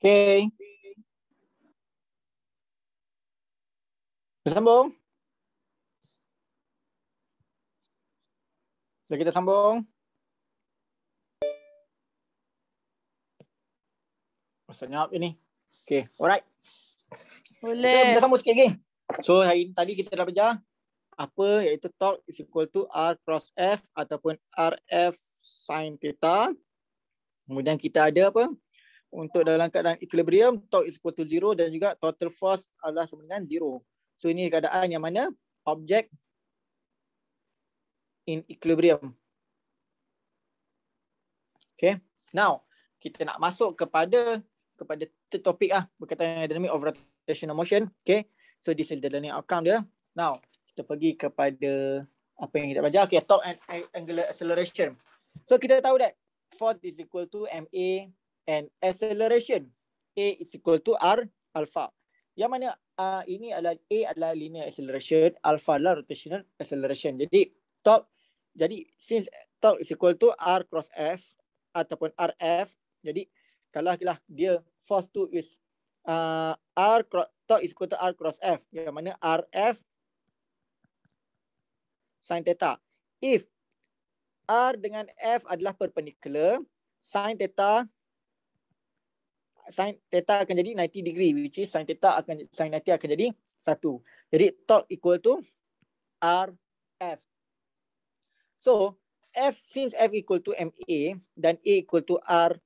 Okay. Kita sambung. Jadi kita sambung. Senyap ini. Okay, alright. Boleh. Kita, kita sambung sikit lagi. So, hari ini, tadi kita dah belajar apa iaitu talk is equal to R cross F ataupun RF sin theta. Kemudian kita ada apa? untuk dalam keadaan equilibrium tau is equal to zero dan juga total force adalah sama dengan zero. So ini keadaan yang mana objek in equilibrium. Okay. Now kita nak masuk kepada kepada topik ah berkaitan dengan dynamic of rotational motion. Okay. So this is the learning outcome dia. Now kita pergi kepada apa yang kita belajar. Okay. Top and angular acceleration. So kita tahu that force is equal to ma and acceleration a is equal to r alpha yang mana uh, ini adalah a adalah linear acceleration alpha adalah rotational acceleration jadi top jadi since top is equal to r cross f ataupun rf jadi kalau kalah dia force tu is uh, r cross top is equal to r cross f yang mana rf sin theta if r dengan f adalah perpendicular sin theta sin theta akan jadi 90 degree which is sin theta akan sin 90 akan jadi 1. Jadi torque equal to RF. So F since F equal to MA dan A equal to R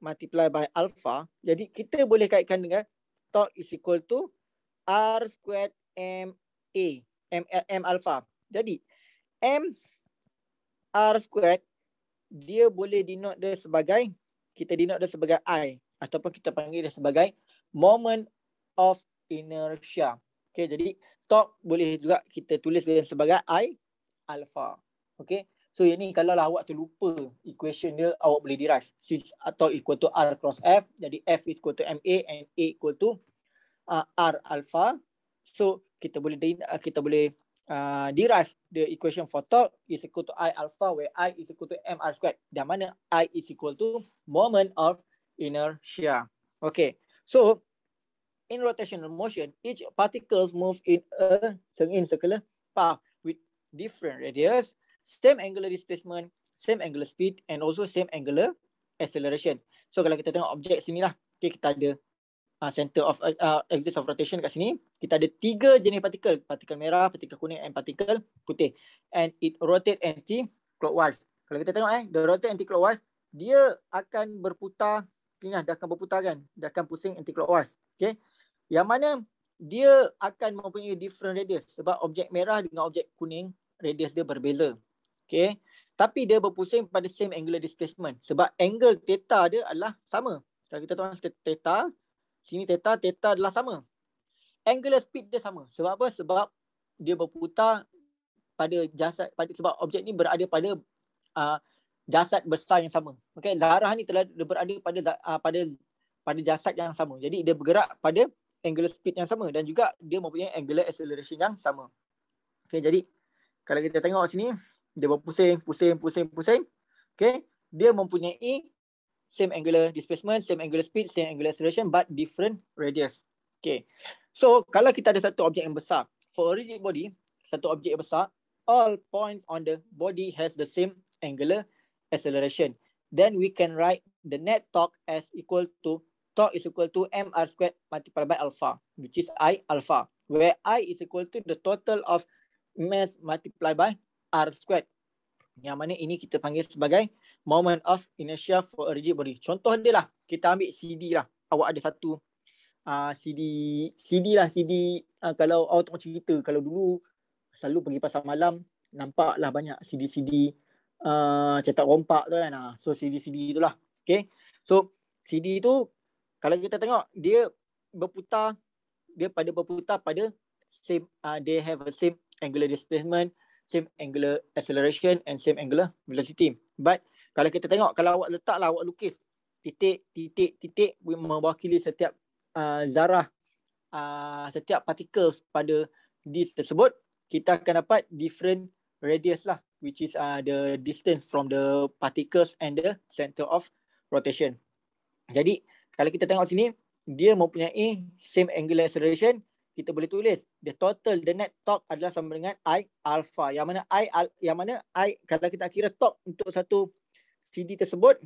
multiply by alpha. Jadi kita boleh kaitkan dengan torque is equal to R squared MA. M, M alpha. Jadi M R squared dia boleh denote dia sebagai kita denote dia sebagai I ataupun kita panggil dia sebagai moment of inertia. Okay, jadi top boleh juga kita tulis dia sebagai I alpha. Okay, so yang ni kalau lah awak terlupa equation dia, awak boleh derive. Since atau equal to R cross F, jadi F is equal to MA and A equal to uh, R alpha. So kita boleh uh, kita boleh uh, derive the equation for torque is equal to I alpha where I is equal to MR squared. Dan mana I is equal to moment of inertia. Okay, so in rotational motion, each particles move in a in circular path with different radius, same angular displacement, same angular speed, and also same angular acceleration. So kalau kita tengok objek sini lah, okay, kita ada uh, center of uh, uh axis of rotation kat sini, kita ada tiga jenis partikel, partikel merah, partikel kuning, and partikel putih. And it rotate anti-clockwise. Kalau kita tengok eh, the rotate anti-clockwise, dia akan berputar klinah dia akan berputaran dia akan pusing anti clockwise okey yang mana dia akan mempunyai different radius sebab objek merah dengan objek kuning radius dia berbeza okey tapi dia berpusing pada same angular displacement sebab angle theta dia adalah sama kalau kita tuan theta sini theta theta adalah sama angular speed dia sama sebab apa sebab dia berputar pada jasad pada sebab objek ni berada pada uh, jasad besar yang sama. Okey, darah ni telah berada pada uh, pada pada jasad yang sama. Jadi dia bergerak pada angular speed yang sama dan juga dia mempunyai angular acceleration yang sama. Okey, jadi kalau kita tengok sini, dia berpusing, pusing, pusing, pusing. Okey, dia mempunyai same angular displacement, same angular speed, same angular acceleration but different radius. Okey. So, kalau kita ada satu objek yang besar, for a rigid body, satu objek yang besar, all points on the body has the same angular acceleration. Then we can write the net torque as equal to torque is equal to m r squared multiplied by alpha, which is I alpha, where I is equal to the total of mass multiplied by r squared. Yang mana ini kita panggil sebagai moment of inertia for a rigid body. Contoh dia lah, kita ambil CD lah. Awak ada satu uh, ah, CD, CD lah CD uh, ah, kalau awak tengok cerita. Kalau dulu selalu pergi pasar malam, nampaklah banyak CD-CD. Ah, cetak rompak tu kan. Uh. So CD-CD tu lah. Okay. So CD tu kalau kita tengok dia berputar dia pada berputar pada same uh, they have a same angular displacement, same angular acceleration and same angular velocity. But kalau kita tengok kalau awak lah, awak lukis titik titik titik mewakili setiap uh, zarah uh, setiap particles pada disk tersebut kita akan dapat different radius lah which is uh, the distance from the particles and the center of rotation. Jadi kalau kita tengok sini, dia mempunyai same angular acceleration, kita boleh tulis the total the net torque adalah sama dengan i alpha. Yang mana i al, yang mana i kalau kita kira torque untuk satu CD tersebut,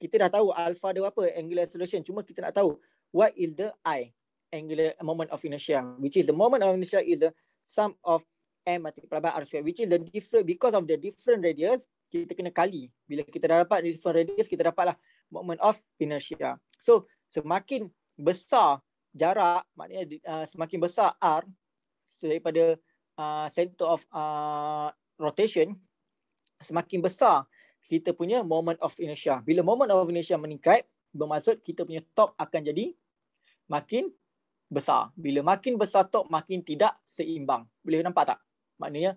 kita dah tahu alpha dia berapa angular acceleration, cuma kita nak tahu what is the i angular moment of inertia, which is the moment of inertia is the sum of M multiply by R square which is the different because of the different radius kita kena kali bila kita dah dapat different radius kita dapatlah moment of inertia so semakin besar jarak maknanya uh, semakin besar R daripada uh, center of uh, rotation semakin besar kita punya moment of inertia bila moment of inertia meningkat bermaksud kita punya top akan jadi makin besar bila makin besar top makin tidak seimbang boleh nampak tak maknanya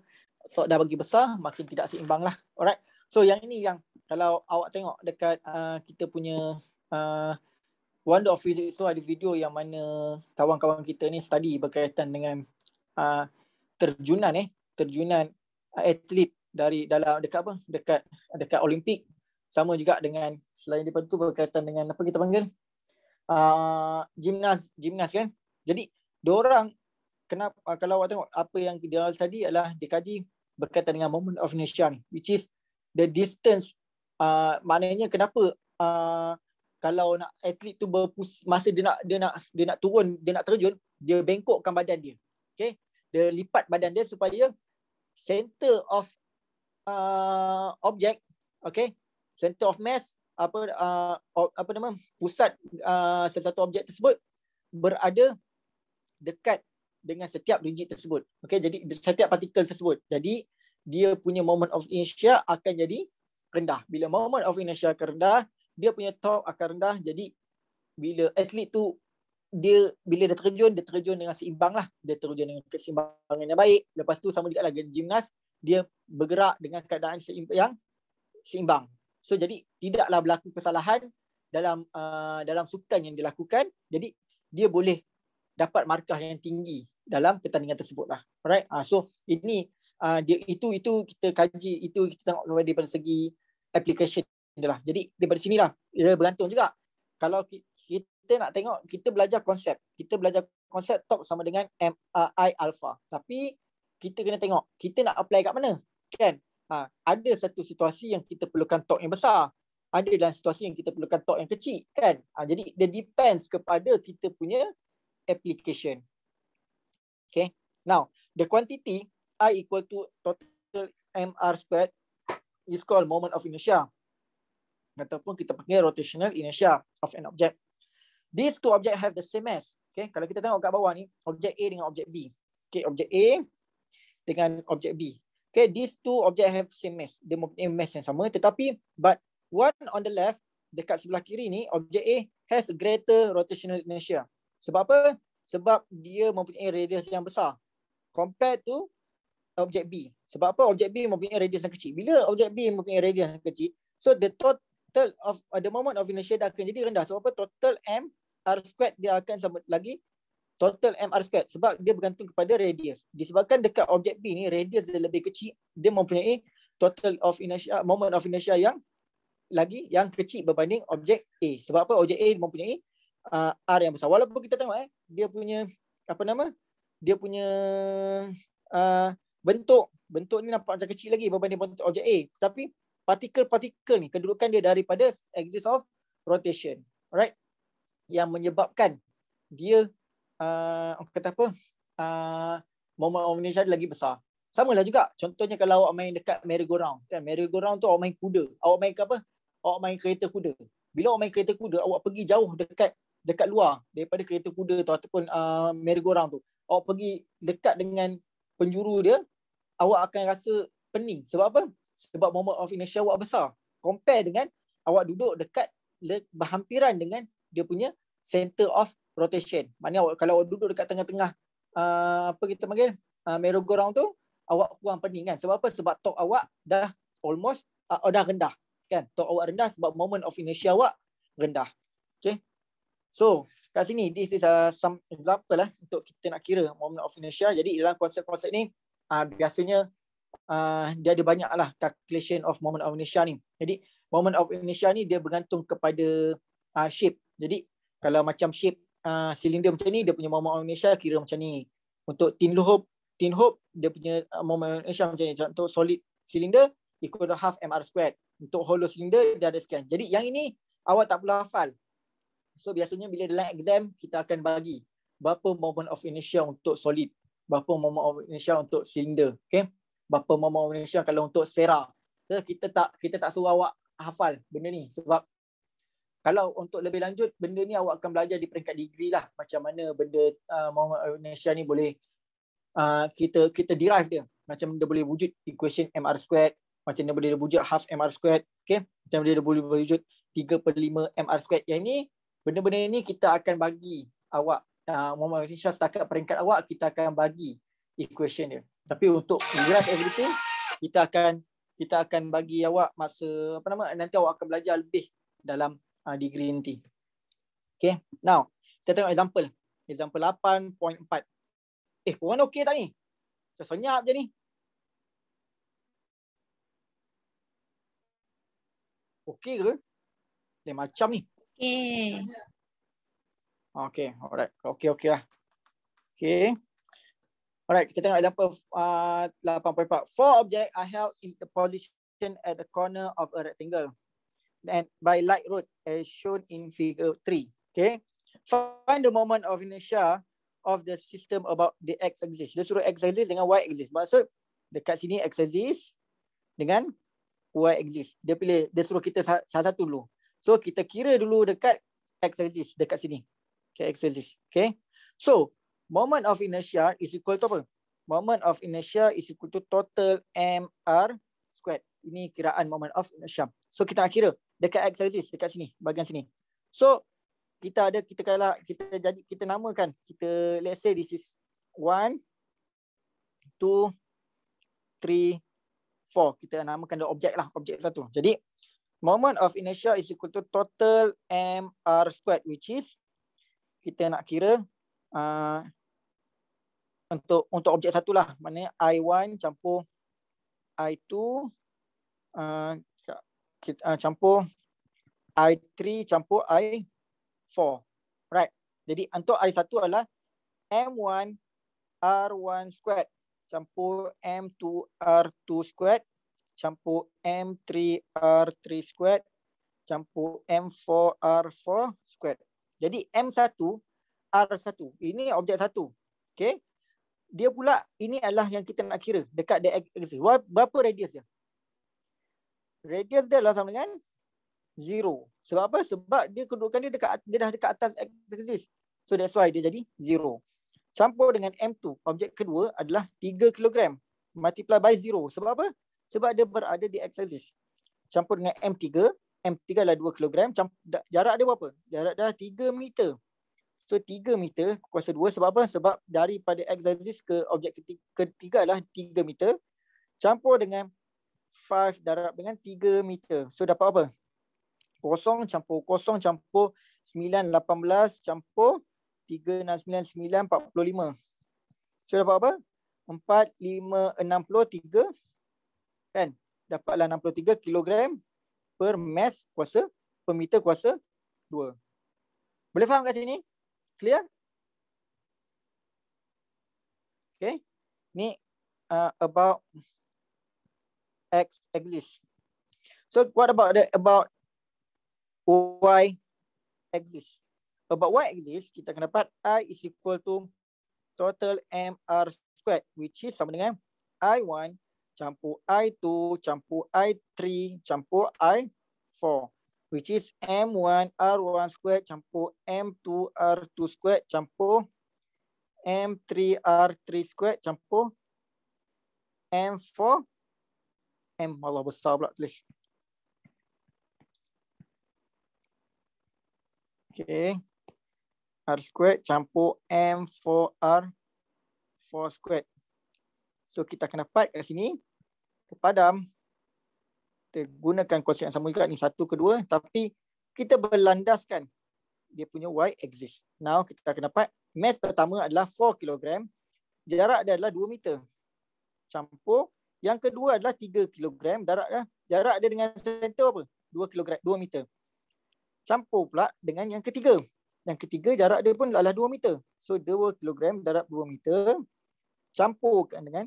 stok dah bagi besar makin tidak seimbang lah alright so yang ini yang kalau awak tengok dekat uh, kita punya uh, Wonder of Physics tu ada video yang mana kawan-kawan kita ni study berkaitan dengan uh, terjunan eh terjunan uh, atlet dari dalam dekat apa dekat dekat Olimpik sama juga dengan selain daripada tu berkaitan dengan apa kita panggil uh, gimnas gimnas kan jadi orang kenapa kalau awak tengok apa yang dia tadi adalah dikaji berkaitan dengan moment of nation which is the distance uh, maknanya kenapa uh, kalau nak atlet tu berpus masa dia nak dia nak dia nak turun dia nak terjun dia bengkokkan badan dia okey dia lipat badan dia supaya center of uh, object okey center of mass apa uh, apa nama pusat uh, sesuatu objek tersebut berada dekat dengan setiap rigid tersebut. Okey, jadi setiap partikel tersebut. Jadi dia punya moment of inertia akan jadi rendah. Bila moment of inertia akan rendah, dia punya torque akan rendah. Jadi bila atlet tu dia bila dia terjun, dia terjun dengan seimbang lah. Dia terjun dengan keseimbangan yang baik. Lepas tu sama juga lagi gimnas, dia bergerak dengan keadaan seimbang, yang seimbang. So jadi tidaklah berlaku kesalahan dalam uh, dalam sukan yang dilakukan. Jadi dia boleh dapat markah yang tinggi dalam pertandingan tersebutlah. Alright. Uh, so ini uh, dia, itu itu kita kaji itu kita tengok daripada segi application lah. Jadi daripada sinilah dia bergantung juga. Kalau kita nak tengok kita belajar konsep, kita belajar konsep top sama dengan MRI alpha. Tapi kita kena tengok kita nak apply kat mana. Kan? Ha, ada satu situasi yang kita perlukan talk yang besar. Ada dalam situasi yang kita perlukan talk yang kecil. kan? Ha, jadi, dia depends kepada kita punya application. Okay. Now, the quantity I equal to total MR squared is called moment of inertia. Ataupun kita pakai rotational inertia of an object. These two objects have the same mass. Okay. Kalau kita tengok kat bawah ni, objek A dengan objek B. Okay. Objek A dengan objek B. Okay. These two objects have same mass. Dia mempunyai eh, mass yang sama. Tetapi, but one on the left, dekat sebelah kiri ni, objek A has greater rotational inertia. Sebab apa? Sebab dia mempunyai radius yang besar compared to objek B. Sebab apa? Objek B mempunyai radius yang kecil. Bila objek B mempunyai radius yang kecil, so the total of uh, the moment of inertia dia akan jadi rendah. Sebab apa? Total m r squared dia akan sama lagi total m r squared sebab dia bergantung kepada radius. Disebabkan dekat objek B ni radius dia lebih kecil, dia mempunyai total of inertia moment of inertia yang lagi yang kecil berbanding objek A. Sebab apa? Objek A mempunyai uh, R yang besar. Walaupun kita tengok eh, dia punya apa nama? Dia punya uh, bentuk bentuk ni nampak macam kecil lagi berbanding bentuk objek A. Tapi partikel-partikel ni kedudukan dia daripada axis of rotation. Alright? Yang menyebabkan dia uh, kata apa? Uh, moment of lagi besar. Sama lah juga. Contohnya kalau awak main dekat merry-go-round. Kan? Merry-go-round tu awak main kuda. Awak main ke apa? Awak main kereta kuda. Bila awak main kereta kuda, awak pergi jauh dekat dekat luar daripada kereta kuda tu ataupun uh, merry tu awak pergi dekat dengan penjuru dia awak akan rasa pening sebab apa sebab moment of inertia awak besar compare dengan awak duduk dekat berhampiran dengan dia punya center of rotation maknanya awak, kalau awak duduk dekat tengah-tengah uh, apa kita panggil uh, merry tu awak kurang pening kan sebab apa sebab tok awak dah almost uh, dah rendah kan tok awak rendah sebab moment of inertia awak rendah okey So kat sini this is uh, some example lah untuk kita nak kira moment of inertia. Jadi dalam konsep-konsep ni uh, biasanya uh, dia ada banyak lah calculation of moment of inertia ni. Jadi moment of inertia ni dia bergantung kepada uh, shape. Jadi kalau macam shape uh, silinder macam ni dia punya moment of inertia kira macam ni. Untuk tin loop tin hoop dia punya uh, moment of inertia macam ni. Contoh solid silinder equal to half mr squared. Untuk hollow silinder dia ada sekian. Jadi yang ini awak tak perlu hafal. So biasanya bila dalam exam kita akan bagi berapa moment of inertia untuk solid, berapa moment of inertia untuk silinder, okey. Berapa moment of inertia kalau untuk sfera. So, kita tak kita tak suruh awak hafal benda ni sebab kalau untuk lebih lanjut benda ni awak akan belajar di peringkat degree lah macam mana benda uh, moment of inertia ni boleh uh, kita kita derive dia macam dia boleh wujud equation mr squared macam dia boleh wujud half mr squared okey macam dia boleh wujud 3 per 5 mr squared yang ni benda-benda ini kita akan bagi awak uh, Muhammad Rizal setakat peringkat awak kita akan bagi equation dia tapi untuk graph everything kita akan kita akan bagi awak masa apa nama nanti awak akan belajar lebih dalam uh, degree nanti okey now kita tengok example example 8.4 eh korang okey tak ni saya senyap je ni okey ke Eh, macam ni Okay. Okay, alright. Okay, okay lah. Okay. Alright, kita tengok example uh, 8.4. Four objects are held in the position at the corner of a rectangle and by light road as shown in figure 3. Okay. Find the moment of inertia of the system about the X axis. Dia suruh X axis dengan Y axis. Maksud dekat sini X axis dengan Y axis. Dia pilih, dia suruh kita salah satu dulu. So kita kira dulu dekat x axis dekat sini. Okay, x axis. Okay. So moment of inertia is equal to apa? Moment of inertia is equal to total mr squared. Ini kiraan moment of inertia. So kita nak kira dekat x axis dekat sini, bahagian sini. So kita ada kita kala kita jadi kita namakan kita let's say this is 1 2 3 4. Kita namakan dia objek lah, objek satu. Jadi moment of inertia is equal to total m r squared which is kita nak kira uh, untuk untuk objek satu lah, mana i1 campur i2 uh, uh, campur i3 campur i4 right jadi untuk i1 adalah m1 r1 squared campur m2 r2 squared campur M3R3 squared campur M4R4 squared. Jadi M1, R1. Ini objek satu. Okay. Dia pula, ini adalah yang kita nak kira dekat the axis. Berapa radius dia? Radius dia lah sama dengan zero. Sebab apa? Sebab dia kedudukan dia, dekat, dia dah dekat atas axis. So that's why dia jadi zero. Campur dengan M2, objek kedua adalah 3 kilogram. Multiply by zero. Sebab apa? Sebab dia berada di x-axis. Campur dengan M3. M3 adalah 2 kg. Jarak dia berapa? Jarak dah 3 meter. So 3 meter kuasa 2 sebab apa? Sebab daripada x-axis ke objek ketiga adalah 3 meter. Campur dengan 5 darab dengan 3 meter. So dapat apa? Kosong campur kosong campur 9, 18 campur 3, 9, 9, 45. So dapat apa? 4, 5, 63, kan dapatlah 63 kg per mass kuasa per meter kuasa 2 boleh faham kat sini clear okey ni uh, about x exists so what about the about y exists about y exists kita akan dapat i is equal to total mr squared which is sama dengan i1 campur I2, campur I3, campur I4 which is M1 R1 square campur M2 R2 square campur M3 R3 square campur M4 M Allah besar pula tulis. Okay. R squared campur M4 R4 squared. So kita akan dapat kat sini ke padam kita gunakan konsep yang sama juga ni satu kedua tapi kita berlandaskan dia punya y exist. Now kita akan dapat mass pertama adalah 4 kg, jarak dia adalah 2 meter. Campur yang kedua adalah 3 kg, jarak dia, jarak dia dengan center apa? 2 kg, 2 meter. Campur pula dengan yang ketiga. Yang ketiga jarak dia pun adalah 2 meter. So 2 kg darab 2 meter campurkan dengan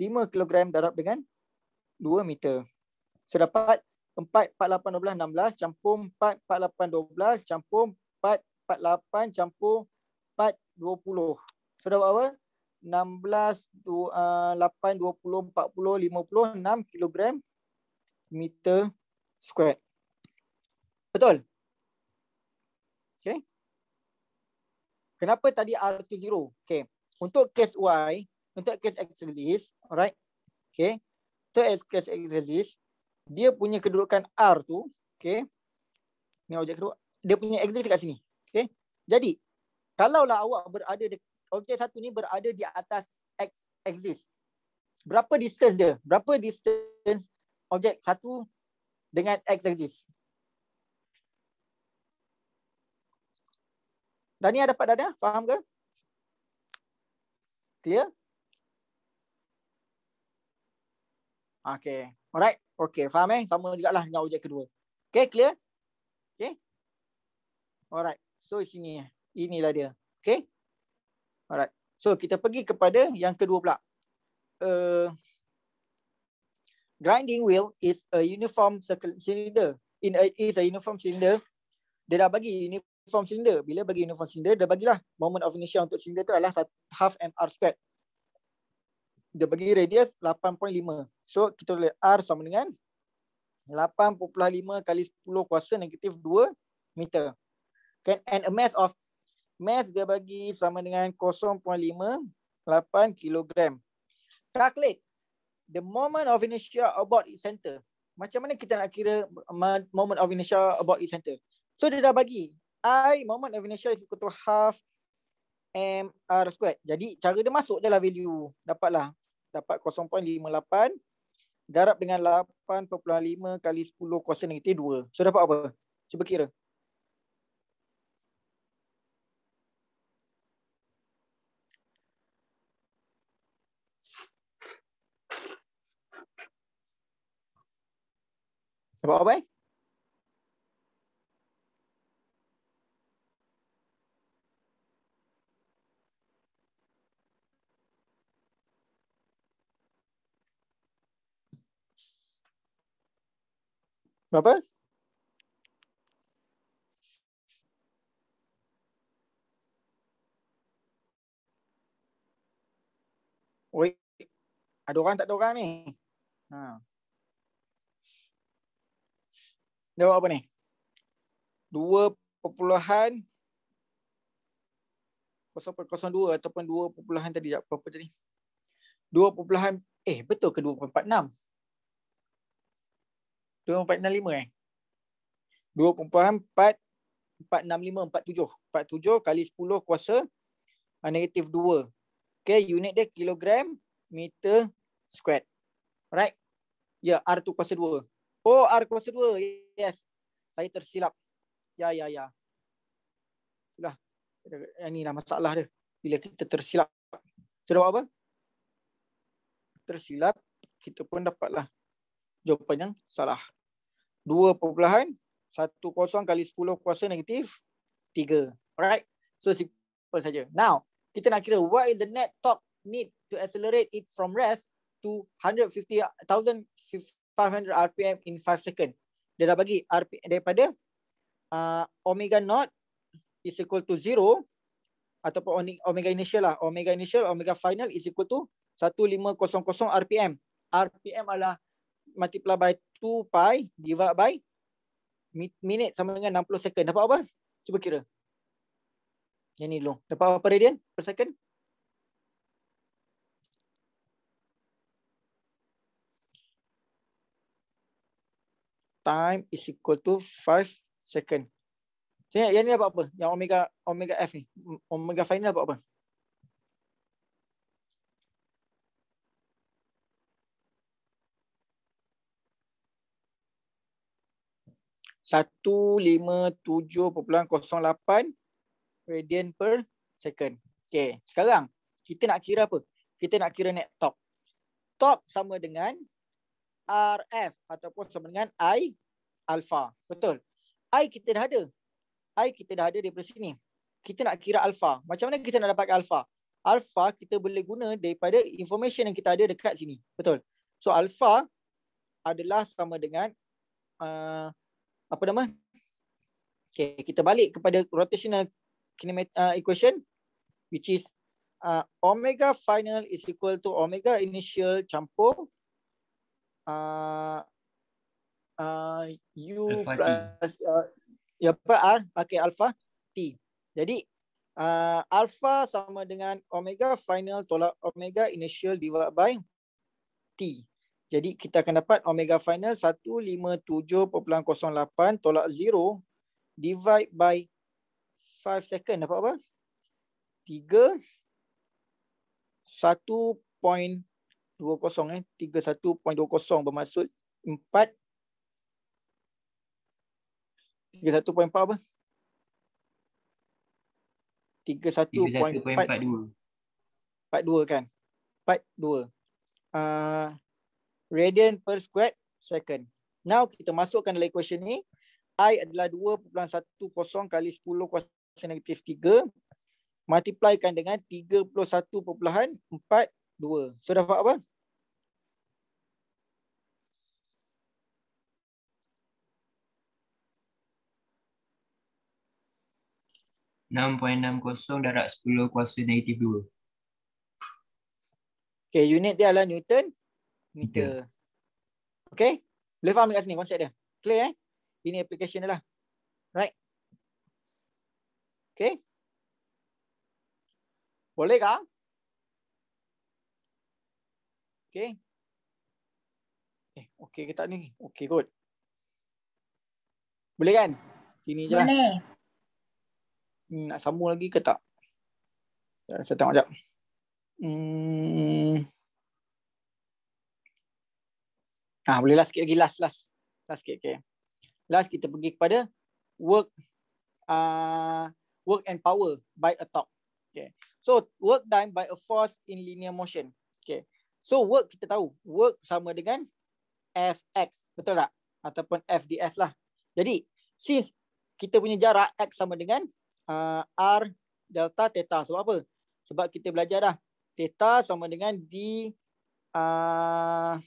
5 kg darab dengan 2 meter. So dapat 4, 4, 8, 12, 16 campur 4, 4, 8, 12 campur 4, 4, 8 campur 4, 20. So dapat apa? 16, 2, 8, 20, 40, 50, 6 kilogram meter square. Betul? Okay. Kenapa tadi R tu 0? Okay. Untuk case Y, untuk case X exist, alright? Okay after SKS exists, dia punya kedudukan R tu, okay. Ni objek kedua. Dia punya exercise kat sini. Okay. Jadi, kalaulah awak berada, di, objek satu ni berada di atas X exist. Berapa distance dia? Berapa distance objek satu dengan X exist? Dania dapat dah? Faham ke? Clear? Okay. Alright. Okay. Faham eh? Sama juga lah dengan ujian kedua. Okay. Clear? Okay. Alright. So, di sini. Inilah dia. Okay. Alright. So, kita pergi kepada yang kedua pula. Uh, grinding wheel is a uniform cylinder. In a, is a uniform cylinder. Dia dah bagi uniform cylinder. Bila bagi uniform cylinder, dia bagilah moment of inertia untuk cylinder tu adalah half mr squared. Dia bagi radius 8.5. So kita boleh R sama dengan 8.5 kali 10 kuasa negatif 2 meter. Okay. And a mass of, mass dia bagi sama dengan 0.58 kilogram. Calculate the moment of inertia about its center. Macam mana kita nak kira moment of inertia about its center? So dia dah bagi. I moment of inertia is equal to half mr squared. Jadi cara dia masuk dia lah value. Dapatlah. Dapat 0.58 darab dengan 8.5 kali 10 kuasa negatif 2. So dapat apa? Cuba kira. Dapat apa eh? Apa? Oi. Ada orang tak ada orang ni? Ha. Jawab apa ni? Dua perpuluhan kosong dua ataupun dua perpuluhan tadi. Apa, apa tadi? Dua perpuluhan eh betul ke dua perpuluhan enam? 2, 4, 6, 5 eh. 2 perempuan 4, 4, 6, 5, 4, 7. 4, 7 kali 10 kuasa uh, negatif 2. Okay, unit dia kilogram meter squared. Alright. Ya, yeah, R tu kuasa 2. Oh, R kuasa 2. Yes. Saya tersilap. Ya, ya, ya. Itulah. lah masalah dia. Bila kita tersilap. Sebab apa? Tersilap, kita pun dapatlah jawapan yang salah. 2 perpuluhan 1 kosong kali 10 kuasa negatif 3. Alright. So simple saja. Now, kita nak kira what is the net top need to accelerate it from rest to 150,500 RPM in 5 second. Dia dah bagi RP, daripada uh, omega naught is equal to 0 ataupun omega initial lah. Omega initial, omega final is equal to 1500 RPM. RPM adalah multiply by 2 pi divided by minute sama dengan 60 second. Dapat apa? Cuba kira. Yang ni dulu. Dapat apa radian per second? Time is equal to 5 second. So, yang ni dapat apa? Yang omega omega F ni. Omega final dapat apa? 157.08 radian per second. Okay, sekarang kita nak kira apa? Kita nak kira net top. Top sama dengan RF ataupun sama dengan I alpha. Betul. I kita dah ada. I kita dah ada daripada sini. Kita nak kira alpha. Macam mana kita nak dapat alpha? Alpha kita boleh guna daripada information yang kita ada dekat sini. Betul. So alpha adalah sama dengan uh, apa nama? Okay, kita balik kepada rotational kinemat uh, equation, which is uh, omega final is equal to omega initial campur uh, uh, u plus uh, ya per r pakai alpha t. Jadi uh, alpha sama dengan omega final tolak omega initial divided by t. Jadi kita akan dapat omega final 157.08 tolak 0 divide by 5 second dapat apa? 3 1 point 20 eh 31.20 bermaksud 4 31.4 apa? 31.42 42 kan. 42. Ah uh, radian per square second. Now kita masukkan dalam equation ni. I adalah 2.10 kali 10 kuasa negatif 3. Multiplykan dengan 31.42. So dapat apa? Enam point enam kosong darab sepuluh kuasa negatif dua. Okay, unit dia adalah Newton meter. Yeah. Okay? Boleh faham kat sini konsep dia? Clear eh? Ini application dia lah. Right? Okay? Boleh kah? Okay? Eh, okay ke tak ni? Okay kot. Boleh kan? Sini je lah. Boleh. Hmm, nak sambung lagi ke tak? Saya tengok sekejap. Hmm... Ah ha, boleh last sikit lagi last last. Last sikit okay. Last kita pergi kepada work uh, work and power by a top. Okay. So work done by a force in linear motion. Okay. So work kita tahu work sama dengan fx betul tak? Ataupun fds lah. Jadi since kita punya jarak x sama dengan uh, r delta theta sebab apa? Sebab kita belajar dah theta sama dengan d uh,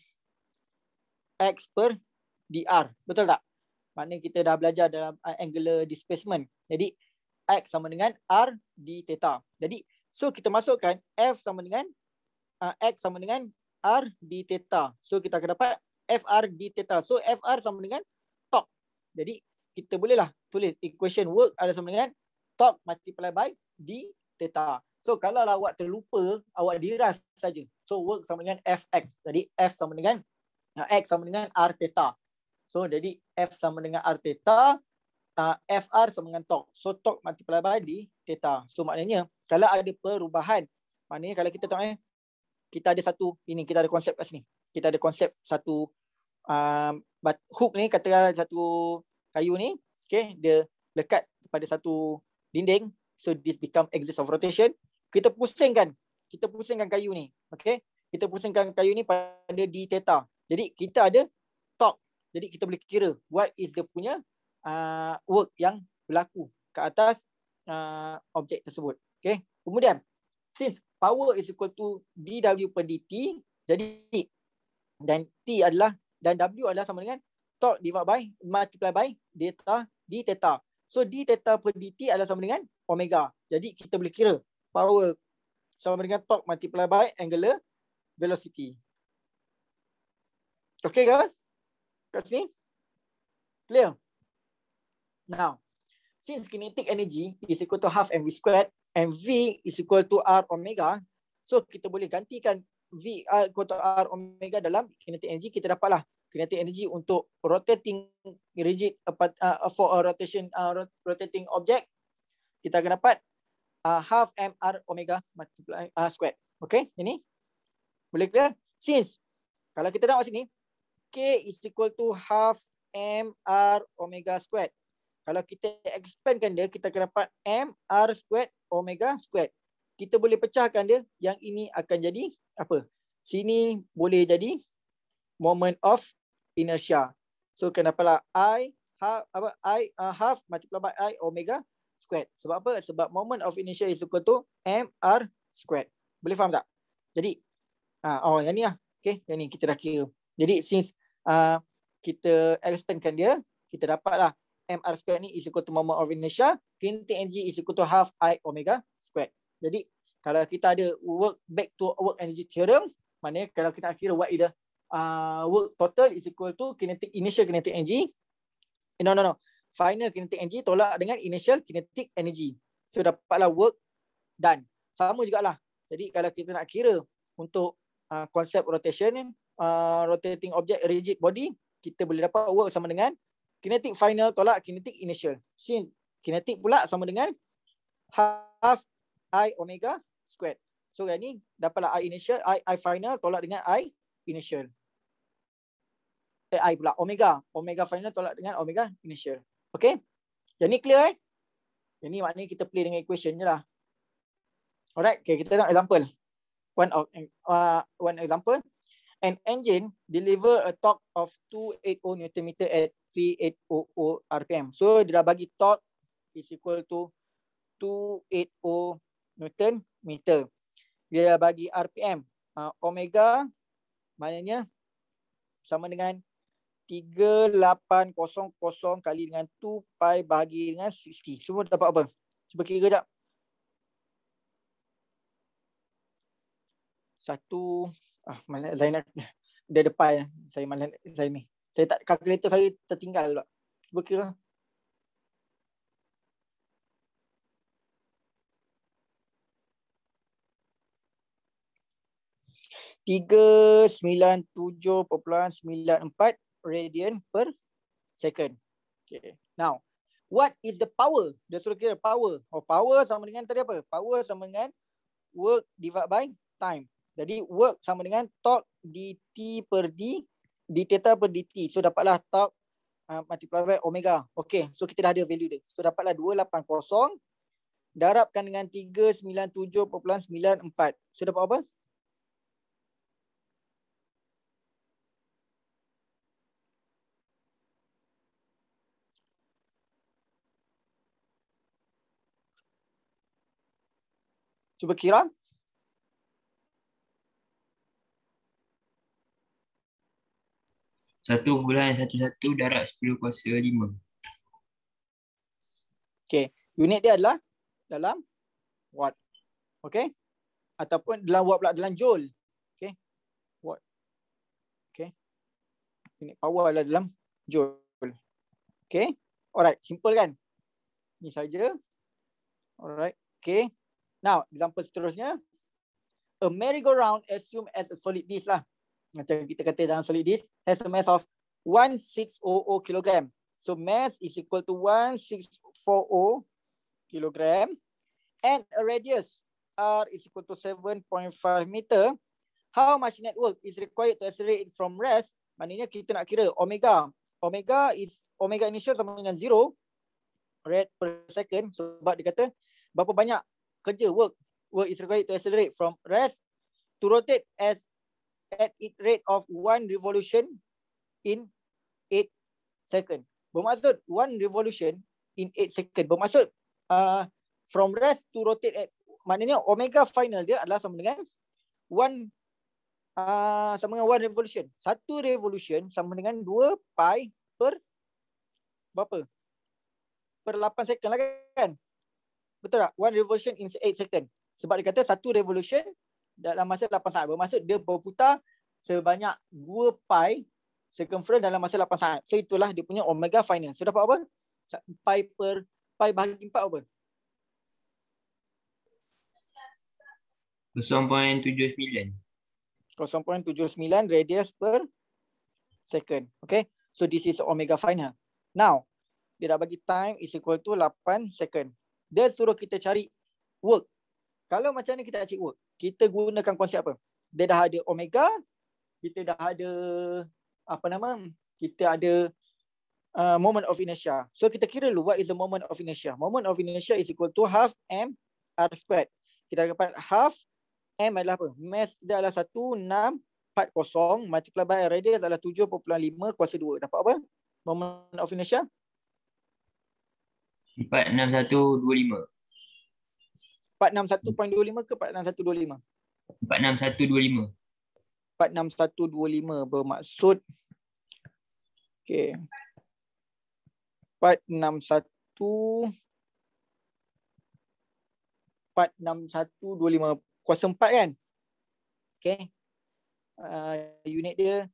X per DR. Betul tak? Maknanya kita dah belajar dalam uh, angular displacement. Jadi X sama dengan R D theta. Jadi so kita masukkan F sama dengan uh, X sama dengan R D theta. So kita akan dapat FR D theta. So FR sama dengan top. Jadi kita bolehlah tulis equation work adalah sama dengan top multiply by D theta. So kalau lah awak terlupa, awak derive saja. So work sama dengan FX. Jadi F sama dengan Nah, X sama dengan R theta. So, jadi F sama dengan R theta. Uh, ah, FR sama dengan tok. So, tok multiply by D theta. So, maknanya kalau ada perubahan. Maknanya kalau kita tengok eh. Kita ada satu, ini kita ada konsep kat sini. Kita ada konsep satu uh, hook ni, katakan satu kayu ni. Okay, dia lekat pada satu dinding. So, this become axis of rotation. Kita pusingkan. Kita pusingkan kayu ni. Okay. Kita pusingkan kayu ni pada D theta. Jadi kita ada top. Jadi kita boleh kira what is the punya uh, work yang berlaku ke atas uh, objek tersebut. Okay. Kemudian, since power is equal to dW per dt, jadi dan t adalah dan W adalah sama dengan top divided by multiply by delta d theta. So d theta per dt adalah sama dengan omega. Jadi kita boleh kira power sama dengan top multiply by angular velocity. Okay, guys? Kat sini? Clear? Now, since kinetic energy is equal to half mv squared and v is equal to r omega, so kita boleh gantikan v r equal to r omega dalam kinetic energy, kita dapatlah kinetic energy untuk rotating rigid uh, uh for a rotation uh, rotating object. Kita akan dapat uh, half mr omega multiply, uh, squared. Okay, ini. Boleh clear? Since, kalau kita tengok sini, K is equal to half M R omega squared. Kalau kita expandkan dia, kita akan dapat M R squared omega squared. Kita boleh pecahkan dia. Yang ini akan jadi apa? Sini boleh jadi moment of inertia. So kenapa lah? I half, apa, I, uh, half multiplied by I omega squared. Sebab apa? Sebab moment of inertia is equal to M R squared. Boleh faham tak? Jadi, uh, oh yang ni lah. Okay, yang ni kita dah kira. Jadi since Ah, kita extendkan dia, kita dapatlah MR squared ni is equal to moment of inertia, kinetic energy is equal to half I omega squared. Jadi kalau kita ada work back to work energy theorem, maknanya kalau kita kira what is the uh, work total is equal to kinetic initial kinetic energy. Eh, no, no, no. Final kinetic energy tolak dengan initial kinetic energy. So dapatlah work done. Sama jugalah. Jadi kalau kita nak kira untuk uh, konsep rotation ni, uh, rotating object rigid body kita boleh dapat work sama dengan kinetic final tolak kinetic initial sin kinetic pula sama dengan half i omega squared so yang ni dapatlah i initial i i final tolak dengan i initial eh, i pula omega omega final tolak dengan omega initial okey yang ni clear eh yang ni maknanya kita play dengan equation je lah Alright, okay, kita nak example. One of uh, one example an engine deliver a torque of 280 Newton meter at 3800 RPM. So dia dah bagi torque is equal to 280 Newton meter. Dia dah bagi RPM. Uh, ah, omega maknanya sama dengan 3800 kali dengan 2 pi bahagi dengan 60. Semua dapat apa? Cuba kira sekejap ah mana saya nak [LAUGHS] dia depan saya mana saya ni saya tak kalkulator saya tertinggal pula cuba kira tiga sembilan tujuh perpuluhan sembilan empat radian per second. Okay. Now, what is the power? Dia suruh kira power. Oh, power sama dengan tadi apa? Power sama dengan work divided by time. Jadi work sama dengan torque dt per d d dictator per dt. So dapatlah torque uh, multiplied by omega. Okay. So kita dah ada value dia. So dapatlah 280 darabkan dengan 397.94. So dapat apa? Cuba kira. Satu satu bulan satu darab sepuluh kuasa lima. Okay, unit dia adalah dalam watt. okay, Ataupun dalam watt pula dalam joule. okay, Watt. okay, Unit power adalah dalam joule. okay, Alright, simple kan? Ni saja. Alright. okay, Now, example seterusnya. A merry-go-round assume as a solid disk lah macam kita kata dalam solid disk has a mass of 1600 kg so mass is equal to 1640 kg and a radius r is equal to 7.5 meter how much net work is required to accelerate from rest maknanya kita nak kira omega omega is omega initial sama dengan 0 rad per second sebab dia kata berapa banyak kerja work work is required to accelerate from rest to rotate as at it rate of one revolution in eight second. Bermaksud one revolution in eight second. Bermaksud uh, from rest to rotate at maknanya omega final dia adalah sama dengan one uh, sama dengan one revolution. Satu revolution sama dengan dua pi per berapa? Per lapan second lah kan? Betul tak? One revolution in eight second. Sebab dia kata satu revolution dalam masa 8 saat. Bermaksud dia berputar sebanyak 2 pi circumference dalam masa 8 saat. So itulah dia punya omega final. So dapat apa? Pi per pi bahagi 4 apa? 0.7 0.79. 0.79 radius per second. Okay. So this is omega final. Now, dia dah bagi time is equal to 8 second. Dia suruh kita cari work kalau macam ni kita achieve work, kita gunakan konsep apa? Dia dah ada omega, kita dah ada apa nama? Kita ada uh, moment of inertia. So kita kira dulu what is the moment of inertia? Moment of inertia is equal to half m r squared. Kita dapat half m adalah apa? Mass dia adalah 1640 multiplied by radius adalah 7.5 kuasa 2. Dapat apa? Moment of inertia? 461.25. 461.25 ke 461.25? 461.25. 461.25 bermaksud Okay. 461 461.25 kuasa 4 kan? Okay. Uh, unit dia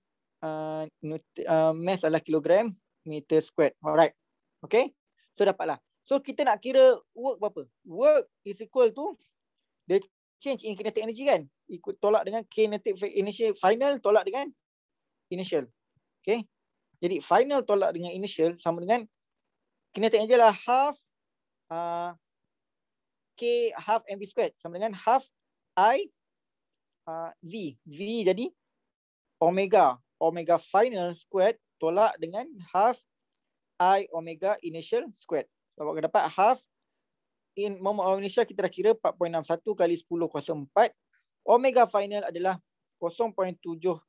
uh, uh, mass adalah kilogram meter square. Alright. Okay. So dapatlah. So kita nak kira work berapa? Work is equal to the change in kinetic energy kan? Ikut tolak dengan kinetic initial final tolak dengan initial. Okay. Jadi final tolak dengan initial sama dengan kinetic energy lah half uh, K half mv squared sama dengan half I uh, V. V jadi omega. Omega final squared tolak dengan half I omega initial squared. Sebab kita dapat half in moment of inertia kita dah kira 4.61 kali 10 kuasa 4. Omega final adalah 0.79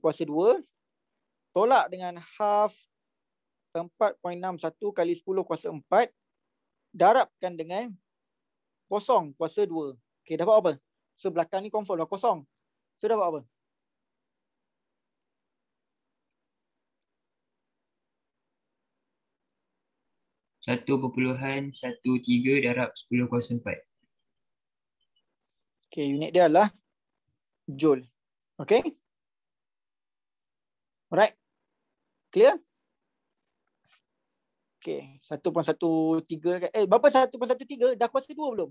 kuasa 2. Tolak dengan half 4.61 kali 10 kuasa 4. Darabkan dengan kosong kuasa 2. Okay, dapat apa? So belakang ni confirm lah kosong. So dapat apa? 1.13 darab 10 kuasa 4. Okay, unit dia adalah joule. Okay. Alright. Clear? Okay, 1.13. Eh, berapa 1.13? Dah kuasa 2 belum?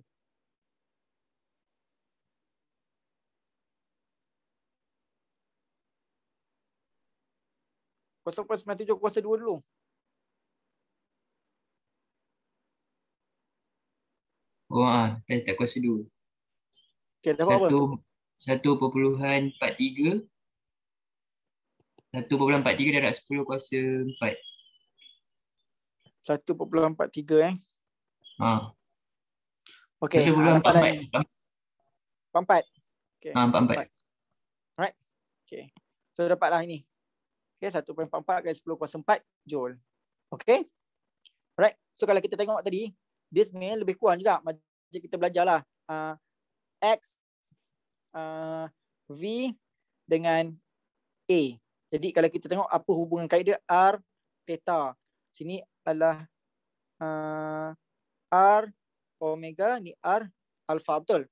Kuasa 1.97 kuasa 2 dulu. Oh ah, tak, tak kuasa dua. Okay, dapat satu, Satu perpuluhan empat tiga. Satu perpuluhan empat tiga darab sepuluh kuasa empat. Satu perpuluhan empat tiga eh. Ha. Ha, ah. Okay. Satu perpuluhan empat empat. Empat empat. Okay. Ah, empat empat. Alright. Okay. So dapatlah ini. Okay, 1.44 kali 10 kuasa 4 joule. Okay. Alright. So kalau kita tengok tadi, dia sebenarnya lebih kurang juga macam kita belajar lah. Uh, ah, X, uh, V dengan A. Jadi kalau kita tengok apa hubungan kait R, theta. Sini adalah uh, R, omega, ni R, alpha betul.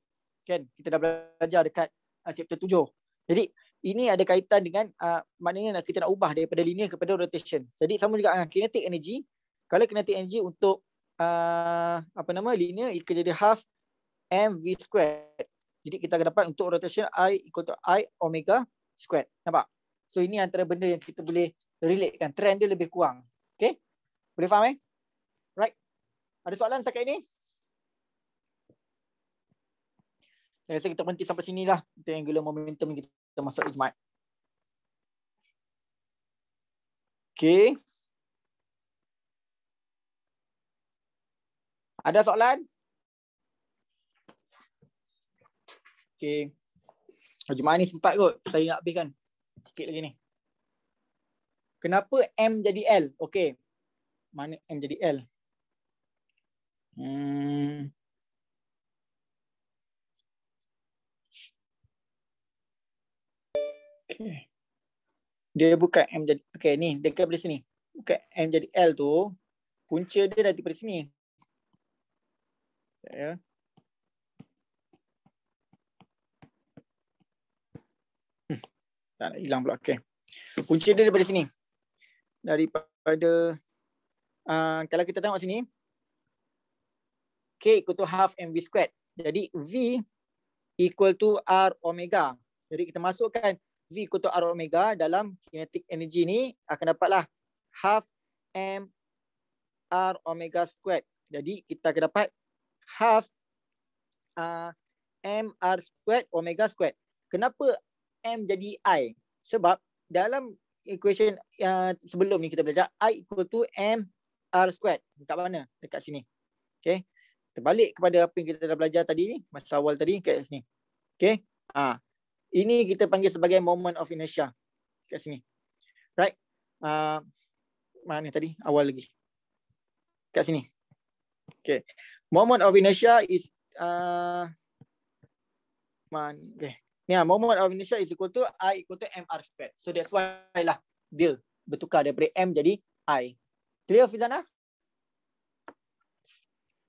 Kan? Kita dah belajar dekat uh, chapter 7. Jadi ini ada kaitan dengan uh, maknanya kita nak ubah daripada linear kepada rotation. Jadi sama juga dengan kinetic energy. Kalau kinetic energy untuk Uh, apa nama linear ikut jadi half mv squared. Jadi kita akan dapat untuk rotation i ikut to i omega squared. Nampak? So ini antara benda yang kita boleh relate kan. Trend dia lebih kurang. Okay? Boleh faham eh? Right. Ada soalan setakat ini? Saya rasa kita berhenti sampai sini lah. Kita angular momentum kita masuk ke jemaat. Okay. Ada soalan? Okay, Hujung ni sempat kot. Saya nak habiskan. Sikit lagi ni. Kenapa M jadi L? Okay, Mana M jadi L? Hmm. Okay. Dia buka M jadi Okay, ni, dekat dari sini. Buka M jadi L tu punca dia dari sini ya. Hmm. Tak, hilang pula. Okay. Punca dia daripada sini. Daripada uh, kalau kita tengok sini K equal to half MV squared. Jadi V equal to R omega. Jadi kita masukkan V equal to R omega dalam kinetic energy ni akan dapatlah half M R omega squared. Jadi kita akan dapat half uh, r squared omega squared. Kenapa m jadi i? Sebab dalam equation uh, sebelum ni kita belajar i equal to m r squared. Dekat mana? Dekat sini. Okay. Terbalik kepada apa yang kita dah belajar tadi ni. Masa awal tadi kat sini. Okay. Uh, ini kita panggil sebagai moment of inertia. Kat sini. Right. Uh, mana tadi? Awal lagi. Kat sini. Okay. Moment of inertia is uh, man. Okay. Yeah, moment of inertia is equal to I equal to mR squared. So that's why lah dia bertukar daripada M jadi I. Clear Fizana?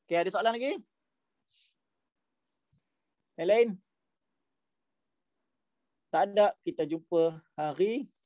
Okay, ada soalan lagi? Yang Tak ada. Kita jumpa hari